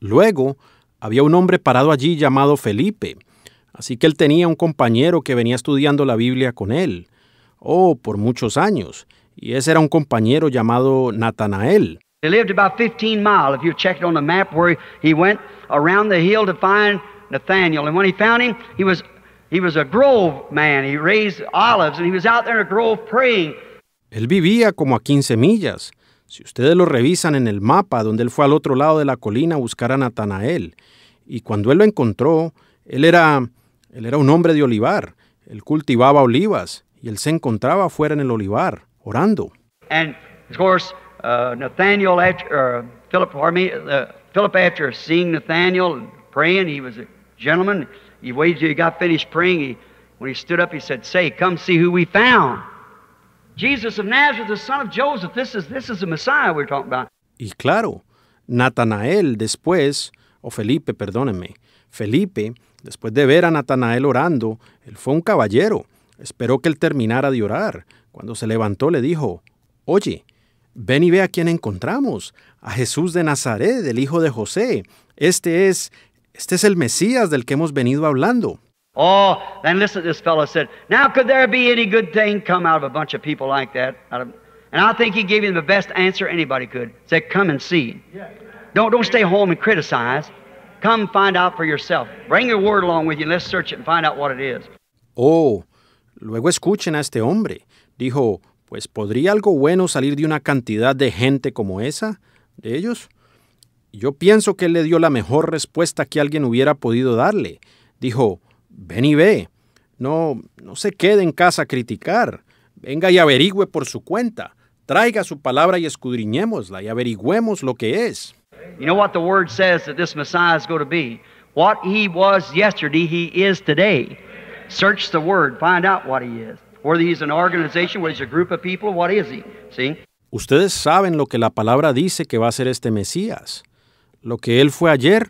Luego había un hombre parado allí llamado Felipe. Así que él tenía un compañero que venía estudiando la Biblia con él. Oh, por muchos años y ese era un compañero llamado Natanael. He lived about 15 miles. If you check it on the map where he went around the hill to find Nathaniel, and when he found him, he was he was a grove man. He raised olives, and he was out there in a grove praying. Él vivía como a 15 millas. Si ustedes lo revisan en el mapa donde él fue al otro lado de la colina a buscar a Natanael, y cuando él lo encontró, él era él era un hombre de olivar. Él cultivaba olivas y él se encontraba fuera en el olivar orando. And of course, uh, Nathaniel after, uh, Philip, me, uh, Philip after seeing Nathaniel and praying, he was a gentleman. He waited till he got finished praying. He, when he stood up, he said, "Say, come see who we found." Jesus of Nazareth, the son of Joseph. This is this is the Messiah we're talking about. Y claro, Natanael después, o Felipe, perdónenme, Felipe, después de ver a Natanael orando, él fue un caballero. Esperó que él terminara de orar cuando se levantó le dijo, Oye, ven y ve a quién encontramos, a Jesús de Nazaret, el hijo de José. Este es, este es el Mesías del que hemos venido hablando. Oh, then listen this fellow said, Now could there be any good thing come out of a bunch of people like that? and I think he gave him the best answer anybody could. Said, Come and see. Don't, don't stay home and criticize. Come find out for yourself. Bring your word along with you and let's search it and find out what it is. Oh, luego escuchen a este hombre. Dijo, pues ¿podría algo bueno salir de una cantidad de gente como esa? ¿De ellos? Yo pienso que él le dio la mejor respuesta que alguien hubiera podido darle. Dijo, ven y ve. No, no se quede en casa a criticar. Venga y averigüe por su cuenta. Traiga su palabra y escudriñémosla y averigüemos lo que es. You know what the word says that this Messiah is going to be? What he was yesterday, he is today. Search the word, find out what he is whether he's an organization, whether he's a group of people, what is he? See? Ustedes saben lo que la palabra dice que va a ser este Mesías. Lo que él fue ayer,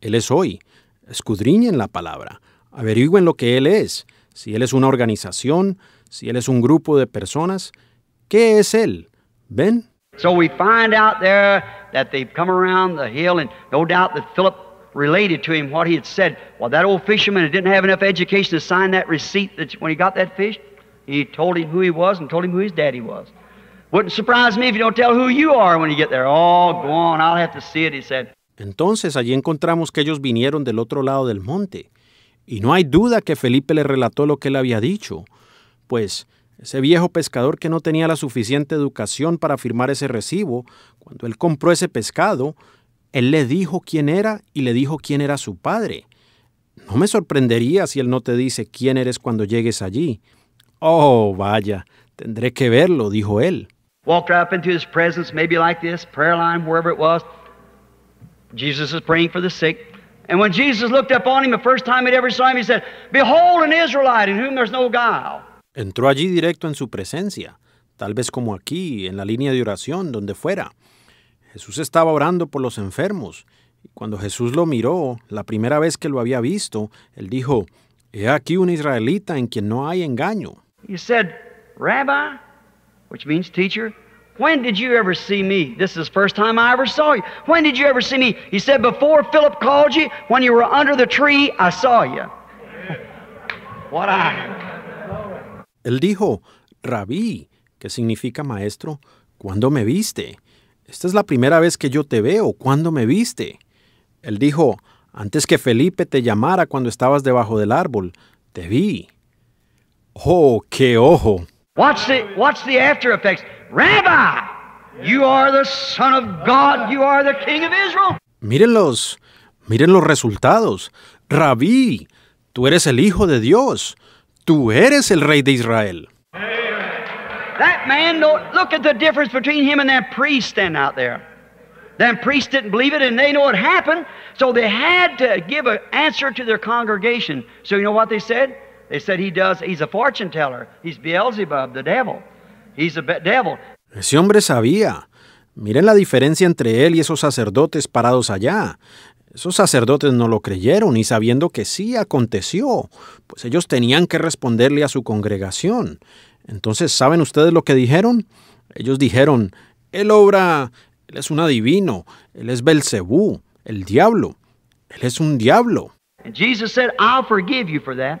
él es hoy. Escudriñen la palabra. Averigüen lo que él es. Si él es una organización, si él es un grupo de personas, ¿qué es él? ¿Ven? So we find out there that they've come around the hill, and no doubt that Philip related to him what he had said. Well, that old fisherman didn't have enough education to sign that receipt that when he got that fish. He told him who he was and told him who his daddy was. me if you don't tell who you are when you get I'll have to Entonces allí encontramos que ellos vinieron del otro lado del monte. Y no hay duda que Felipe le relató lo que él había dicho, pues ese viejo pescador que no tenía la suficiente educación para firmar ese recibo, cuando él compró ese pescado, él le dijo quién era y le dijo quién era su padre. No me sorprendería si él no te dice quién eres cuando llegues allí. Oh, vaya, tendré que verlo, dijo él. Entró allí directo en su presencia, tal vez como aquí, en la línea de oración, donde fuera. Jesús estaba orando por los enfermos. Y cuando Jesús lo miró, la primera vez que lo había visto, él dijo, He aquí un israelita en quien no hay engaño. He said, Rabbi, which means teacher, when did you ever see me? This is the first time I ever saw you. When did you ever see me? He said, Before Philip called you, when you were under the tree, I saw you. what I. Él dijo, Rabí, que significa maestro, ¿cuándo me viste? Esta es la primera vez que yo te veo, ¿cuándo me viste? Él dijo, antes que Felipe te llamara cuando estabas debajo del árbol, te vi. Ho, que ojo. What's the, what's the after effects? Rabbi, you are the Son of God, you are the King of Israel. Mírenlos, miren los resultados. Rabí, tú eres el Hijo de Dios, tú eres el Rey de Israel. That man, look at the difference between him and that priest standing out there. That priest didn't believe it, and they know what happened, so they had to give an answer to their congregation. So you know what they said? said he's a fortune teller. He's Beelzebub, the devil. He's a devil. Ese hombre sabía. Miren la diferencia entre él y esos sacerdotes parados allá. Esos sacerdotes no lo creyeron y sabiendo que sí aconteció, pues ellos tenían que responderle a su congregación. Entonces, ¿saben ustedes lo que dijeron? Ellos dijeron, él obra, él es un adivino, él es Belcebú, el diablo, él es un diablo. Jesus said, I'll forgive you for that.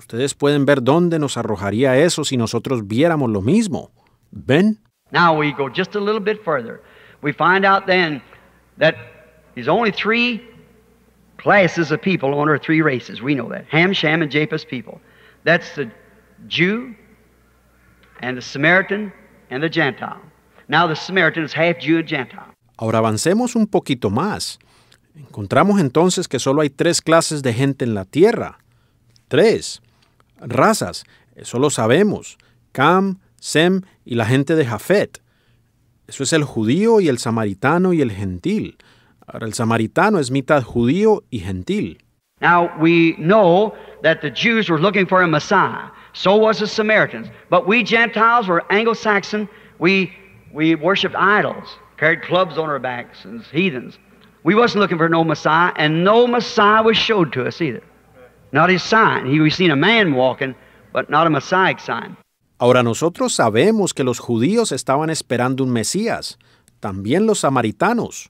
Ustedes pueden ver dónde nos arrojaría eso si nosotros viéramos lo mismo. ¿Ven? Now we go just a little bit further. We find out then that there's only three classes of people on earth, three races. We know that. Ham, Sham, and Japheth's people. That's the Jew and the Samaritan and the Gentile. Now the Samaritan is half Jew and Gentile. Ahora avancemos un poquito más. Encontramos entonces que solo hay tres clases de gente en la tierra. Tres razas, eso lo sabemos, Cam, Sem y la gente de Jafet. Eso es el judío y el samaritano y el gentil. Ahora el samaritano es mitad judío y gentil. Now we know that the Jews were looking for a Messiah. So was the Samaritans. But we Gentiles were Anglo-Saxon. We we worshipped idols, carried clubs on our backs, and heathens. We wasn't looking for no Messiah, and no Messiah was showed to us either not sign. seen a man walking, but not a sign. Ahora nosotros sabemos que los judíos estaban esperando un Mesías, también los samaritanos,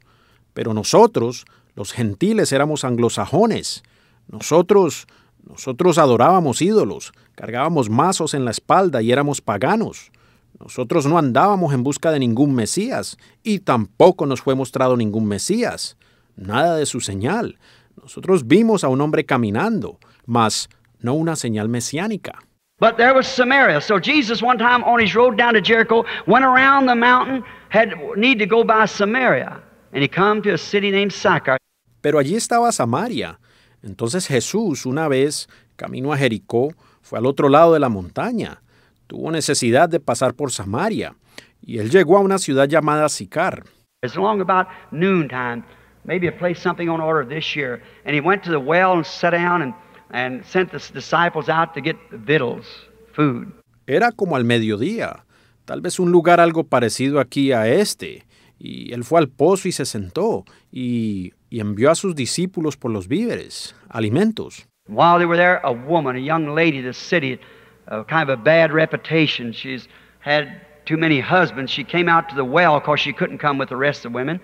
pero nosotros, los gentiles, éramos anglosajones. Nosotros, nosotros adorábamos ídolos, cargábamos mazos en la espalda y éramos paganos. Nosotros no andábamos en busca de ningún Mesías y tampoco nos fue mostrado ningún Mesías, nada de su señal. Nosotros vimos a un hombre caminando, mas no una señal mesiánica. But there was Samaria. So Jesus, one time on his road down to Jericho, went around the mountain, had need to go by Samaria, and he come to a city named Sychar. Pero allí estaba Samaria. Entonces Jesús, una vez camino a Jericó, fue al otro lado de la montaña. Tuvo necesidad de pasar por Samaria, y él llegó a una ciudad llamada Sicar. It's long about noontime. Maybe a place something on order this year. And he went to the well and sat down and and sent the disciples out to get vittles, food. Era como al mediodía, tal vez un lugar algo parecido aquí a este. Y él fue al pozo y se sentó y, y envió a sus discípulos por los víveres, alimentos. While they were there, a woman, a young lady of the city, of uh, kind of a bad reputation. She's had too many husbands. She came out to the well because she couldn't come with the rest of the women,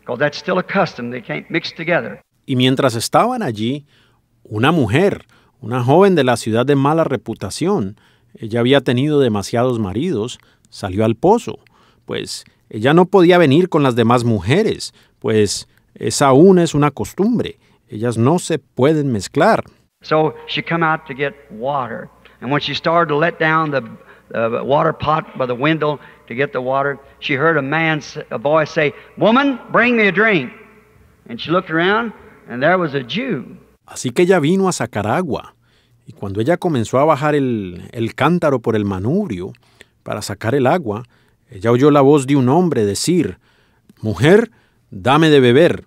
because that's still a custom. They can't mix together. Y mientras estaban allí, una mujer, una joven de la ciudad de mala reputación. Ella había tenido demasiados maridos, salió al pozo, pues ella no podía venir con las demás mujeres, pues esa aún es una costumbre. Ellas no se pueden mezclar. So she come out to get water, and when she started to let down the, water pot by the window to get the water, she heard a man, a voice say, "Woman, bring me a drink." And she looked around, and there was a Jew Así que ella vino a sacar agua, y cuando ella comenzó a bajar el, el cántaro por el manubrio para sacar el agua, ella oyó la voz de un hombre decir, Mujer, dame de beber.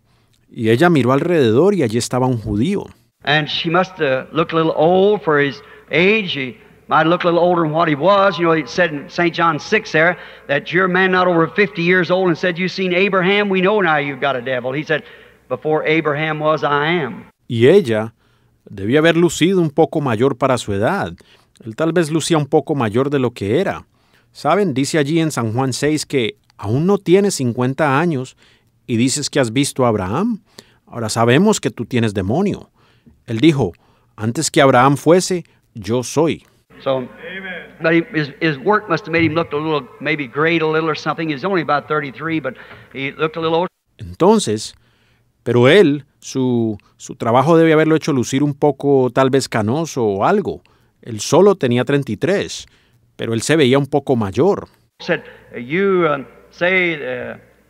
Y ella miró alrededor y allí estaba un judío. And she must have look a little old for his age. He might look a little older than what he was. You know, it said in St. John 6 there that you're a man not over 50 years old and said, You've seen Abraham. We know now you've got a devil. He said, Before Abraham was, I am y ella debía haber lucido un poco mayor para su edad. Él tal vez lucía un poco mayor de lo que era. Saben, dice allí en San Juan 6 que aún no tienes 50 años y dices que has visto a Abraham. Ahora sabemos que tú tienes demonio. Él dijo, antes que Abraham fuese, yo soy. Entonces, pero él su, su trabajo debe haberlo hecho lucir un poco tal vez canoso o algo. Él solo tenía 33, pero él se veía un poco mayor. Said, you, um, uh, say,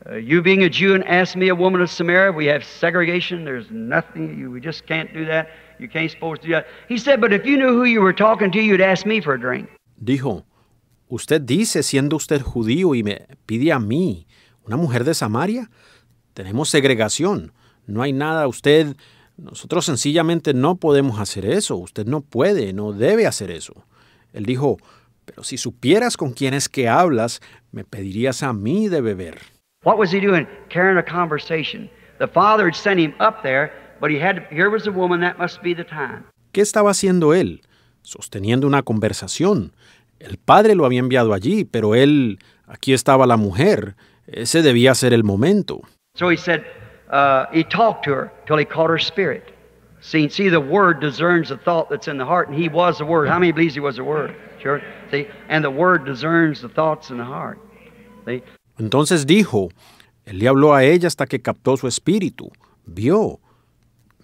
Uh, you being a Jew and ask me, a woman of Samaria, we have segregation. There's nothing, you, we just can't do that. You can't supposed to do that. He said, but if you knew who you were talking to, you'd ask me for a drink. Dijo, usted dice, siendo usted judío y me pide a mí, una mujer de Samaria, tenemos segregación. No hay nada, usted, nosotros sencillamente no podemos hacer eso, usted no puede, no debe hacer eso. Él dijo, pero si supieras con quién es que hablas, me pedirías a mí de beber. What ¿Qué estaba haciendo él? Sosteniendo una conversación. El padre lo había enviado allí, pero él aquí estaba la mujer. Ese debía ser el momento. So he uh, he talked to her till he caught her spirit. See, see, the Word discerns the thought that's in the heart, and He was the Word. How many believes He was the Word? Sure. See, and the Word discerns the thoughts in the heart. See? Entonces dijo, él le habló a ella hasta que captó su espíritu, vio.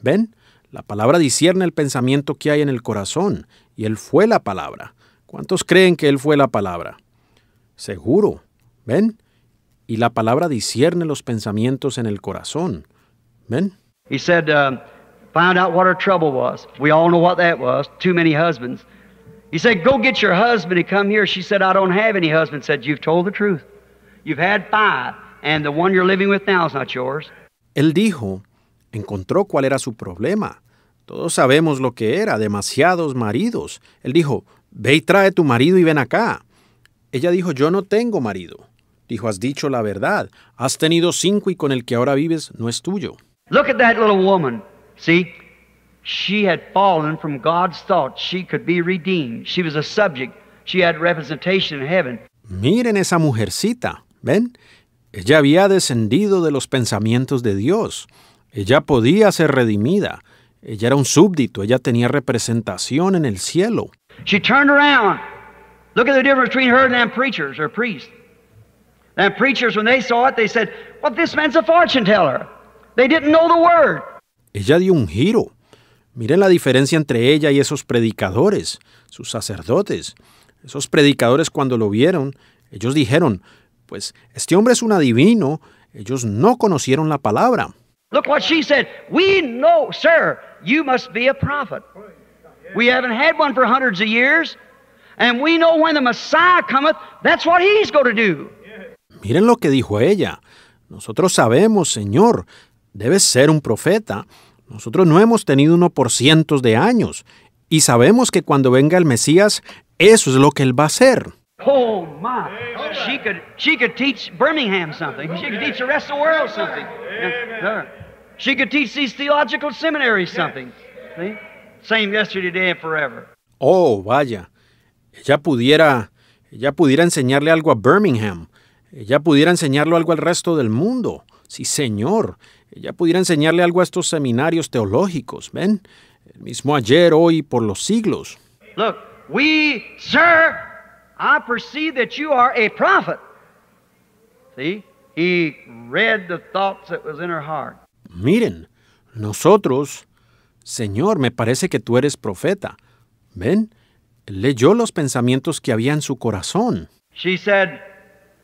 ¿Ven? La palabra discierne el pensamiento que hay en el corazón, y él fue la palabra. ¿Cuántos creen que él fue la palabra? Seguro. ¿Ven? y la palabra discierne los pensamientos en el corazón. ¿Ven? He said, uh, find out what her trouble was. We all know what that was. Too many husbands. He said, go get your husband and come here. She said, I don't have any husband. said, you've told the truth. You've had five, and the one you're living with now is not yours. Él dijo, encontró cuál era su problema. Todos sabemos lo que era, demasiados maridos. Él dijo, ve y trae tu marido y ven acá. Ella dijo, yo no tengo marido. Dijo, has dicho la verdad. Has tenido cinco y con el que ahora vives no es tuyo. Look at that little woman. See, she had fallen from God's thought. She could be redeemed. She was a subject. She had representation in heaven. Miren esa mujercita. ¿Ven? Ella había descendido de los pensamientos de Dios. Ella podía ser redimida. Ella era un súbdito. Ella tenía representación en el cielo. She turned around. Look at the difference between her and them preachers or priests. And preachers, when they saw it, they said, Well, this man's a fortune teller. They didn't know the word. Ella dio un giro. Miren la diferencia entre ella y esos predicadores, sus sacerdotes. Esos predicadores cuando lo vieron, ellos dijeron, pues este hombre es un adivino, ellos no conocieron la palabra. Look what she said. We know, sir, you must be a prophet. We haven't had one for hundreds of years, and we know when the Messiah cometh, that's what he's going to do. Miren lo que dijo ella. Nosotros sabemos, Señor, debes ser un profeta. Nosotros no hemos tenido uno por cientos de años. Y sabemos que cuando venga el Mesías, eso es lo que él va a hacer. Oh, my. She could, she could teach Birmingham something. She could teach the rest of the world something. Uh, she could teach these theological seminaries something. See? Same yesterday, day and forever. Oh, vaya. Ella pudiera, ella pudiera enseñarle algo a Birmingham ella pudiera enseñarlo algo al resto del mundo. Sí, Señor. Ella pudiera enseñarle algo a estos seminarios teológicos. Ven, el mismo ayer, hoy, por los siglos. Look, we, sir, I perceive that you are a prophet. See, he read the thoughts that was in her heart. Miren, nosotros, Señor, me parece que tú eres profeta. Ven, leyó los pensamientos que había en su corazón. She said,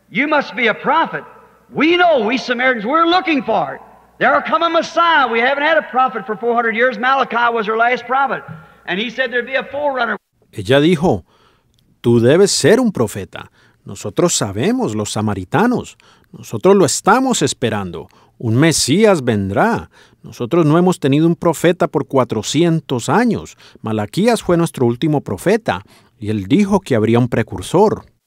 You must be a prophet. We know, we Samaritans, we're looking for it. There will come a Messiah. We haven't had a prophet for 400 years. Malachi was our last prophet. And he said there'd be a forerunner. Ella dijo, tú debes ser un profeta. Nosotros sabemos, los samaritanos, nosotros lo estamos esperando. Un Mesías vendrá. Nosotros no hemos tenido un profeta por 400 años. Malaquías fue nuestro último profeta y él dijo que habría un precursor.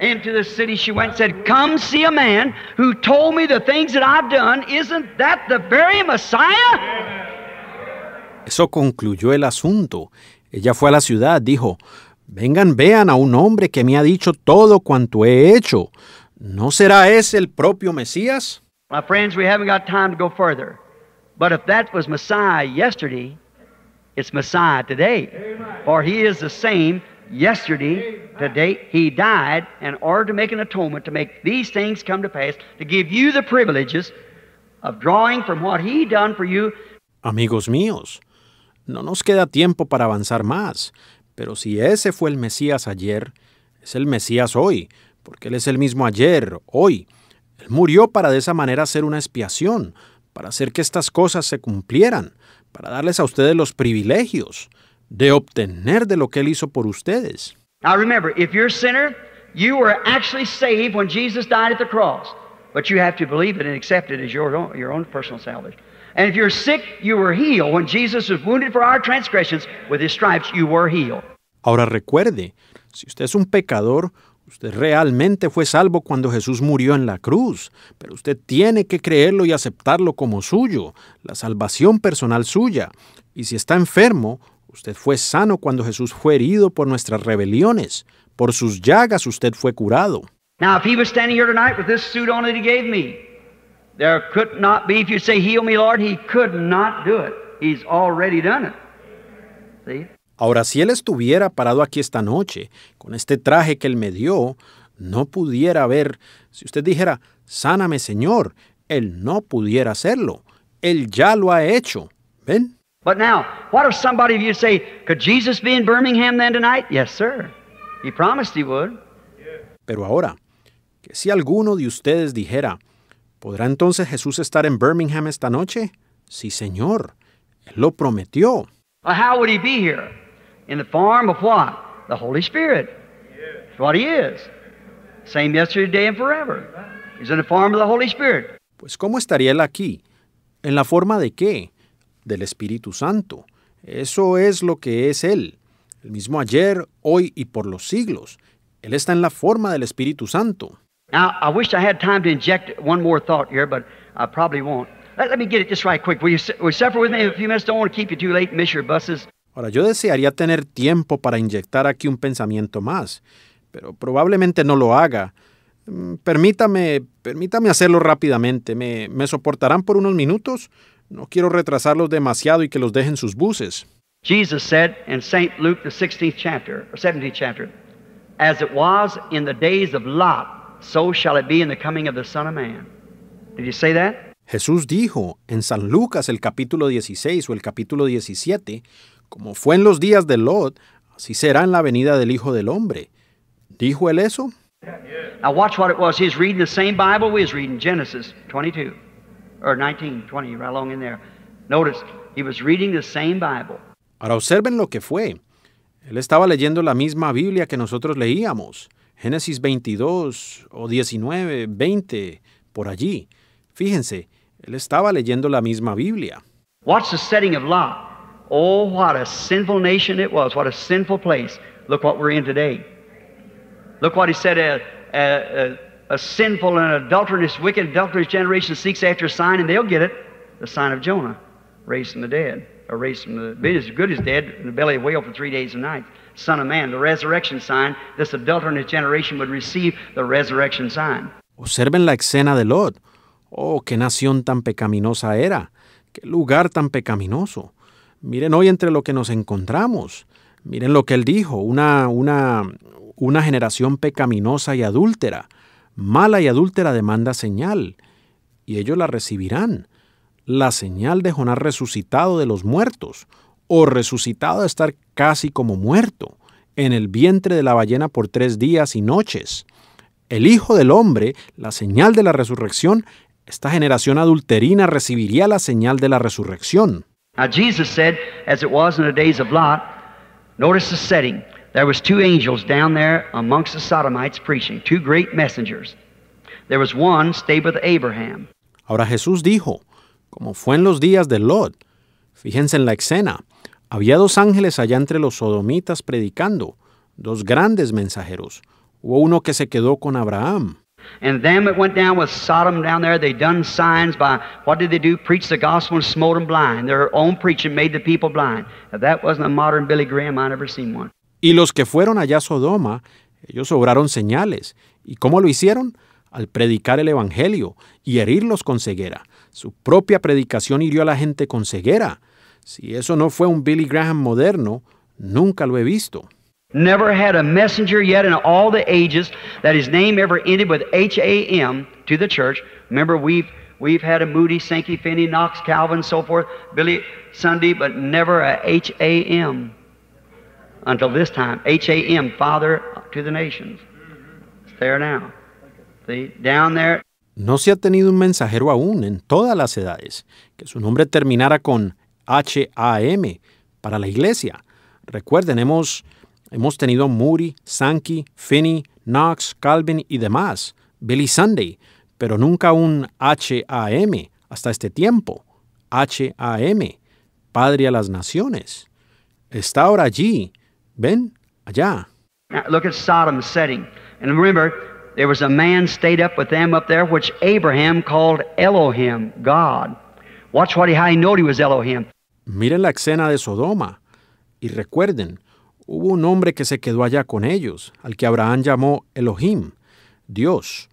into the city she went and said, Come see a man who told me the things that I've done. Isn't that the very Messiah? Eso concluyó el asunto. Ella fue a la ciudad, dijo, Vengan, vean a un hombre que me ha dicho todo cuanto he hecho. ¿No será ese el propio Mesías? My friends, we haven't got time to go further. But if that was Messiah yesterday, it's Messiah today. For he is the same yesterday, he died order to atonement, to make these things come to pass, to give you the privileges of drawing from what he done for you. Amigos míos, no nos queda tiempo para avanzar más, pero si ese fue el Mesías ayer, es el Mesías hoy, porque él es el mismo ayer, hoy. Él murió para de esa manera hacer una expiación, para hacer que estas cosas se cumplieran, para darles a ustedes los privilegios de obtener de lo que Él hizo por ustedes. Now remember, if you're a sinner, you were actually saved when Jesus died at the cross. But you have to believe it and accept it as your own, your own personal salvation. And if you're sick, you were healed. When Jesus was wounded for our transgressions, with his stripes you were healed. Ahora recuerde, si usted es un pecador, usted realmente fue salvo cuando Jesús murió en la cruz, pero usted tiene que creerlo y aceptarlo como suyo, la salvación personal suya. Y si está enfermo, Usted fue sano cuando Jesús fue herido por nuestras rebeliones. Por sus llagas usted fue curado. Ahora, si él estuviera parado aquí esta noche, con este traje que él me dio, no pudiera ver si usted dijera, Sáname, Señor, él no pudiera hacerlo. Él ya lo ha hecho. ¿Ven? But now, what if somebody of you say, could Jesus be in Birmingham then tonight? Yes, sir. He promised he would. Pero ahora, que si alguno de ustedes dijera, ¿podrá entonces Jesús estar en Birmingham esta noche? Sí, señor. Él lo prometió. how would he be here? In the form of what? The Holy Spirit. That's what he is. Same yesterday, and forever. He's in the form of the Holy Spirit. Pues, ¿cómo estaría él aquí? ¿En la forma de qué? del Espíritu Santo. Eso es lo que es Él, el mismo ayer, hoy y por los siglos. Él está en la forma del Espíritu Santo. Ahora, yo desearía tener tiempo para inyectar aquí un pensamiento más, pero probablemente no lo haga. Mm, permítame, permítame hacerlo rápidamente. ¿Me, me soportarán por unos minutos? No quiero retrasarlos demasiado y que los dejen sus buses. Jesus said in St. Luke, the 16th chapter, or 17th chapter, As it was in the days of Lot, so shall it be in the coming of the Son of Man. Did you say that? Jesús dijo en San Lucas el capítulo 16 o el capítulo 17, Como fue en los días de Lot, así será en la venida del Hijo del Hombre. ¿Dijo él eso? Now watch what it was. He's reading the same Bible we reading, Genesis 22 or 19, 20, right along in there. Notice, he was reading the same Bible. Ahora observen lo que fue. Él estaba leyendo la misma Biblia que nosotros leíamos. Génesis 22 o 19, 20, por allí. Fíjense, él estaba leyendo la misma Biblia. Watch the setting of Lot. Oh, what a sinful nation it was. What a sinful place. Look what we're in today. Look what he said. at. Uh, uh, uh, a sinful and adulterous, wicked, adulterous generation seeks after a sign, and they'll get it the sign of Jonah, raised from the dead, or raised from the been good as dead in the belly of whale for three days and nights. Son of Man, the resurrection sign, this adulterous generation would receive the resurrection sign. Observen la escena de Lot. Oh, qué nación tan pecaminosa era. Qué lugar tan pecaminoso. Miren hoy entre lo que nos encontramos. Miren lo que él dijo, una, una, una generación pecaminosa y adúltera mala y adúltera demanda señal, y ellos la recibirán, la señal de Jonás resucitado de los muertos, o resucitado de estar casi como muerto, en el vientre de la ballena por tres días y noches. El Hijo del Hombre, la señal de la resurrección, esta generación adulterina recibiría la señal de la resurrección. Jesus said, as it was in the Lot, notice the setting. There was two angels down there amongst the Sodomites preaching, two great messengers. There was one stayed with Abraham. Ahora Jesús dijo, como fue en los días de Lot. Fíjense en la escena. Había dos ángeles allá entre los sodomitas predicando, dos grandes mensajeros. Hubo uno que se quedó con Abraham. And them it went down with Sodom down there. They done signs by what did they do? Preach the gospel and smote them blind. Their own preaching made the people blind. If that wasn't a modern Billy Graham, I never seen one. Y los que fueron allá a Sodoma, ellos obraron señales. ¿Y cómo lo hicieron? Al predicar el Evangelio y herirlos con ceguera. Su propia predicación hirió a la gente con ceguera. Si eso no fue un Billy Graham moderno, nunca lo he visto. Never had a messenger yet in all the ages that his name ever ended with H-A-M to the church. Remember, we've, we've had a Moody, Sankey, Finney, Knox, Calvin, so forth, Billy, Sunday, but never a H-A-M. No se ha tenido un mensajero aún en todas las edades que su nombre terminara con H-A-M para la iglesia. Recuerden, hemos, hemos tenido Moody, Sankey, Finney, Knox, Calvin y demás, Billy Sunday, pero nunca un H-A-M hasta este tiempo. H-A-M, Padre a las Naciones. Está ahora allí Ven allá. look at Sodom's setting. And remember, there was a man stayed up with them up there, which Abraham called Elohim, God. Watch what he, how he knowed he was Elohim. Miren la escena de Sodoma. Y recuerden, hubo un hombre que se quedó allá con ellos, al que Abraham llamó Elohim, Dios.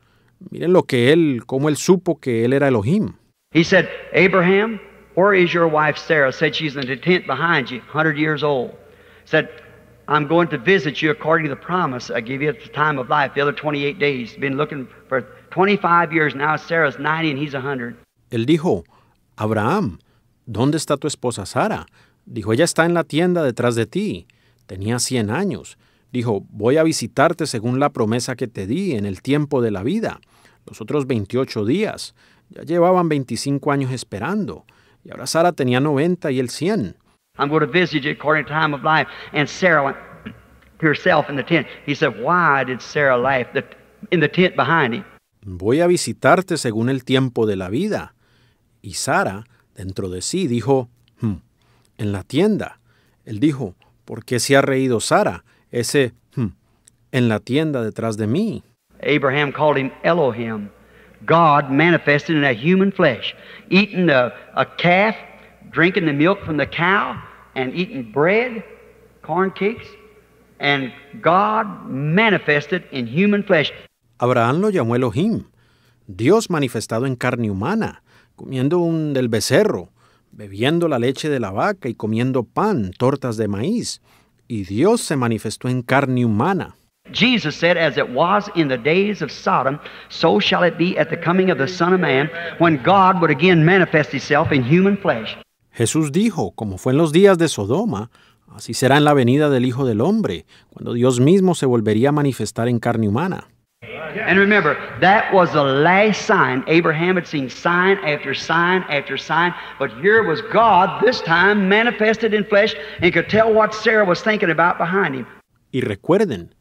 Miren lo que él, cómo él supo que él era Elohim. He said, Abraham, where is your wife Sarah? Said she's in the tent behind you, 100 years old. Said, I'm going to visit you according to the promise I give you at the time of life, the other 28 days. Been looking for 25 years now. Sarah's 90 and he's 100. Él dijo, Abraham, ¿dónde está tu esposa Sara? Dijo, ella está en la tienda detrás de ti. Tenía 100 años. Dijo, voy a visitarte según la promesa que te di en el tiempo de la vida. Los otros 28 días. Ya llevaban 25 años esperando. Y ahora Sara tenía 90 y él 100. I'm going to visit you according to time of life. And Sarah went to herself in the tent. He said, Why did Sarah laugh in the tent behind him? Voy a visitarte según el tiempo de la vida. Y Sara, dentro de sí, dijo, hmm, en la tienda. Él dijo, ¿por qué se ha reído Sara? Ese, hmm, en la tienda detrás de mí. Abraham called him Elohim, God manifested in a human flesh, eating a, a calf drinking the milk from the cow and eating bread, corn cakes, and God manifested in human flesh. Abraham lo llamó Elohim, Dios manifestado en carne humana, comiendo un del becerro, bebiendo la leche de la vaca y comiendo pan, tortas de maíz. Y Dios se manifestó en carne humana. Jesus said, As it was in the days of Sodom, so shall it be at the coming of the Son of Man, when God would again manifest himself in human flesh. Jesús dijo, como fue en los días de Sodoma, así será en la venida del Hijo del Hombre, cuando Dios mismo se volvería a manifestar en carne humana. remember, that was last sign. Abraham had seen sign after sign after sign, but here was God, this time manifested in flesh, and could tell what Sarah was thinking about behind him. Y recuerden,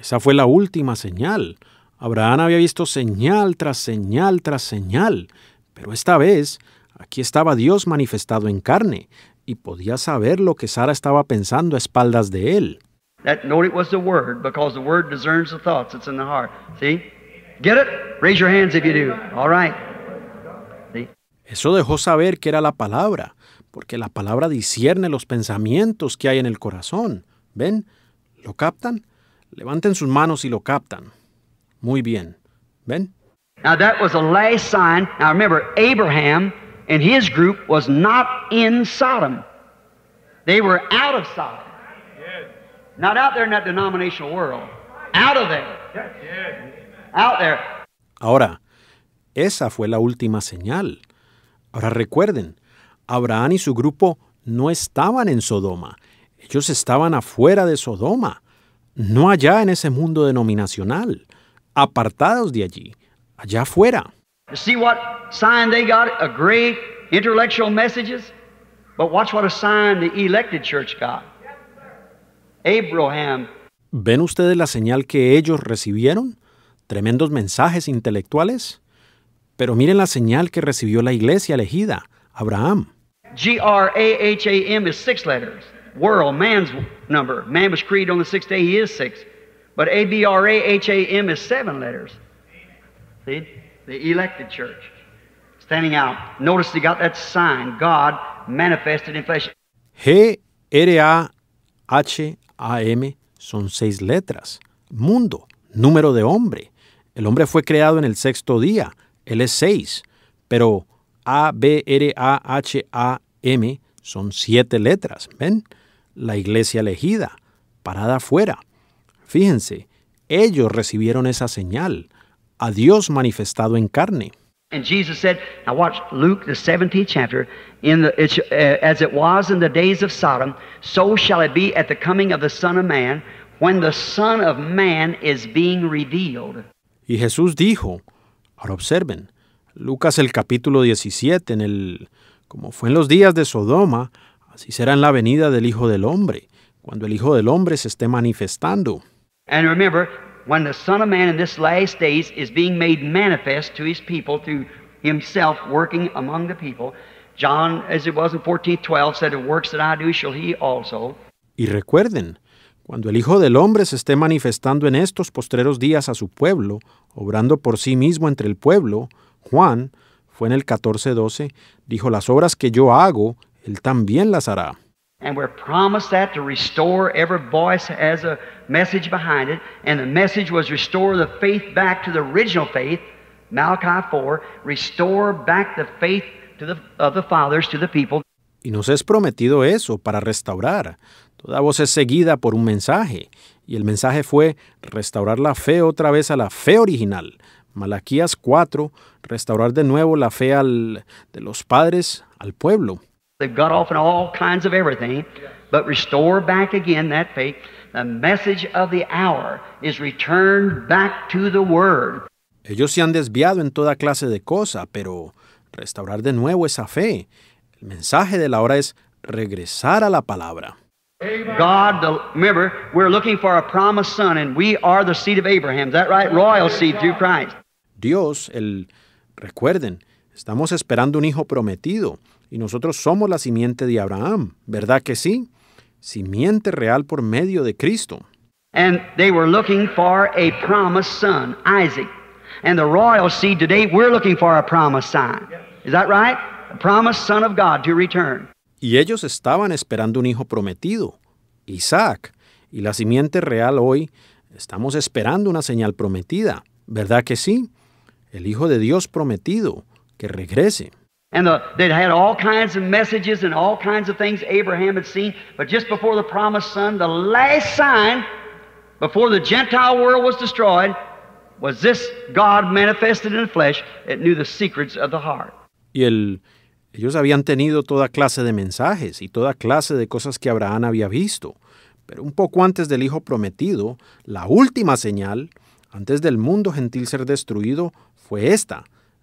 esa fue la última señal. Abraham había visto señal tras señal tras señal, pero esta vez Aquí estaba Dios manifestado en carne y podía saber lo que Sara estaba pensando a espaldas de él. Eso dejó saber que era la palabra, porque la palabra discierne los pensamientos que hay en el corazón. ¿Ven? ¿Lo captan? Levanten sus manos y lo captan. Muy bien. ¿Ven? Now that was sign. Now remember Abraham and his group was not in Sodom. They were out of Sodom. Not out there in that denominational world. Ahora, esa fue la última señal. Ahora recuerden, Abraham y su grupo no estaban en Sodoma. Ellos estaban afuera de Sodoma, no allá en ese mundo denominacional, apartados de allí, allá afuera. You see what sign they got? A great intellectual messages. But watch what a sign the elected church got. Abraham. ¿Ven ustedes la señal que ellos recibieron? Tremendos mensajes intelectuales. Pero miren la señal que recibió la iglesia elegida, Abraham. G-R-A-H-A-M is six letters. World, man's number. Man was created on the sixth day, he is six. But A-B-R-A-H-A-M is seven letters. See? the elected church, standing out. Notice they got that sign, God manifested in flesh. G-R-A-H-A-M son seis letras. Mundo, número de hombre. El hombre fue creado en el sexto día. Él es seis. Pero A-B-R-A-H-A-M son siete letras. ¿Ven? La iglesia elegida, parada afuera. Fíjense, ellos recibieron esa señal a Dios manifestado en carne. Y Jesús dijo, ahora observen, Lucas el capítulo 17, en el, como fue en los días de Sodoma, así será en la venida del Hijo del Hombre, cuando el Hijo del Hombre se esté manifestando when the Son of Man in this last days is being made manifest to his people through himself working among the people. John, as it was in 14:12, said, The works that I do shall he also. Y recuerden, cuando el Hijo del Hombre se esté manifestando en estos postreros días a su pueblo, obrando por sí mismo entre el pueblo, Juan, fue en el 14:12, dijo, Las obras que yo hago, él también las hará. And we're promised that to restore every voice as a message behind it. And the message was restore the faith back to the original faith, Malachi 4, restore back the faith to the, of the fathers to the people. Y nos es prometido eso para restaurar. Toda voz es seguida por un mensaje. Y el mensaje fue restaurar la fe otra vez a la fe original. Malaquías 4, restaurar de nuevo la fe al, de los padres al pueblo. They've got off in all kinds of everything, but restore back again that faith. The message of the hour is return back to the Word. Ellos se han desviado en toda clase de cosa, pero restaurar de nuevo esa fe. El mensaje de la hora es regresar a la palabra. God, the, remember, we're looking for a promised son, and we are the seed of Abraham. Is that right? Royal seed through Christ. Dios, el, recuerden, estamos esperando un hijo prometido y nosotros somos la simiente de Abraham, ¿verdad que sí? Simiente real por medio de Cristo. Y ellos estaban esperando un hijo prometido, Isaac. Y la simiente real hoy, estamos esperando una señal prometida, ¿verdad que sí? El Hijo de Dios prometido, que regrese. And the, they had all kinds of messages and all kinds of things Abraham had seen. But just before the promised son, the last sign before the Gentile world was destroyed was this God manifested in the flesh that knew the secrets of the heart. Y el, ellos habían tenido toda clase de mensajes y toda clase de cosas que Abraham había visto. Pero un poco antes del Hijo Prometido, la última señal, antes del mundo gentil ser destruido, fue esta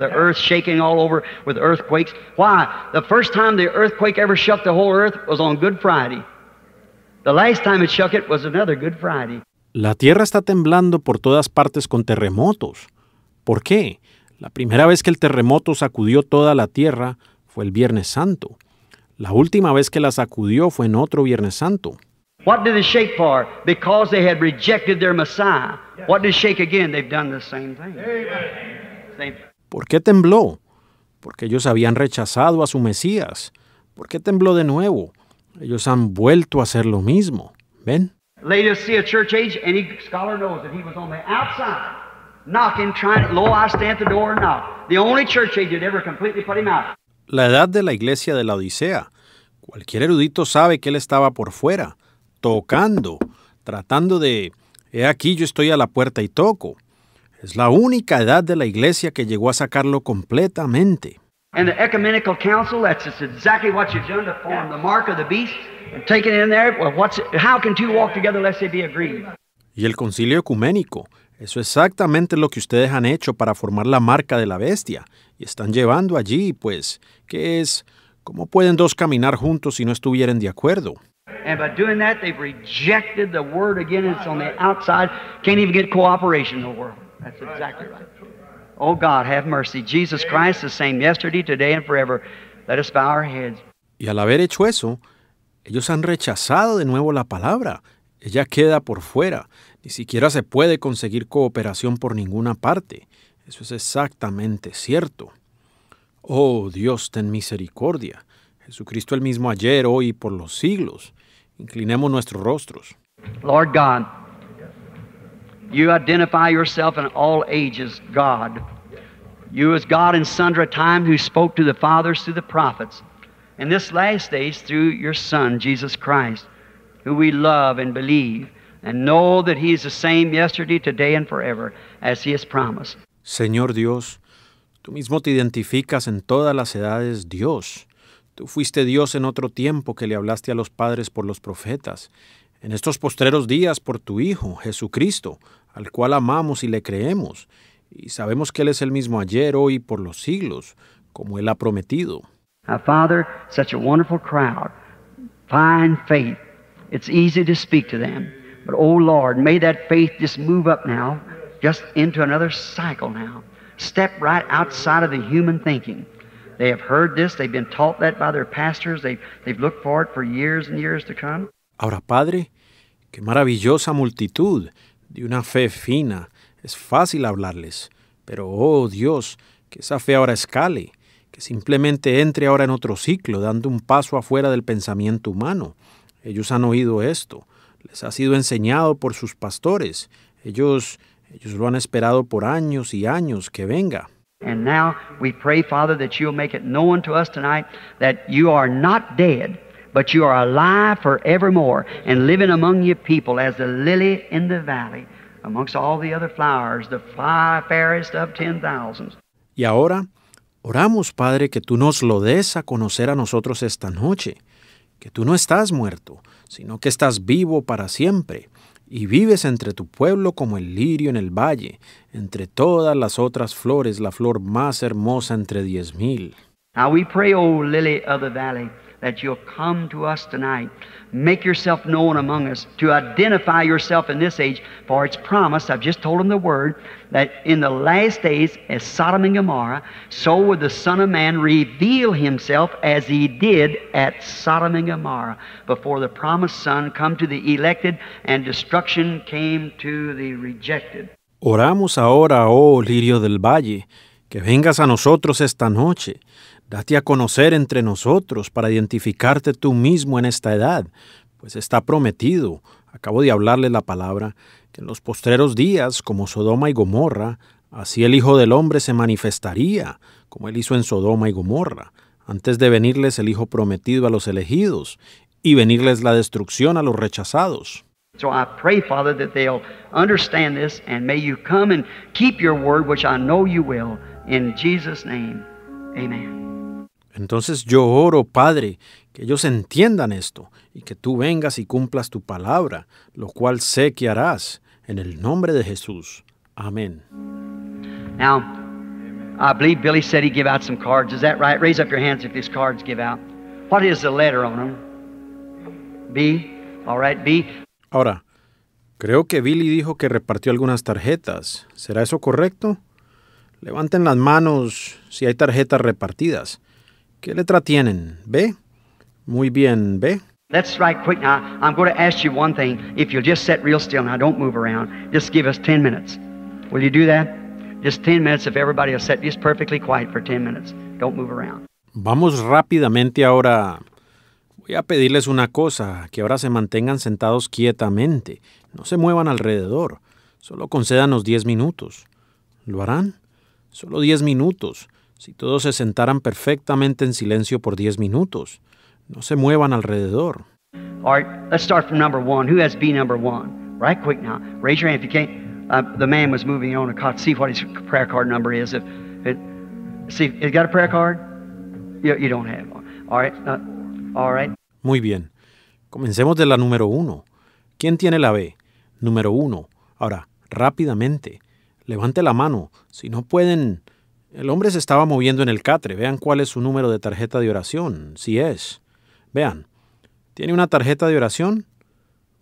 The earth shaking all over with earthquakes. Why? The first time the earthquake ever shook the whole earth was on Good Friday. The last time it shook it was another Good Friday. La tierra está temblando por todas partes con terremotos. ¿Por qué? La primera vez que el terremoto sacudió toda la tierra fue el Viernes Santo. La última vez que la sacudió fue en otro Viernes Santo. What did it shake for? Because they had rejected their Messiah. What did it shake again? They've done the same thing. Amen. Same thing. ¿Por qué tembló? Porque ellos habían rechazado a su Mesías. ¿Por qué tembló de nuevo? Ellos han vuelto a hacer lo mismo. ¿Ven? La edad de la iglesia de la Odisea. Cualquier erudito sabe que él estaba por fuera, tocando, tratando de, he aquí yo estoy a la puerta y toco. Es la única edad de la iglesia que llegó a sacarlo completamente. Y el concilio ecuménico, eso es exactamente lo que ustedes han hecho para formar la marca de la bestia. Y están llevando allí, pues, ¿qué es, ¿cómo pueden dos caminar juntos si no estuvieran de acuerdo? Y al haber hecho eso, ellos han rechazado de nuevo la palabra. Ella queda por fuera. Ni siquiera se puede conseguir cooperación por ninguna parte. Eso es exactamente cierto. Oh Dios, ten misericordia. Jesucristo el mismo ayer, hoy y por los siglos. Inclinemos nuestros rostros. Lord God, You identify yourself in all ages, God. You as God in sundry time who spoke to the fathers through the prophets, and this last days through your Son, Jesus Christ, who we love and believe, and know that He is the same yesterday, today, and forever, as He has promised. Señor Dios, tú mismo te identificas en todas las edades Dios. Tú fuiste Dios en otro tiempo que le hablaste a los padres por los profetas, en estos postreros días por tu Hijo, Jesucristo, al cual amamos y le creemos, y sabemos que Él es el mismo ayer, hoy por los siglos, como Él ha prometido. Now, Father, such a wonderful crowd, fine faith. It's easy to speak to them. But, oh Lord, may that faith just move up now, just into another cycle now. Step right outside of the human thinking. They have heard this, they've been taught that by their pastors, they've, they've looked for it for years and years to come. Ahora, Padre, qué maravillosa multitud de una fe fina. Es fácil hablarles, pero oh Dios, que esa fe ahora escale, que simplemente entre ahora en otro ciclo, dando un paso afuera del pensamiento humano. Ellos han oído esto, les ha sido enseñado por sus pastores, ellos, ellos lo han esperado por años y años que venga. And now Father, that make it known to us tonight that you are not dead but you are alive forevermore and living among your people as the lily in the valley, amongst all the other flowers, the fly fairest of ten thousands. Y ahora, oramos, Padre, que tú nos lo des a conocer a nosotros esta noche, que tú no estás muerto, sino que estás vivo para siempre. Y vives entre tu pueblo como el lirio en el valle, entre todas las otras flores, la flor más hermosa entre diez mil. Now we pray, O lily of the valley, that you'll come to us tonight. Make yourself known among us, to identify yourself in this age, for it's promised, I've just told them the word, that in the last days, as Sodom and Gomorrah, so will the Son of Man reveal himself as he did at Sodom and Gomorrah, before the promised Son come to the elected and destruction came to the rejected. Oramos ahora, oh lirio del valle, que vengas a nosotros esta noche Date a conocer entre nosotros para identificarte tú mismo en esta edad, pues está prometido, acabo de hablarle la palabra, que en los postreros días, como Sodoma y Gomorra, así el Hijo del Hombre se manifestaría, como él hizo en Sodoma y Gomorra, antes de venirles el Hijo prometido a los elegidos y venirles la destrucción a los rechazados. So I pray, Father, that they'll understand this and may you come and keep your word, which I know you will, in Jesus' name. Entonces yo oro, Padre, que ellos entiendan esto y que tú vengas y cumplas tu palabra, lo cual sé que harás en el nombre de Jesús. Amén. Now, I believe Billy said he give out some cards. Is that right? Raise up your hands if these cards give out. What is the letter on them? B. All right, B. Ahora, creo que Billy dijo que repartió algunas tarjetas. ¿Será eso correcto? Levanten las manos si hay tarjetas repartidas. ¿Qué letra tienen? ¿B? Muy bien, B. Let's right quick now. I'm going to ask you one thing. If you'll just sit real still now, don't move around. Just give us 10 minutes. Will you do that? Just 10 minutes if everybody will sit just perfectly quiet for 10 minutes. Don't move around. Vamos rápidamente ahora. Voy a pedirles una cosa, que ahora se mantengan sentados quietamente. No se muevan alrededor. Solo concédanos 10 minutos. ¿Lo harán? Solo diez minutos. Si todos se sentaran perfectamente en silencio por diez minutos, no se muevan alrededor. All right, let's start from number one. Who has B number one? Right quick now. Raise your hand if you can. Uh, the man was moving on a card. See what his prayer card number is. If it, see, he's got a prayer card? You, you don't have one. All right, uh, all right. Muy bien. Comencemos de la número uno. ¿Quién tiene la B? Número uno. Ahora, rápidamente levante la mano. Si no pueden... El hombre se estaba moviendo en el catre. Vean cuál es su número de tarjeta de oración, si es. Vean, ¿tiene una tarjeta de oración?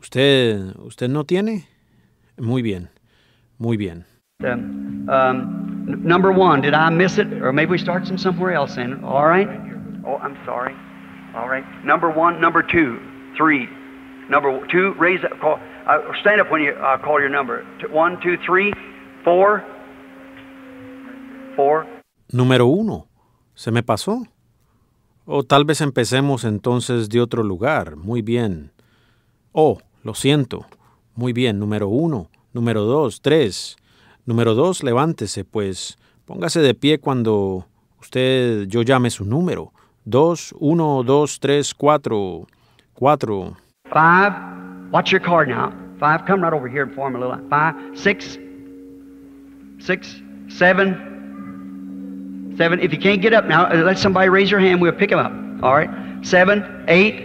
¿Usted, usted no tiene? Muy bien, muy bien. Um, number one, did I miss it? Or maybe we start from somewhere else Then, All right? Oh, I'm sorry. All right. Number one, number two, three. Number two, raise up, call, uh, stand up when you uh, call your number. One, two, three. Four. Número uno. Se me pasó. O tal vez empecemos entonces de otro lugar. Muy bien. Oh, lo siento. Muy bien. Número uno. Número dos. Tres. Número dos, levántese, pues. Póngase de pie cuando usted, yo llame su número. Dos, uno, dos, tres, cuatro. Cuatro. Five. Watch your car now. Five. Come right over here and form a little. Five. Six six, If you can't get up now, uh, let somebody raise your hand. We'll pick up. All Seven, eight,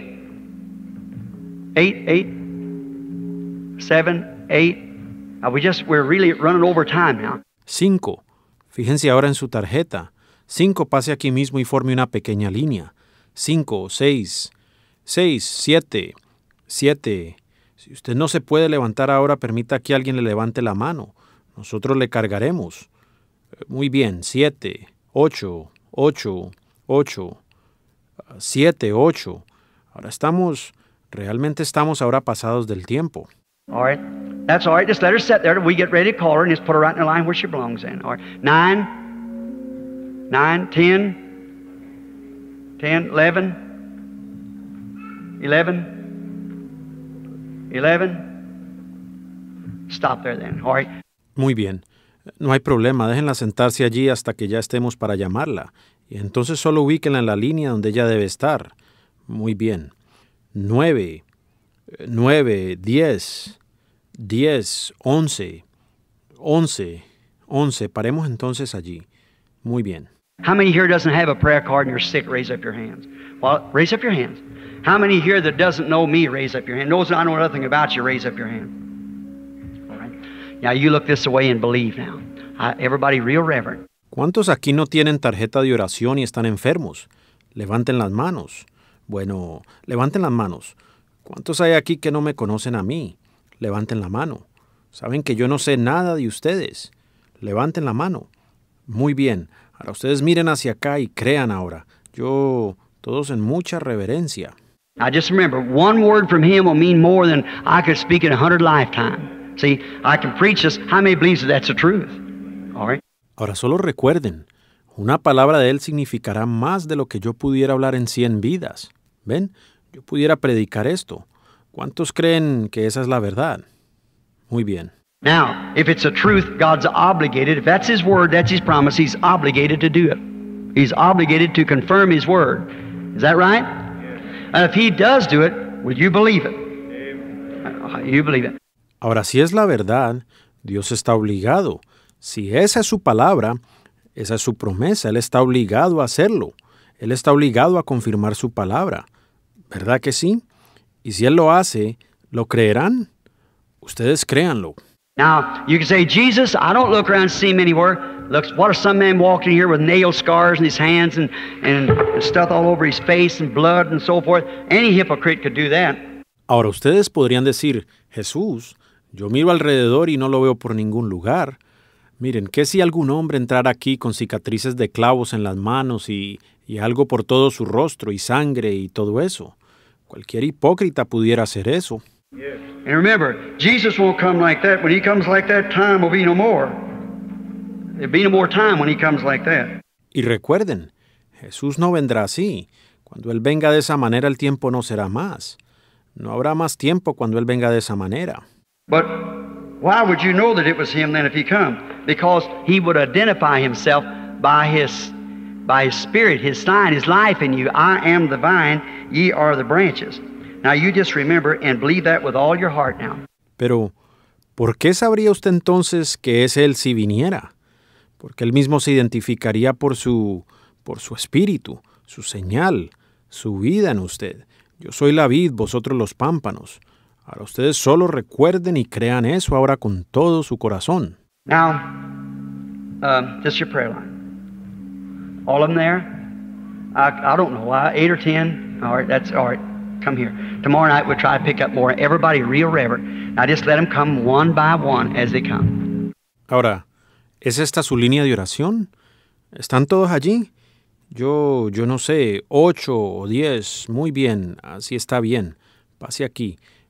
Fíjense ahora en su tarjeta. 5 Pase aquí mismo y forme una pequeña línea. 5, seis, 6, 7, 7, Si usted no se puede levantar ahora, permita que alguien le levante la mano. Nosotros le cargaremos. Muy bien, Siete, ocho, ocho, ocho, siete, ocho. Ahora estamos, realmente estamos ahora pasados del tiempo. All right. That's all right. Just let her sit there. We get ready to call her and just put her right in the line where she belongs in. All right. Nine, nine, ten, ten, eleven, eleven, eleven. Stop there then. All right. Muy bien. No hay problema, déjenla sentarse allí hasta que ya estemos para llamarla, y entonces solo ubíquenla en la línea donde ella debe estar. Muy bien. Nueve, nueve, diez, diez, once, once, once. Paremos entonces allí. Muy bien. How many here doesn't have a prayer card and you're sick? Raise up your hands. Well, raise up your hands. How many here that doesn't know me? Raise up your hand. Knows I know nothing about you? Raise up your hand you look this and believe now. everybody real ¿Cuántos aquí no tienen tarjeta de oración y están enfermos? Levanten las manos. Bueno, levanten las manos. ¿Cuántos hay aquí que no me conocen a mí? Levanten la mano. Saben que yo no sé nada de ustedes. Levanten la mano. Muy bien. Ahora ustedes miren hacia acá y crean ahora. Yo, todos en mucha reverencia. I just remember, one word from him will mean more than I could speak in a hundred lifetimes. See, I can preach this. How many believes that that's the truth? All right. Ahora solo recuerden, una palabra de él significará más de lo que yo pudiera hablar en 100 vidas. ¿Ven? Yo pudiera predicar esto. ¿Cuántos creen que esa es la verdad? Muy bien. Now, if it's a truth, God's obligated. If that's His word, that's His promise, He's obligated to do it. He's obligated to confirm His word. Is that right? Yes. And if He does do it, will you believe it? Amen. Uh, you believe it. Ahora, si es la verdad, Dios está obligado. Si esa es su palabra, esa es su promesa, Él está obligado a hacerlo. Él está obligado a confirmar su palabra. ¿Verdad que sí? Y si Él lo hace, ¿lo creerán? Ustedes créanlo. Now, you can say, Jesus, I don't look around and see him anywhere. Looks, what if some man walking in here with nail scars in his hands and, and stuff all over his face and blood and so forth? Any hypocrite could do that. Ahora ustedes podrían decir, Jesús, yo miro alrededor y no lo veo por ningún lugar. Miren, ¿qué si algún hombre entrara aquí con cicatrices de clavos en las manos y, algo por todo su rostro y sangre y todo eso? Cualquier hipócrita pudiera hacer eso. Y recuerden, Jesús no vendrá así. Cuando Él venga de esa manera, el tiempo no será más. No habrá más tiempo cuando Él venga de esa manera. But why would you know that it was him then if he come? Because he would identify himself by his by his spirit, his sign, his life in you. I am the vine, ye are the branches. Now you just remember and believe that with all your heart now. Pero ¿por qué sabría usted entonces que es él si viniera? Porque él mismo se identificaría por su por su espíritu, su señal, su vida en usted. Yo soy la vid, vosotros los pámpanos. Ahora ustedes solo recuerden y crean eso ahora con todo su corazón. Now, um, just your prayer line. All of them there. I, I don't know why. Eight or ten. All right, that's all right. Come here. Tomorrow night we'll try to pick up more. Everybody real reverent. Now just let them come one by one as they come. Ahora, ¿es esta su línea de oración? ¿Están todos allí? Yo, yo no sé, ocho o diez. Muy bien, así está bien. Pase aquí.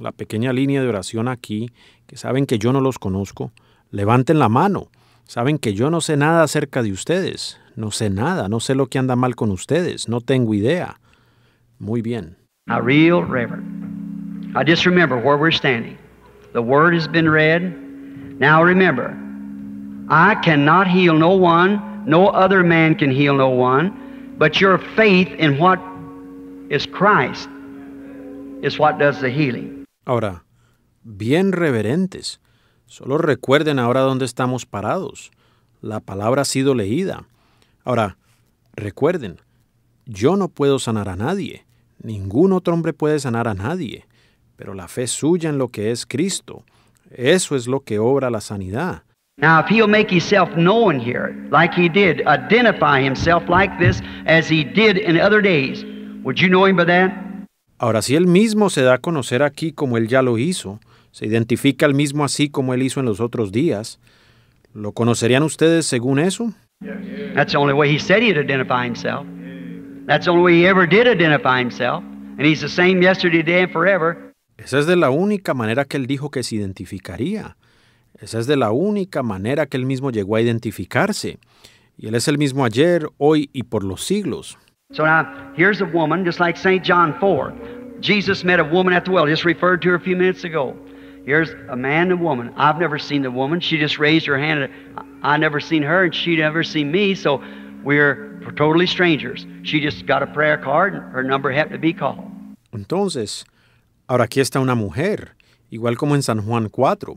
la pequeña línea de oración aquí, que saben que yo no los conozco, levanten la mano. Saben que yo no sé nada acerca de ustedes, no sé nada, no sé lo que anda mal con ustedes, no tengo idea. Muy bien. A real reverend. I just remember where we're standing. The word has been read. Now remember, I cannot heal no one, no other man can heal no one, but your faith in what is Christ is what does the healing. Ahora, bien reverentes, solo recuerden ahora dónde estamos parados. La palabra ha sido leída. Ahora, recuerden, yo no puedo sanar a nadie, ningún otro hombre puede sanar a nadie, pero la fe suya en lo que es Cristo, eso es lo que obra la sanidad. Now, if he'll make himself known here, like he did, identify himself like this as he did in other days, would you know him by that? Ahora, si él mismo se da a conocer aquí como él ya lo hizo, se identifica al mismo así como él hizo en los otros días, ¿lo conocerían ustedes según eso? Esa es de la única manera que él dijo que se identificaría. Esa es de la única manera que él mismo llegó a identificarse. Y él es el mismo ayer, hoy y por los siglos. So now, here's a woman, just like St. John 4. Jesus met a woman at the well, just referred to her a few minutes ago. Here's a man and a woman. I've never seen the woman. She just raised her hand. I never seen her, and she never seen me, so we're totally strangers. She just got a prayer card, and her number happened to be called. Entonces, ahora aquí está una mujer, igual como en San Juan 4.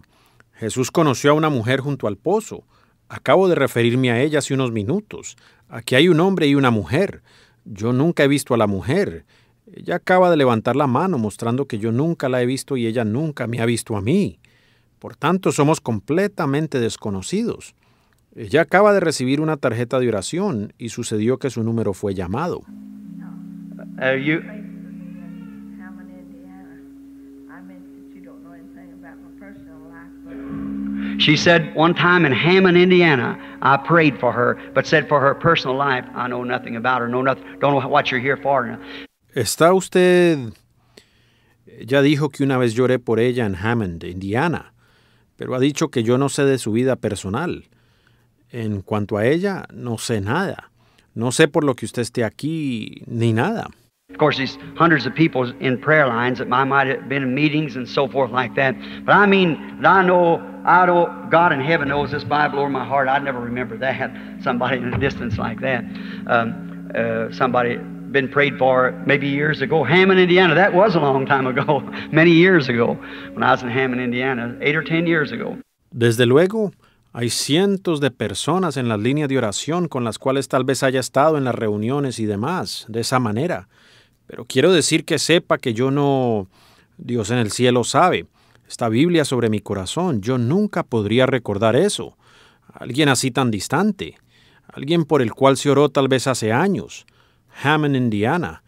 Jesús conoció a una mujer junto al pozo. Acabo de referirme a ella hace unos minutos. Aquí hay un hombre y una mujer. Yo nunca he visto a la mujer. Ella acaba de levantar la mano mostrando que yo nunca la he visto y ella nunca me ha visto a mí. Por tanto, somos completamente desconocidos. Ella acaba de recibir una tarjeta de oración y sucedió que su número fue llamado. She said one time in Hammond, Indiana, I prayed for her, but said for her personal life, I know nothing about her, know nothing, don't know what you're here for. Está usted. Ya dijo que una vez lloré por ella en Hammond, Indiana, pero ha dicho que yo no sé de su vida personal. En cuanto a ella, no sé nada. No sé por lo que usted esté aquí ni nada. Of course, there's hundreds of people in prayer lines that I might have been in meetings and so forth like that. But I mean, I know, I know God in heaven knows this Bible over my heart. I never remember that. Somebody in the distance like that. Um, uh, somebody been prayed for maybe years ago. Hammond, Indiana. That was a long time ago, many years ago, when I was in Hammond, Indiana, eight or ten years ago. Desde luego, Hay cientos de personas en las líneas de oración con las cuales tal vez haya estado en las reuniones y demás, de esa manera. Pero quiero decir que sepa que yo no, Dios en el cielo sabe, esta Biblia sobre mi corazón, yo nunca podría recordar eso. Alguien así tan distante, alguien por el cual se oró tal vez hace años, Hammond, Indiana.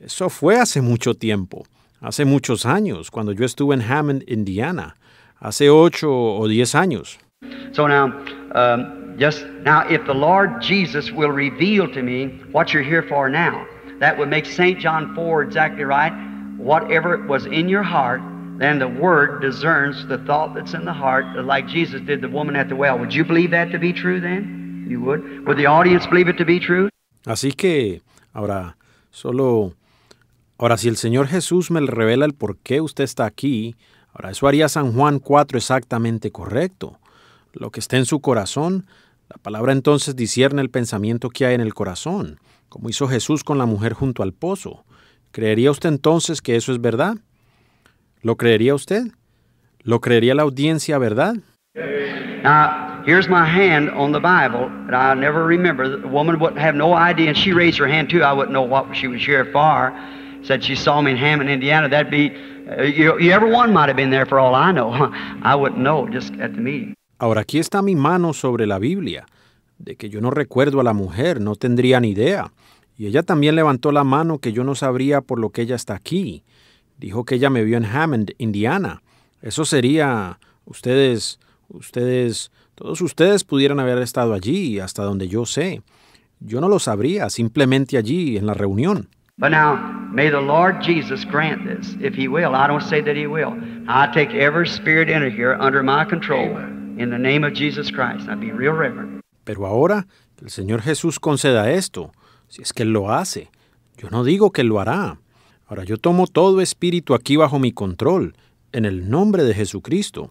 Eso fue hace mucho tiempo, hace muchos años, cuando yo estuve en Hammond, Indiana, hace ocho o diez años. So now, um, now, if the Lord Jesus will reveal to me what you're here for That would make St. John 4 exactly right. Whatever was in your heart, then the Word discerns the thought that's in the heart, like Jesus did the woman at the well. Would you believe that to be true then? You would. Would the audience believe it to be true? Así que, ahora, solo. Ahora, si el Señor Jesús me revela el por qué usted está aquí, ahora eso haría San Juan 4 exactamente correcto. Lo que está en su corazón, la palabra entonces discierne el pensamiento que hay en el corazón como hizo Jesús con la mujer junto al pozo. ¿Creería usted entonces que eso es verdad? ¿Lo creería usted? ¿Lo creería la audiencia, verdad? Now, here's my hand on the Bible and I never remember. The woman would have no idea, and she raised her hand too. I wouldn't know what she was here for. Said she saw me in Hammond, Indiana. That'd be, uh, you, you, everyone might have been there for all I know. I wouldn't know just at the meeting. Ahora aquí está mi mano sobre la Biblia de que yo no recuerdo a la mujer, no tendría ni idea. Y ella también levantó la mano que yo no sabría por lo que ella está aquí. Dijo que ella me vio en Hammond, Indiana. Eso sería, ustedes, ustedes, todos ustedes pudieran haber estado allí, hasta donde yo sé. Yo no lo sabría, simplemente allí, en la reunión. But may the Lord Jesus grant this, if He will. I don't say that He will. I take every spirit in here under my control, in the name of Jesus Christ. I be real reverend. Pero ahora que el Señor Jesús conceda esto, si es que Él lo hace, yo no digo que lo hará. Ahora yo tomo todo espíritu aquí bajo mi control, en el nombre de Jesucristo.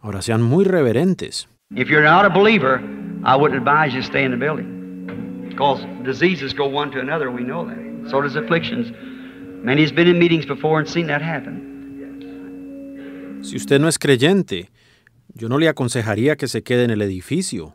Ahora sean muy reverentes. If you're not a believer, I would advise you to stay in the building. Because diseases go one to another, we know that. So does afflictions. Many has been in meetings before and seen that happen. Si usted no es creyente, yo no le aconsejaría que se quede en el edificio.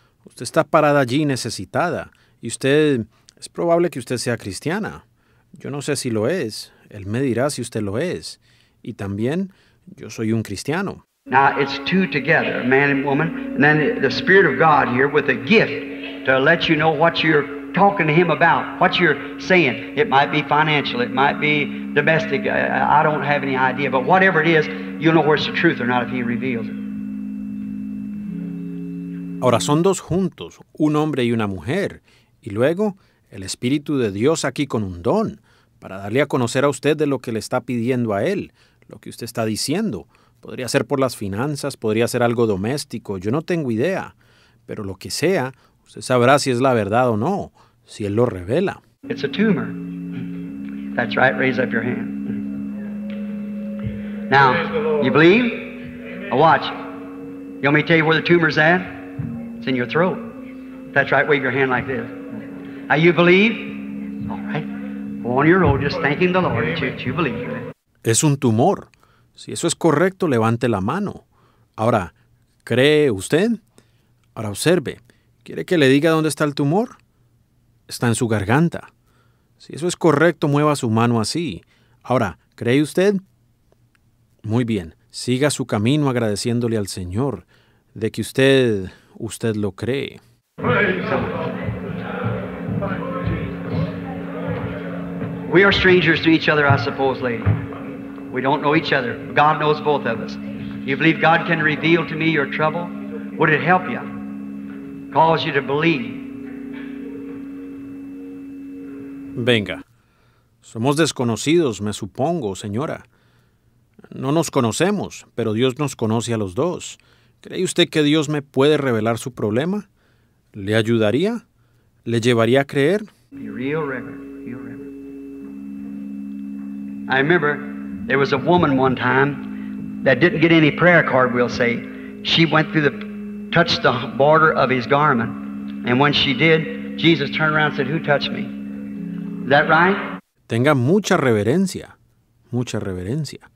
Usted está parada allí necesitada y usted es probable que usted sea cristiana. Yo no sé si lo es. Él me dirá si usted lo es. Y también yo soy un cristiano. Now it's two together, man and woman, and then the Spirit of God here with a gift to let you know what you're talking to Him about, what you're saying. It might be financial, it might be domestic, I don't have any idea, but whatever it is, you'll know where it's the truth or not if He reveals it. Ahora son dos juntos, un hombre y una mujer, y luego el Espíritu de Dios aquí con un don, para darle a conocer a usted de lo que le está pidiendo a él, lo que usted está diciendo. Podría ser por las finanzas, podría ser algo doméstico, yo no tengo idea, pero lo que sea, usted sabrá si es la verdad o no, si él lo revela. It's a tumor. That's right, raise up your hand. Now, you believe? I watch. You me tell where the believe. Es un tumor. Si eso es correcto, levante la mano. Ahora, ¿cree usted? Ahora observe. ¿Quiere que le diga dónde está el tumor? Está en su garganta. Si eso es correcto, mueva su mano así. Ahora, ¿cree usted? Muy bien, siga su camino agradeciéndole al Señor de que usted usted lo cree. We are strangers to each other, I suppose, lady. We don't know each other. God knows both of us. You believe God can reveal to me your trouble? Would it help you? Cause you to believe. Venga. Somos desconocidos, me supongo, señora. No nos conocemos, pero Dios nos conoce a los dos. ¿Cree usted que Dios me puede revelar su problema? ¿Le ayudaría? ¿Le llevaría a creer? I remember there was a woman one time that didn't get any prayer card, we'll say. She went through the, touched the border of his garment. And when she did, Jesus turned around and said, Who touched me? Is that right? Tenga mucha reverencia, mucha reverencia.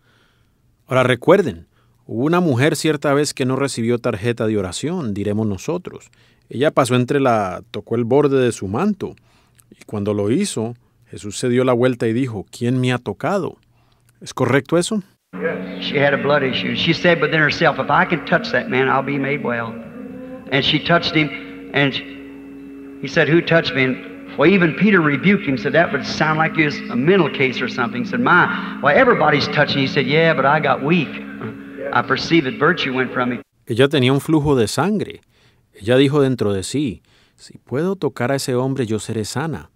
Ahora recuerden, Hubo una mujer cierta vez que no recibió tarjeta de oración, diremos nosotros. Ella pasó entre la, tocó el borde de su manto, y cuando lo hizo, Jesús se dio la vuelta y dijo, ¿quién me ha tocado? ¿Es correcto eso? She had a blood issue. She said within herself, if I can touch that man, I'll be made well. And she touched him, and he said, who touched me? And Well, even Peter rebuked him, said that would sound like it was a mental case or something. He said, my, well, everybody's touching. He said, yeah, but I got weak. Ella tenía un flujo de sangre. Ella dijo dentro de sí, si puedo tocar a ese hombre yo seré sana.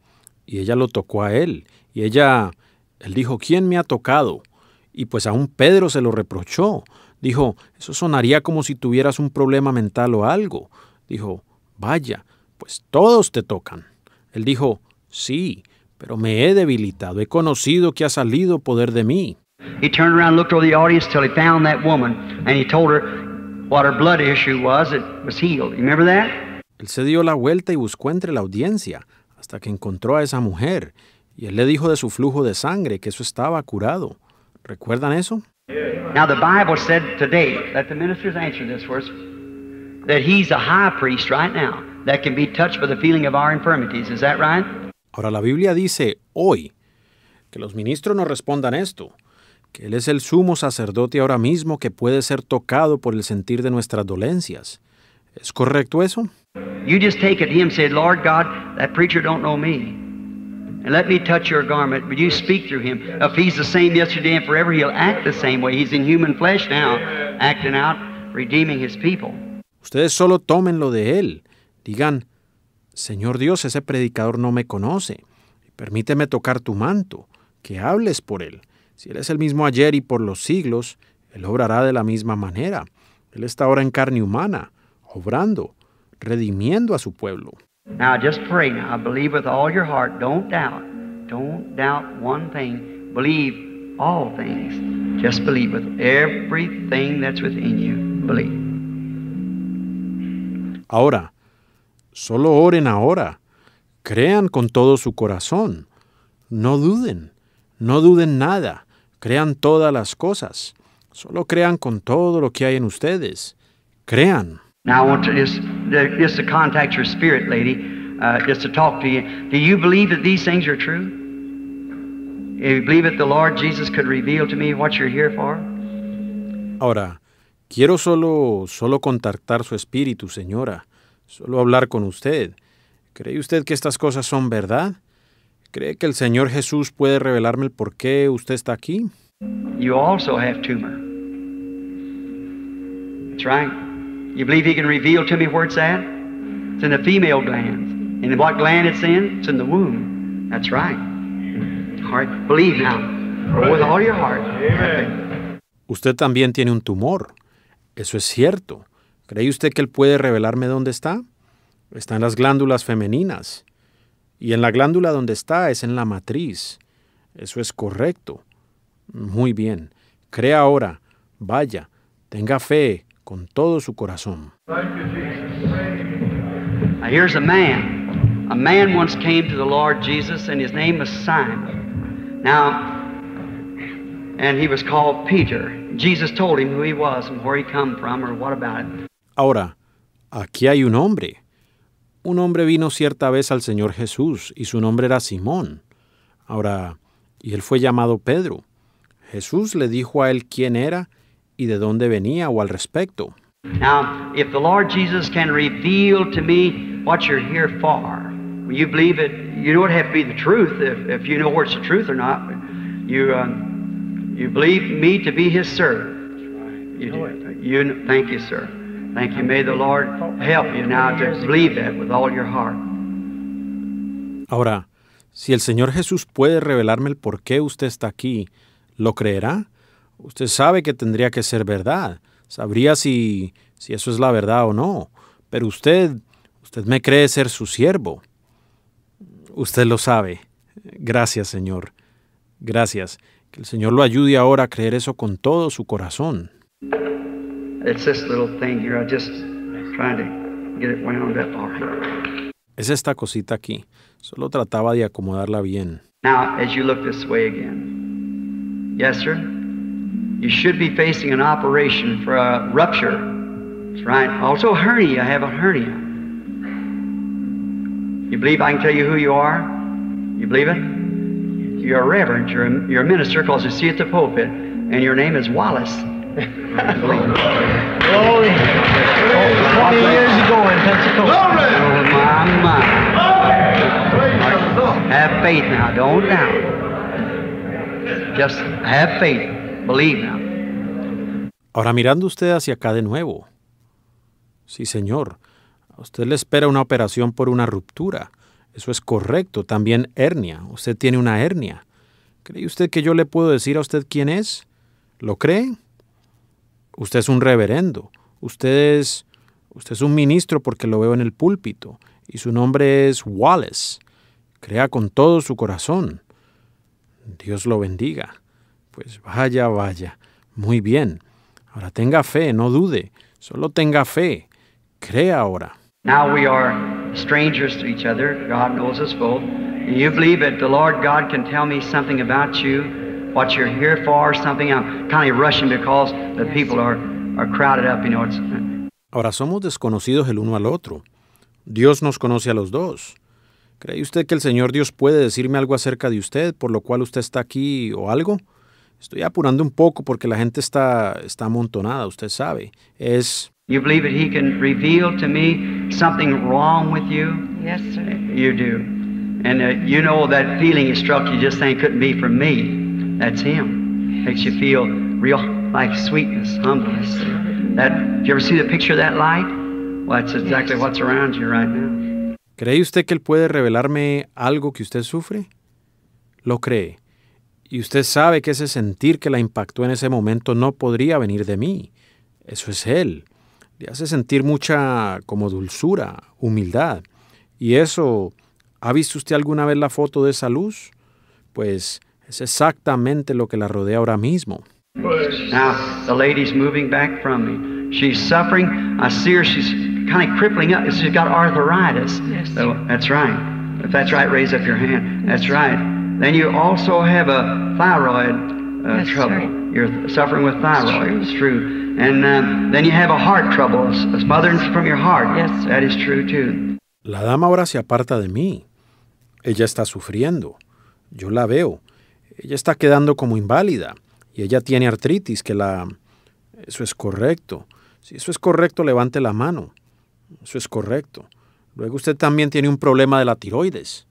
Y ella lo tocó a él. Y ella, él dijo, ¿quién me ha tocado? Y pues a un Pedro se lo reprochó. Dijo, eso sonaría como si tuvieras un problema mental o algo. Dijo, vaya, pues todos te tocan. Él dijo, sí, pero me he debilitado, he conocido que ha salido poder de mí. He turned around and looked over the audience till he found that woman, and he told her what her blood issue was. It was healed. You remember that? Él se dio la vuelta y buscó entre la audiencia hasta que encontró a esa mujer, y él le dijo de su flujo de sangre que eso estaba curado. ¿Recuerdan eso? Now the Bible said today, let the ministers answer this us that he's a high priest right now that can be touched by the feeling of our infirmities. Is that right? Ahora la Biblia dice hoy que los ministros nos respondan esto. que Él es el sumo sacerdote ahora mismo que puede ser tocado por el sentir de nuestras dolencias. ¿Es correcto eso? Ustedes solo tomen lo de él. Digan, Señor Dios, ese predicador no me conoce. Permíteme tocar tu manto, que hables por él. Si Él es el mismo ayer y por los siglos, Él obrará de la misma manera. Él está ahora en carne humana, obrando, redimiendo a su pueblo. Now just pray Believe with all your heart. Don't doubt. Don't doubt one thing. Believe all things. Just believe with everything that's within you. Believe. Ahora, solo oren ahora. Crean con todo su corazón. No duden. No duden nada. Crean todas las cosas. Solo crean con todo lo que hay en ustedes. Crean. Now I want to just, just to contact your spirit lady, uh, just to talk to you. Do you believe that these things are true? Do you believe that the Lord Jesus could reveal to me what you're here for? Ahora, quiero solo, solo contactar su espíritu, señora. Solo hablar con usted. ¿Cree usted que estas cosas son verdad? ¿Cree que el Señor Jesús puede revelarme el por qué usted está aquí? You also have tumor. That's right. You believe he can reveal to me where it's at? It's in the female glands. And what gland it's in? It's in the womb. That's right. Heart. Believe now. With all your heart. Amen. Usted también tiene un tumor. Eso es cierto. ¿Cree usted que él puede revelarme dónde está? Está en las glándulas femeninas. Y en la glándula donde está es en la matriz. Eso es correcto. Muy bien. Crea ahora. Vaya. Tenga fe con todo su corazón. Now here's a man. A man once came to the Lord Jesus and his name was Simon. Now and he was called Peter. Jesus told him who he was and where he come from or what about it. Ahora, aquí hay un hombre un hombre vino cierta vez al Señor Jesús y su nombre era Simón. Ahora, y él fue llamado Pedro. Jesús le dijo a él quién era y de dónde venía o al respecto. Now, if the Lord Jesus can reveal to me what you're here for, you believe it. You don't have to be the truth if, if you know where it's the truth or not. You um, you believe me to be His servant. You do. You thank you, sir. Ahora, si el Señor Jesús puede revelarme el por qué usted está aquí, ¿lo creerá? Usted sabe que tendría que ser verdad. Sabría si, si eso es la verdad o no. Pero usted, usted me cree ser su siervo. Usted lo sabe. Gracias, Señor. Gracias. Que el Señor lo ayude ahora a creer eso con todo su corazón. It's this little thing here. I just trying to get it wound up all right. Es esta cosita aquí. Solo trataba de acomodarla bien. Now, as you look this way again. Yes, sir. You should be facing an operation for a rupture. That's right. Also, hernia. I have a hernia. You believe I can tell you who you are? You believe it? You're a reverend, you're a, you're a minister because you see at the pulpit, and your name is Wallace. Ahora mirando usted hacia acá de nuevo. Sí, señor. A usted le espera una operación por una ruptura. Eso es correcto. También hernia. Usted tiene una hernia. ¿Cree usted que yo le puedo decir a usted quién es? ¿Lo cree? Usted es un reverendo, usted es, usted es un ministro porque lo veo en el púlpito, y su nombre es Wallace. Crea con todo su corazón. Dios lo bendiga. Pues vaya, vaya. Muy bien. Ahora tenga fe, no dude. Solo tenga fe. Crea ahora what you're here for or something. I'm kind of rushing the people are, are crowded up, you know. It's... Uh, Ahora somos desconocidos el uno al otro. Dios nos conoce a los dos. ¿Cree usted que el Señor Dios puede decirme algo acerca de usted, por lo cual usted está aquí o algo? Estoy apurando un poco porque la gente está, está amontonada, usted sabe. Es... You believe that he can reveal to me something wrong with you? Yes, sir. You do. And uh, you know that feeling it struck you just saying couldn't be for me you feel real sweetness, humbleness. That, you ¿Cree usted que Él puede revelarme algo que usted sufre? Lo cree. Y usted sabe que ese sentir que la impactó en ese momento no podría venir de mí. Eso es Él. Le hace sentir mucha como dulzura, humildad. Y eso, ¿ha visto usted alguna vez la foto de esa luz? Pues es exactamente lo que la rodea ahora mismo. Now, the lady's moving back from me. She's suffering. I see her. She's kind of crippling up. She's got arthritis. Yes. So, that's right. If that's right, raise up your hand. That's right. Then you also have a thyroid uh, yes, trouble. You're suffering with thyroid. It's true. And uh, then you have a heart trouble. a smothering from your heart. Yes. That is true too. La dama ahora se aparta de mí. Ella está sufriendo. Yo la veo ella está quedando como inválida y ella tiene artritis, que la... Eso es correcto. Si eso es correcto, levante la mano. Eso es correcto. Luego usted también tiene un problema de la tiroides.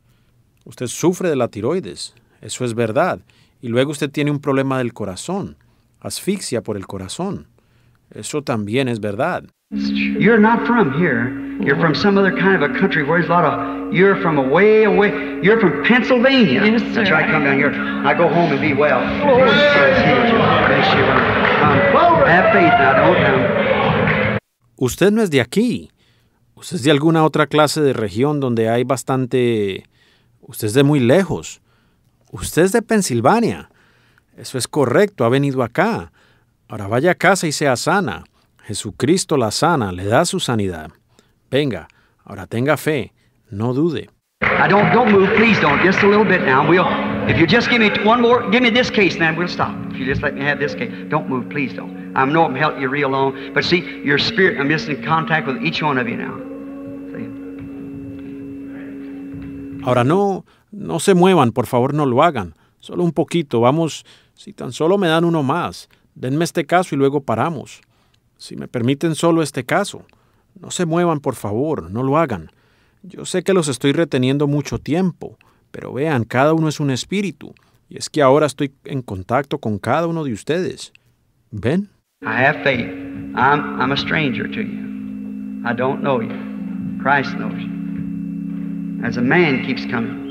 Usted sufre de la tiroides. Eso es verdad. Y luego usted tiene un problema del corazón. Asfixia por el corazón. Eso también es verdad. You're not from here. Usted no es de aquí. Usted es de alguna otra clase de región donde hay bastante. Usted es de muy lejos. Usted es de Pensilvania. Eso es correcto. Ha venido acá. Ahora vaya a casa y sea sana. Jesucristo la sana, le da su sanidad. Venga, ahora tenga fe, no dude. Ahora no, no se muevan, por favor, no lo hagan. Solo un poquito, vamos, si tan solo me dan uno más. Denme este caso y luego paramos. Si me permiten solo este caso. No se muevan, por favor, no lo hagan. Yo sé que los estoy reteniendo mucho tiempo, pero vean, cada uno es un espíritu, y es que ahora estoy en contacto con cada uno de ustedes. ¿Ven? I have faith. I'm, I'm a stranger to you. I don't know you. Christ knows As a man keeps coming.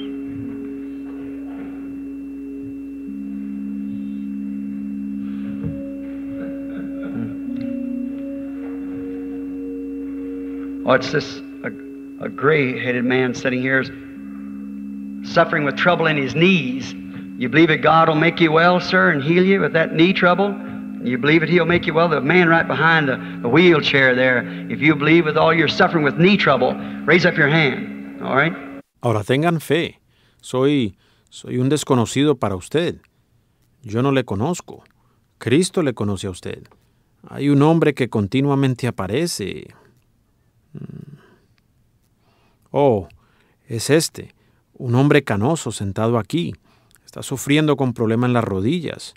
What's this? A, a gray headed man sitting here is suffering with trouble in his knees. You believe that God will make you well, sir, and heal you with that knee trouble? You believe it, he'll make you well. The man right behind the, the wheelchair there, if you believe with all your suffering with knee trouble, raise up your hand. All right? Ahora tengan fe. Soy, soy un desconocido para usted. Yo no le conozco. Cristo le conoce a usted. Hay un hombre que continuamente aparece, Mm. Oh, es este, un hombre canoso sentado aquí. Está sufriendo con problemas en las rodillas.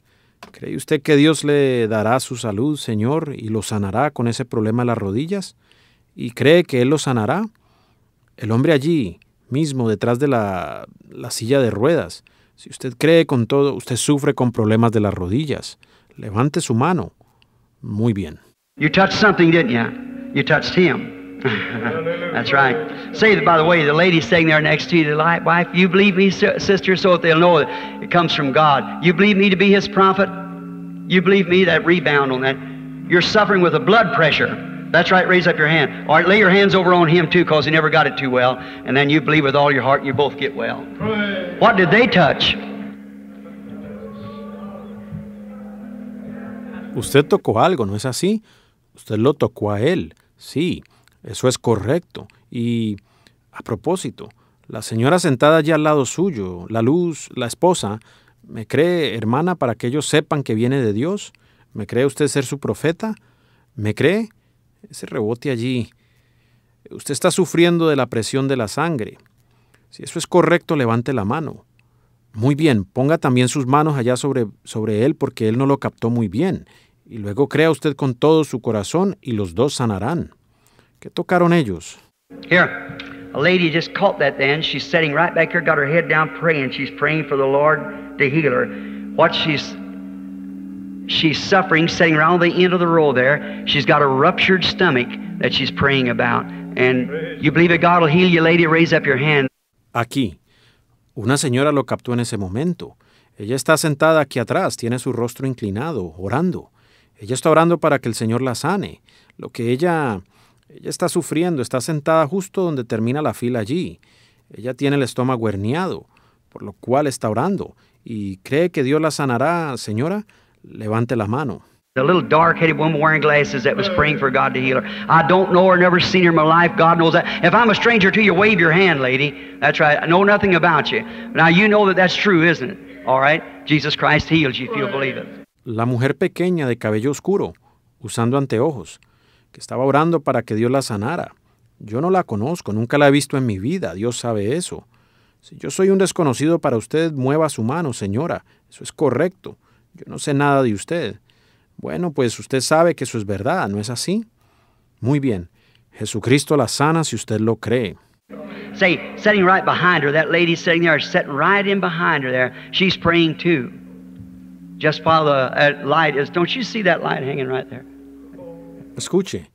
¿Cree usted que Dios le dará su salud, Señor, y lo sanará con ese problema en las rodillas? ¿Y cree que Él lo sanará? El hombre allí, mismo, detrás de la, silla de ruedas. Si usted cree con todo, usted sufre con problemas de las rodillas. Levante su mano. Muy bien. You touched something, ¿no? you? You touched That's right. Say, that. by the way, the lady sitting there next to you, the light wife, you believe me, sister, so that they'll know that it comes from God. You believe me to be his prophet? You believe me that rebound on that? You're suffering with a blood pressure. That's right, raise up your hand. All right, lay your hands over on him too, because he never got it too well. And then you believe with all your heart and you both get well. What did they touch? Usted tocó algo, ¿no es así? Usted lo tocó a él, sí. Eso es correcto. Y a propósito, la señora sentada allá al lado suyo, la luz, la esposa, ¿me cree hermana para que ellos sepan que viene de Dios? ¿Me cree usted ser su profeta? ¿Me cree? Ese rebote allí. Usted está sufriendo de la presión de la sangre. Si eso es correcto, levante la mano. Muy bien, ponga también sus manos allá sobre, sobre él porque él no lo captó muy bien. Y luego crea usted con todo su corazón y los dos sanarán. ¿Qué tocaron ellos? Here, a lady just caught that then. She's sitting right back here, got her head down praying. She's praying for the Lord to heal her. What she's she's suffering, sitting around the end of the row there. She's got a ruptured stomach that she's praying about. And you believe that God will heal you, lady? Raise up your hand. Aquí, una señora lo captó en ese momento. Ella está sentada aquí atrás, tiene su rostro inclinado, orando. Ella está orando para que el Señor la sane. Lo que ella ella está sufriendo, está sentada justo donde termina la fila allí. Ella tiene el estómago herniado, por lo cual está orando, y cree que Dios la sanará. Señora, levante la mano. The little dark headed woman wearing glasses that was praying for God to heal her. I don't know her, never seen her in my life. God knows that. If I'm a stranger to you, wave your hand, lady. That's right. I know nothing about you. Now you know that that's true, isn't it? All right? Jesus Christ heals you if you believe it. La mujer pequeña de cabello oscuro, usando anteojos que estaba orando para que Dios la sanara. Yo no la conozco, nunca la he visto en mi vida, Dios sabe eso. Si yo soy un desconocido para usted, mueva su mano, señora, eso es correcto. Yo no sé nada de usted. Bueno, pues usted sabe que eso es verdad, ¿no es así? Muy bien. Jesucristo la sana si usted lo cree. Say, sitting right behind her, that lady sitting there, sitting right in behind her there, she's praying too. Just follow the uh, light is, don't you see that light hanging right there? Escuche,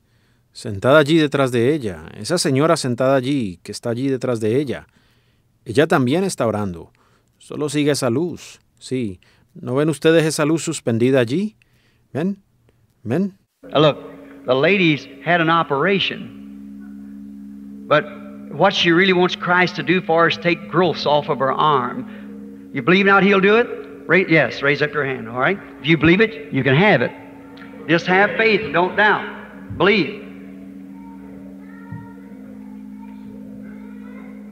sentada allí detrás de ella, esa señora sentada allí, que está allí detrás de ella, ella también está orando. Solo sigue esa luz. Sí. ¿No ven ustedes esa luz suspendida allí? ¿Ven? ¿Ven? look, the ladies had an operation. But what she really wants Christ to do for her is take growths off of her arm. You believe now he'll do it? Ra yes, raise up your hand, all right? If you believe it, you can have it. Just have faith, don't doubt.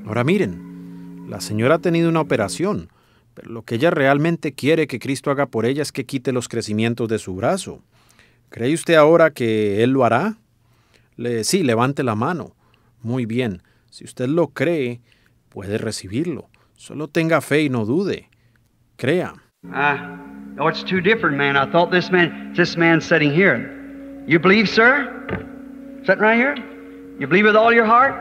Ahora miren, la señora ha tenido una operación, pero lo que ella realmente quiere que Cristo haga por ella es que quite los crecimientos de su brazo. ¿Cree usted ahora que Él lo hará? Le, sí, levante la mano. Muy bien, si usted lo cree, puede recibirlo. Solo tenga fe y no dude. Crea. Ah, no, oh, it's too different, man. I thought this man, this man sitting here. You believe, sir? Sitting right here? You believe with all your heart?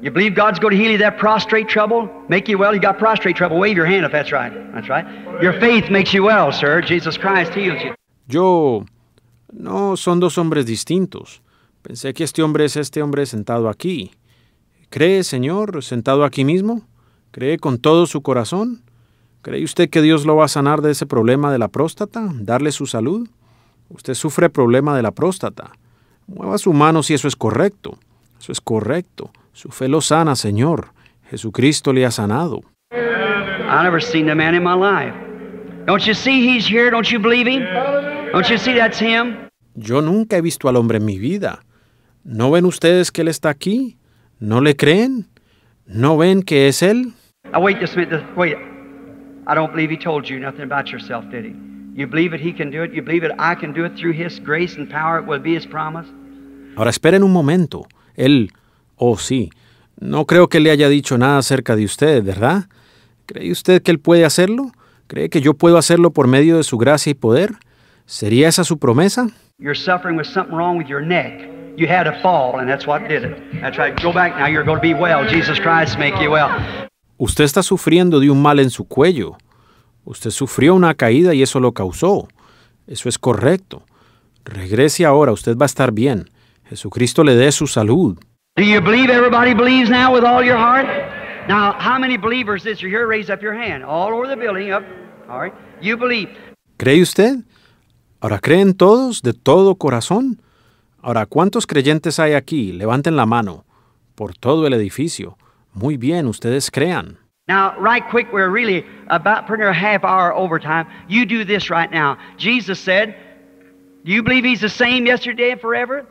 You believe God's going to heal you that prostrate trouble? Make you well? You got prostrate trouble. Wave your hand if that's right. That's right. Your faith makes you well, sir. Jesus Christ heals you. Yo. No, son dos hombres distintos. Pensé que este hombre es este hombre sentado aquí. ¿Cree, Señor, sentado aquí mismo? ¿Cree con todo su corazón? ¿Cree usted que Dios lo va a sanar de ese problema de la próstata, darle su salud? Usted sufre problema de la próstata. Mueva su mano si eso es correcto. Eso es correcto. Su fe lo sana, Señor. Jesucristo le ha sanado. I never seen a man in my life. Don't you see he's here? Don't you believe him? Don't you see that's him? Yo nunca he visto al hombre en mi vida. ¿No ven ustedes que él está aquí? ¿No le creen? ¿No ven que es él? I wait a minute. Wait. I don't believe he told you nothing about yourself, did he? You believe it, he can do it. You believe it, I can do it through his grace and power. It will be his promise. Ahora esperen un momento. Él, oh sí, no creo que le haya dicho nada acerca de usted, ¿verdad? ¿Cree usted que él puede hacerlo? ¿Cree que yo puedo hacerlo por medio de su gracia y poder? ¿Sería esa su promesa? You're suffering with something wrong with your neck. You had a fall and that's what did it. That's right. Go back now. You're going to be well. Jesus Christ make you well. Usted está sufriendo de un mal en su cuello. Usted sufrió una caída y eso lo causó. Eso es correcto. Regrese ahora, usted va a estar bien. Jesucristo le dé su salud. ¿Cree usted? Ahora, ¿creen todos de todo corazón? Ahora, ¿cuántos creyentes hay aquí? Levanten la mano. Por todo el edificio. Muy bien, ustedes crean. Now, right quick, we're really about putting a half hour overtime. You do this right now. Jesus said, Do you believe He's the same yesterday and forever?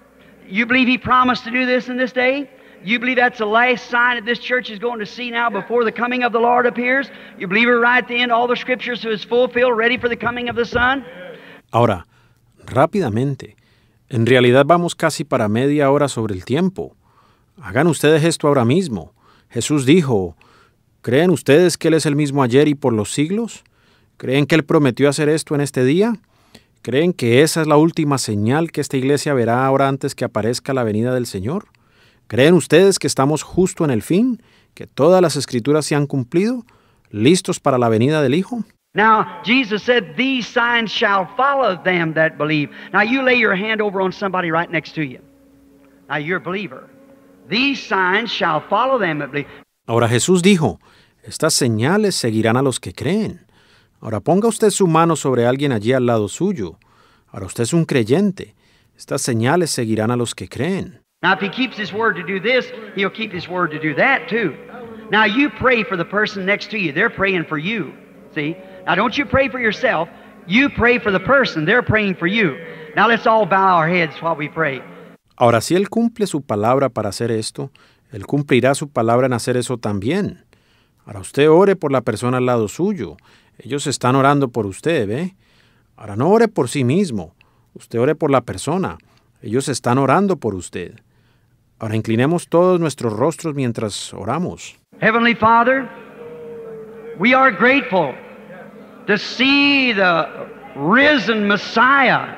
You believe He promised to do this in this day? You believe that's the last sign that this church is going to see now before the coming of the Lord appears? You believe it right at the end, all the scriptures is fulfilled, ready for the coming of the Son? Ahora, rápidamente. En realidad vamos casi para media hora sobre el tiempo. Hagan ustedes esto ahora mismo. Jesús dijo, ¿Creen ustedes que Él es el mismo ayer y por los siglos? ¿Creen que Él prometió hacer esto en este día? ¿Creen que esa es la última señal que esta iglesia verá ahora antes que aparezca la venida del Señor? ¿Creen ustedes que estamos justo en el fin, que todas las escrituras se han cumplido, listos para la venida del Hijo? Now, Jesus said, These signs shall follow them that believe. Now, you lay your hand over on somebody right next to you. Now, you're believer. These signs shall follow them that believe. Ahora Jesús dijo, estas señales seguirán a los que creen. Ahora ponga usted su mano sobre alguien allí al lado suyo. Ahora usted es un creyente. Estas señales seguirán a los que creen. Now if he keeps his word to do this, he'll keep his word to do that too. Now you pray for the person next to you. They're praying for you. See? Now don't you pray for yourself. You pray for the person. They're praying for you. Now let's all bow our heads while we pray. Ahora si él cumple su palabra para hacer esto, él cumplirá su palabra en hacer eso también. Ahora usted ore por la persona al lado suyo. Ellos están orando por usted, ¿ve? ¿eh? Ahora no ore por sí mismo. Usted ore por la persona. Ellos están orando por usted. Ahora inclinemos todos nuestros rostros mientras oramos. Heavenly Father, we are grateful to see the risen Messiah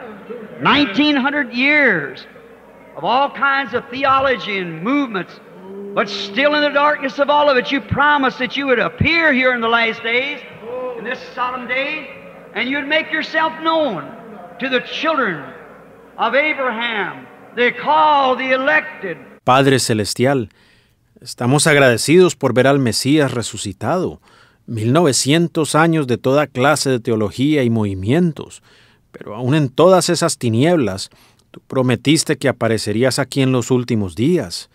1900 years of all kinds of theology and movements But still, in the darkness of all of it, you promised that you would appear here in the last days, in this solemn day, and you'd make yourself known to the children of Abraham, the called, the elected. Padre Celestial, estamos agradecidos por ver al Mesías resucitado. 1900 años de toda clase de teología y movimientos, pero aún en todas esas tinieblas, tú prometiste que aparecerías aquí en los últimos días.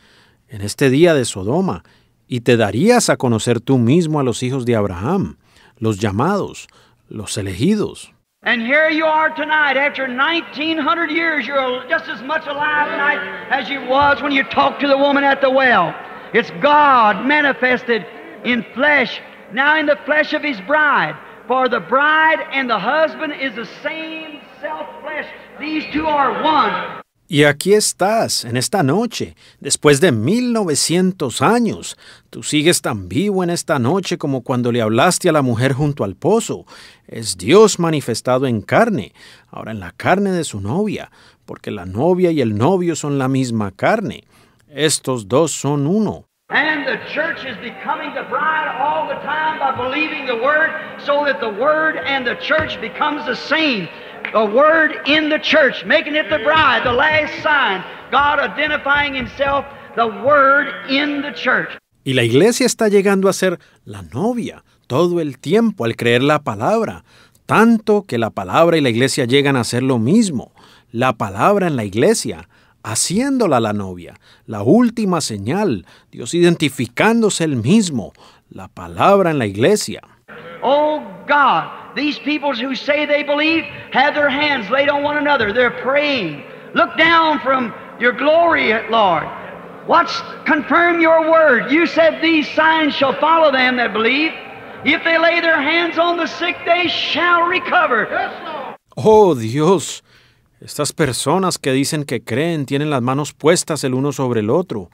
en este día de Sodoma, y te darías a conocer tú mismo a los hijos de Abraham, los llamados, los elegidos. And here you are tonight. After 1900 years, you're just as much alive tonight as you was when you talked to the woman at the well. It's God manifested in flesh, now in the flesh of his bride. For the bride and the husband is the same self flesh. These two are one. Y aquí estás, en esta noche, después de 1900 años. Tú sigues tan vivo en esta noche como cuando le hablaste a la mujer junto al pozo. Es Dios manifestado en carne, ahora en la carne de su novia, porque la novia y el novio son la misma carne. Estos dos son uno. And the church is becoming the bride all the time by believing the word, so that the word and the church becomes the same. Word in the church, making it the bride, the last sign. God identifying Himself, the Word in the church. Y la iglesia está llegando a ser la novia todo el tiempo al creer la palabra, tanto que la palabra y la iglesia llegan a ser lo mismo. La palabra en la iglesia, haciéndola la novia, la última señal, Dios identificándose el mismo, la palabra en la iglesia. Oh God, These peoples who say they believe have their hands laid on one another. They're praying. Look down from your glory, Lord. What's confirm your word? You said these signs shall follow them that believe. If they lay their hands on the sick, they shall recover. Oh Dios, estas personas que dicen que creen tienen las manos puestas el uno sobre el otro.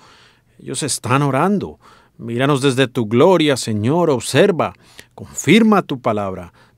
Ellos están orando. Míranos desde tu gloria, Señor, observa, confirma tu palabra.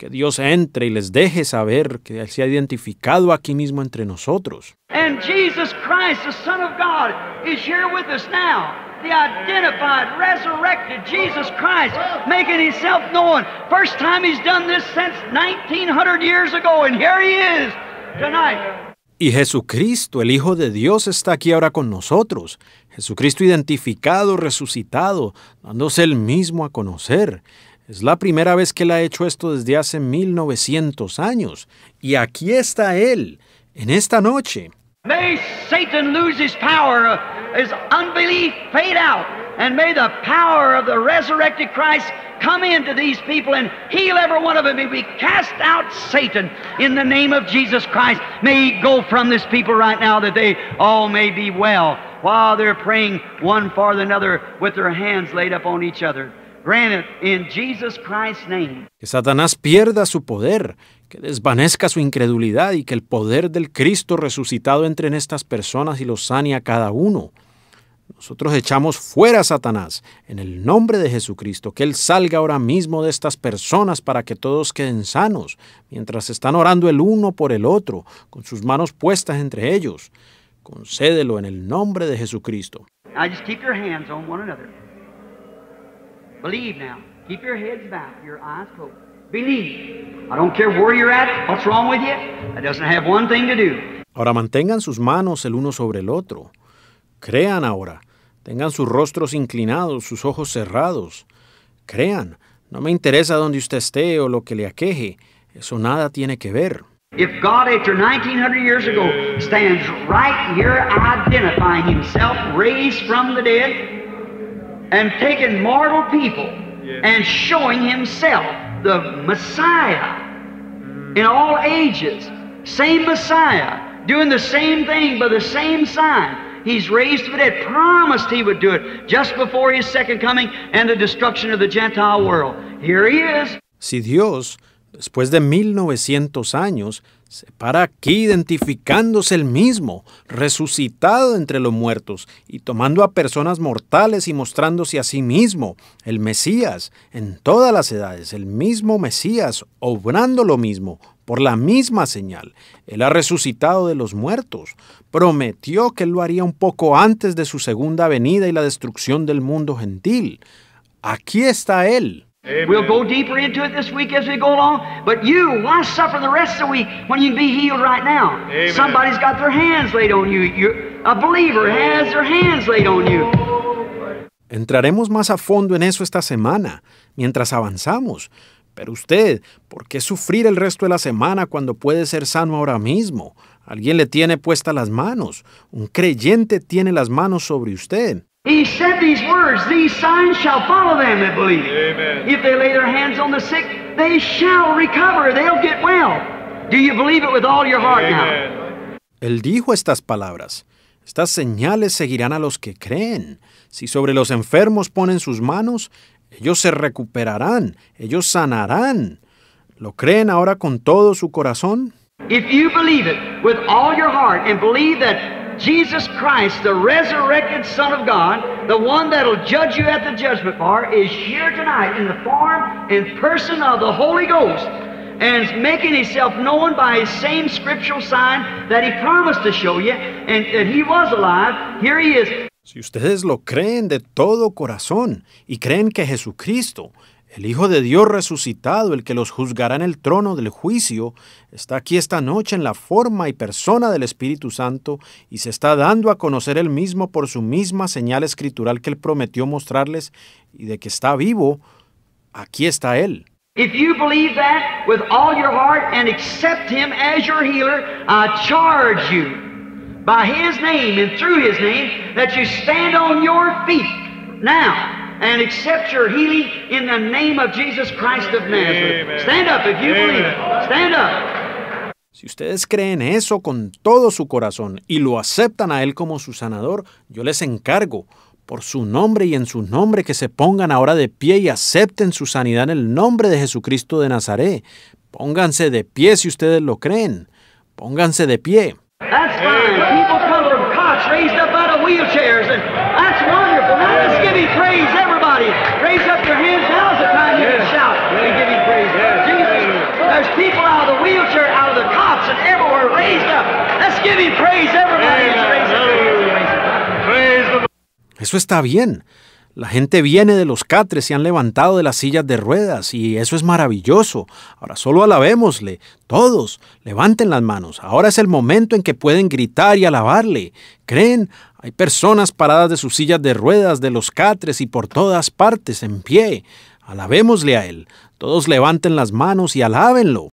que Dios entre y les deje saber que Él se ha identificado aquí mismo entre nosotros. And Jesus Christ, the Son of God, is here with us now. The identified, resurrected Jesus Christ, making himself known. First time he's done this since 1900 years ago, and here he is tonight. Y Jesucristo, el Hijo de Dios, está aquí ahora con nosotros. Jesucristo identificado, resucitado, dándose él mismo a conocer. Es la primera vez que él ha hecho esto desde hace 1900 años. Y aquí está él, en esta noche. May Satan lose his power, his unbelief fade out, and may the power of the resurrected Christ come into these people and heal every one of them. May we cast out Satan in the name of Jesus Christ. May he go from this people right now that they all may be well while they're praying one for another with their hands laid up on each other. Que Satanás pierda su poder, que desvanezca su incredulidad y que el poder del Cristo resucitado entre en estas personas y los sane a cada uno. Nosotros echamos fuera a Satanás en el nombre de Jesucristo, que Él salga ahora mismo de estas personas para que todos queden sanos, mientras están orando el uno por el otro, con sus manos puestas entre ellos. Concédelo en el nombre de Jesucristo. just keep your hands on one another. Believe now. Keep your heads bowed, your eyes closed. Believe. I don't care where you're at, what's wrong with you. That doesn't have one thing to do. Ahora mantengan sus manos el uno sobre el otro. Crean ahora. Tengan sus rostros inclinados, sus ojos cerrados. Crean. No me interesa dónde usted esté o lo que le aqueje. Eso nada tiene que ver. If God, after 1900 years ago, stands right here identifying himself raised from the dead, and taking mortal people and showing himself the Messiah mm. in all ages. Same Messiah, doing the same thing by the same sign. He's raised from the dead, promised he would do it just before his second coming and the destruction of the Gentile world. Here he is. Si Dios, después de 1900 años, se para aquí identificándose el mismo, resucitado entre los muertos y tomando a personas mortales y mostrándose a sí mismo, el Mesías, en todas las edades, el mismo Mesías, obrando lo mismo, por la misma señal. Él ha resucitado de los muertos, prometió que lo haría un poco antes de su segunda venida y la destrucción del mundo gentil. Aquí está él Amen. We'll go deeper into it this week as we go along. But you, why suffer the rest of the week when you can be healed right now? Amen. Somebody's got their hands laid on you. You're, a believer has their hands laid on you. Entraremos más a fondo en eso esta semana, mientras avanzamos. Pero usted, ¿por qué sufrir el resto de la semana cuando puede ser sano ahora mismo? Alguien le tiene puestas las manos. Un creyente tiene las manos sobre usted. He said these words, these signs shall follow them that believe. Amen. If they lay their hands on the sick, they shall recover, they'll get well. Do you believe it with all your heart Amen. now? Él dijo estas palabras. Estas señales seguirán a los que creen. Si sobre los enfermos ponen sus manos, ellos se recuperarán, ellos sanarán. ¿Lo creen ahora con todo su corazón? If you believe it with all your heart and believe that Jesus Christ, the resurrected Son of God, the one that'll judge you at the judgment bar, is here tonight in the form and person of the Holy Ghost and is making himself known by his same scriptural sign that he promised to show you and, that he was alive. Here he is. Si ustedes lo creen de todo corazón y creen que Jesucristo El Hijo de Dios resucitado, el que los juzgará en el trono del juicio, está aquí esta noche en la forma y persona del Espíritu Santo y se está dando a conocer él mismo por su misma señal escritural que él prometió mostrarles y de que está vivo, aquí está él. that with all your heart and accept him as your healer, I charge you by his name and through his name that you stand on your feet now and accept your healing in the name of Jesus Christ of Nazareth. Stand up. Si ustedes creen eso con todo su corazón y lo aceptan a Él como su sanador, yo les encargo, por su nombre y en su nombre, que se pongan ahora de pie y acepten su sanidad en el nombre de Jesucristo de Nazaret. Pónganse de pie si ustedes lo creen. Pónganse de pie. Eso está bien. La gente viene de los catres, y han levantado de las sillas de ruedas y eso es maravilloso. Ahora solo alabémosle. Todos, levanten las manos. Ahora es el momento en que pueden gritar y alabarle. ¿Creen? Hay personas paradas de sus sillas de ruedas, de los catres y por todas partes, en pie. Alabémosle a él. Todos levanten las manos y alábenlo.